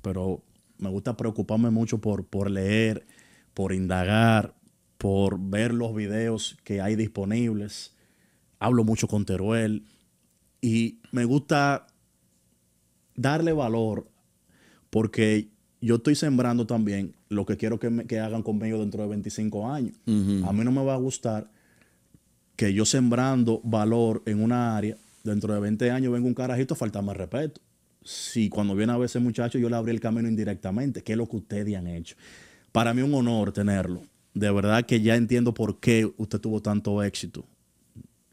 pero me gusta preocuparme mucho por, por leer por indagar, por ver los videos que hay disponibles. Hablo mucho con Teruel y me gusta darle valor porque yo estoy sembrando también lo que quiero que, me, hagan conmigo dentro de 25 años. A mí no me va a gustar que yo sembrando valor en una área, dentro de 20 años venga un carajito falta más respeto. Si cuando viene a veces muchacho yo le abrí el camino indirectamente, ¿qué es lo que ustedes han hecho? para mí un honor tenerlo. De verdad que ya entiendo por qué usted tuvo tanto éxito.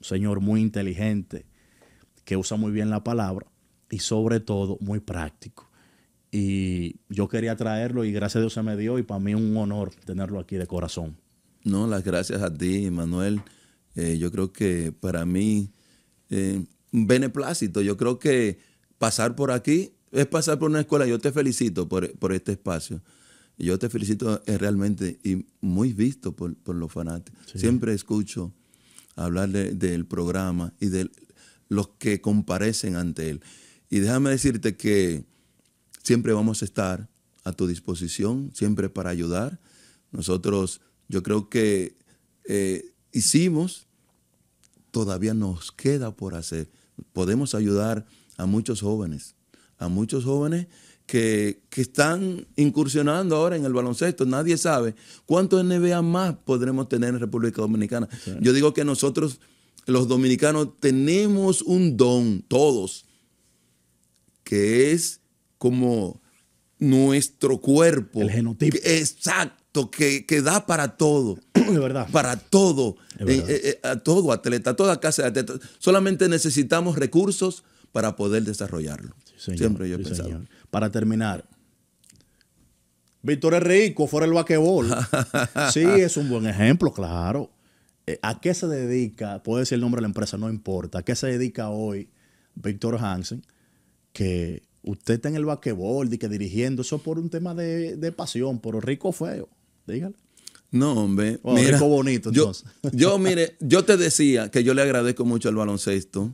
señor muy inteligente, que usa muy bien la palabra y sobre todo muy práctico. Y yo quería traerlo y gracias a Dios se me dio y para mí un honor tenerlo aquí de corazón. No, las gracias a ti, Manuel. Eh, yo creo que para mí eh, un beneplácito. Yo creo que pasar por aquí es pasar por una escuela. Yo te felicito por, por este espacio yo te felicito eh, realmente y muy visto por, los fanáticos. Siempre escucho hablar del programa y de los que comparecen ante él. Y déjame decirte que siempre vamos a estar a tu disposición, siempre para ayudar. Nosotros, yo creo que eh, hicimos, todavía nos queda por hacer. Podemos ayudar a muchos jóvenes, a muchos jóvenes que, están incursionando ahora en el baloncesto. Nadie sabe cuántos NBA más podremos tener en República Dominicana. Yo digo que nosotros, los dominicanos, tenemos un don, todos, que es como nuestro cuerpo. El genotipo. Exacto, que, da para todo. de verdad. Para todo. Eh, eh, eh, a todo atleta, a toda casa de atleta. Solamente necesitamos recursos para poder desarrollarlo. Siempre yo he pensado para terminar. Víctor es Rico fuera el vaquebol. Sí, es un buen ejemplo, claro. Eh, ¿A qué se dedica? Puede decir el nombre de la empresa, no importa. ¿A qué se dedica hoy Víctor Hansen? Que usted está en el vaquebol, que dirigiendo, eso por un tema de, pasión, pero rico feo. Dígale. No, hombre. Oh, rico bonito, Yo, mire, yo te decía que yo le agradezco mucho al baloncesto,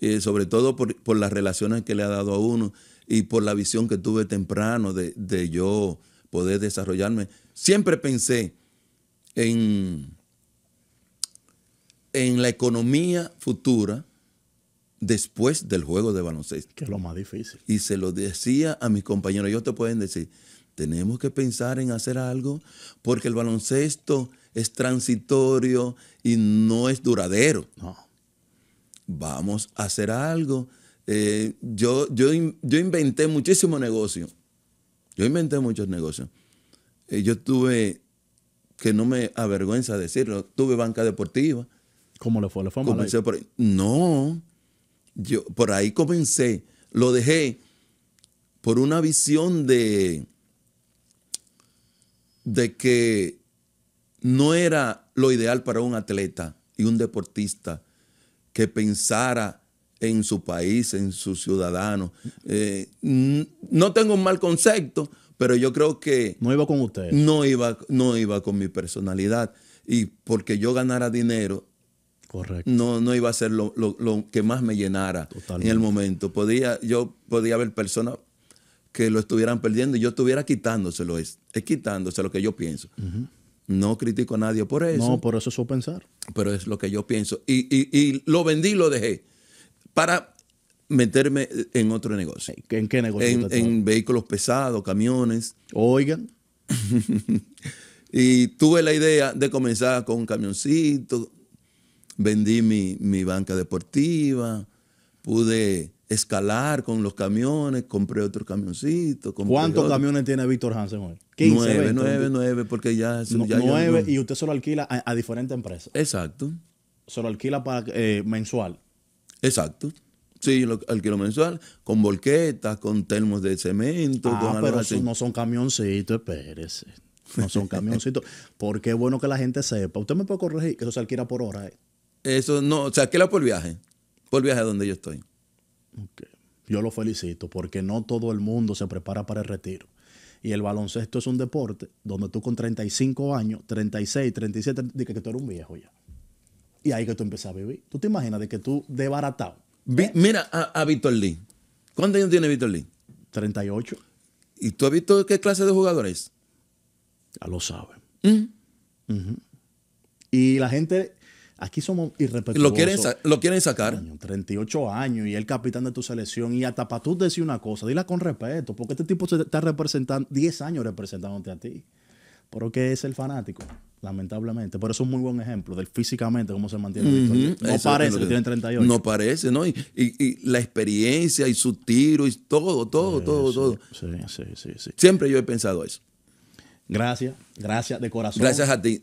y eh, sobre todo por, por las relaciones que le ha dado a uno y por la visión que tuve temprano de, yo poder desarrollarme, siempre pensé en, en la economía futura después del juego de baloncesto. Que es lo más difícil. Y se lo decía a mis compañeros, ellos te pueden decir, tenemos que pensar en hacer algo porque el baloncesto es transitorio y no es duradero. No. Vamos a hacer algo eh, yo, yo, inventé muchísimos negocios. Yo inventé muchos negocios. Eh, yo tuve, que no me avergüenza decirlo, tuve banca deportiva. ¿Cómo le fue? ¿Le fue No, yo por ahí comencé. Lo dejé por una visión de, de que no era lo ideal para un atleta y un deportista que pensara en su país, en sus ciudadanos. Eh, no tengo un mal concepto, pero yo creo que... No iba con usted. No iba, no iba con mi personalidad. Y porque yo ganara dinero, Correcto. No, no iba a ser lo, que más me llenara en el momento. Podía, yo podía ver personas que lo estuvieran perdiendo y yo estuviera quitándoselo, es, quitándose lo que yo pienso. No critico a nadie por eso. No, por eso su pensar. Pero es lo que yo pienso. Y, y lo vendí y lo dejé para meterme en otro negocio. ¿En qué negocio? En, vehículos pesados, camiones. Oigan. y tuve la idea de comenzar con un camioncito, vendí mi, banca deportiva, pude escalar con los camiones, compré otro camioncito. ¿Cuántos camiones tiene Víctor Hansen hoy? 15, nueve, nueve, nueve, porque ya... ya nueve, y usted solo alquila a, diferentes empresas. Exacto. Solo alquila para, eh, mensual. Exacto. Sí, el mensual, con volquetas, con termos de cemento. Ah, pero esos no son camioncitos, espérese. No son camioncitos. Porque es bueno que la gente sepa. Usted me puede corregir que eso se alquila por hora. ¿eh? Eso no, se alquila por viaje. Por viaje a donde yo estoy. Okay. Yo lo felicito porque no todo el mundo se prepara para el retiro. Y el baloncesto es un deporte donde tú con 35 años, 36, 37, dices que tú eres un viejo ya. Y ahí que tú empiezas a vivir. ¿Tú te imaginas de que tú desbaratado? ¿Eh? mira a, a Víctor Lee. ¿Cuántos años tiene Víctor Lee? 38. ¿Y tú has visto qué clase de jugador es? Ya lo sabe. Y la gente, aquí somos irrespetuosos. Lo quieren, lo quieren sacar. 38 años y el capitán de tu selección. Y hasta para tú decir una cosa, dila con respeto, porque este tipo se está representando, 10 años representándote a ti. Porque es el fanático? Lamentablemente. Pero eso es un muy buen ejemplo de físicamente cómo se mantiene No parece que, tiene 38. No parece, ¿no? Y, la experiencia y su tiro y todo, todo, todo, todo. Sí, sí, sí, Siempre yo he pensado eso. Gracias, gracias de corazón. Gracias a ti.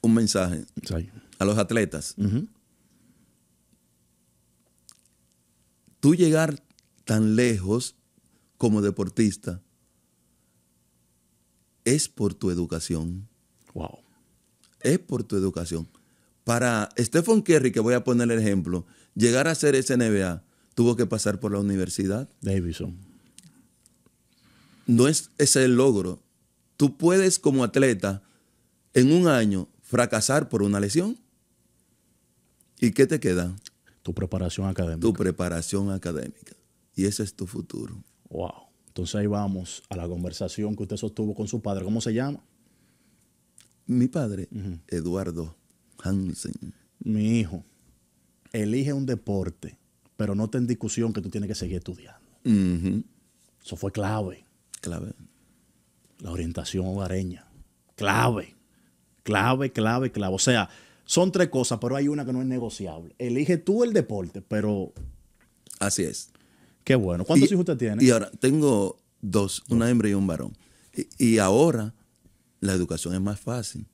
Un mensaje a los atletas. Tú llegar tan lejos como deportista es por tu educación. Wow. Es por tu educación. Para Stephen Kerry, que voy a poner el ejemplo, llegar a ser ese NBA, tuvo que pasar por la universidad. Davidson. No es ese el logro. Tú puedes como atleta en un año fracasar por una lesión. ¿Y qué te queda? Tu preparación académica. Tu preparación académica. Y ese es tu futuro. Wow. Entonces ahí vamos a la conversación que usted sostuvo con su padre. ¿Cómo se llama? Mi padre, Eduardo Hansen. Mi hijo, elige un deporte, pero no te en discusión que tú tienes que seguir estudiando. Eso fue clave. Clave. La orientación hogareña. Clave. Clave, clave, clave. O sea, son tres cosas, pero hay una que no es negociable. Elige tú el deporte, pero... Así es. Qué bueno. ¿Cuántos hijos usted tiene? Y ahora, tengo dos, una hembra y un varón. Y, ahora la educación es más fácil.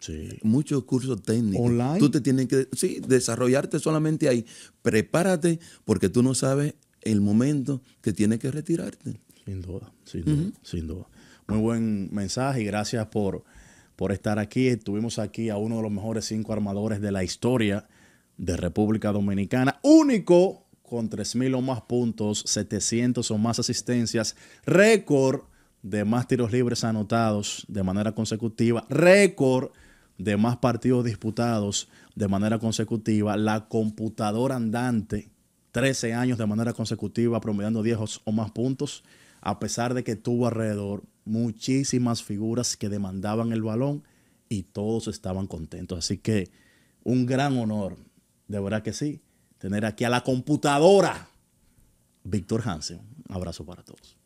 Sí. Muchos cursos técnicos. Online. Tú te tienes que sí, desarrollarte solamente ahí. Prepárate porque tú no sabes el momento que tienes que retirarte. Sin duda, sin duda, sin duda. Muy buen mensaje y gracias por, por estar aquí. Estuvimos aquí a uno de los mejores cinco armadores de la historia de República Dominicana. Único con 3.000 o más puntos, 700 o más asistencias, récord de más tiros libres anotados de manera consecutiva, récord de más partidos disputados de manera consecutiva, la computadora andante, 13 años de manera consecutiva, promediando 10 o más puntos, a pesar de que tuvo alrededor muchísimas figuras que demandaban el balón y todos estaban contentos. Así que un gran honor, de verdad que sí, tener aquí a la computadora Víctor Hansen. Un abrazo para todos.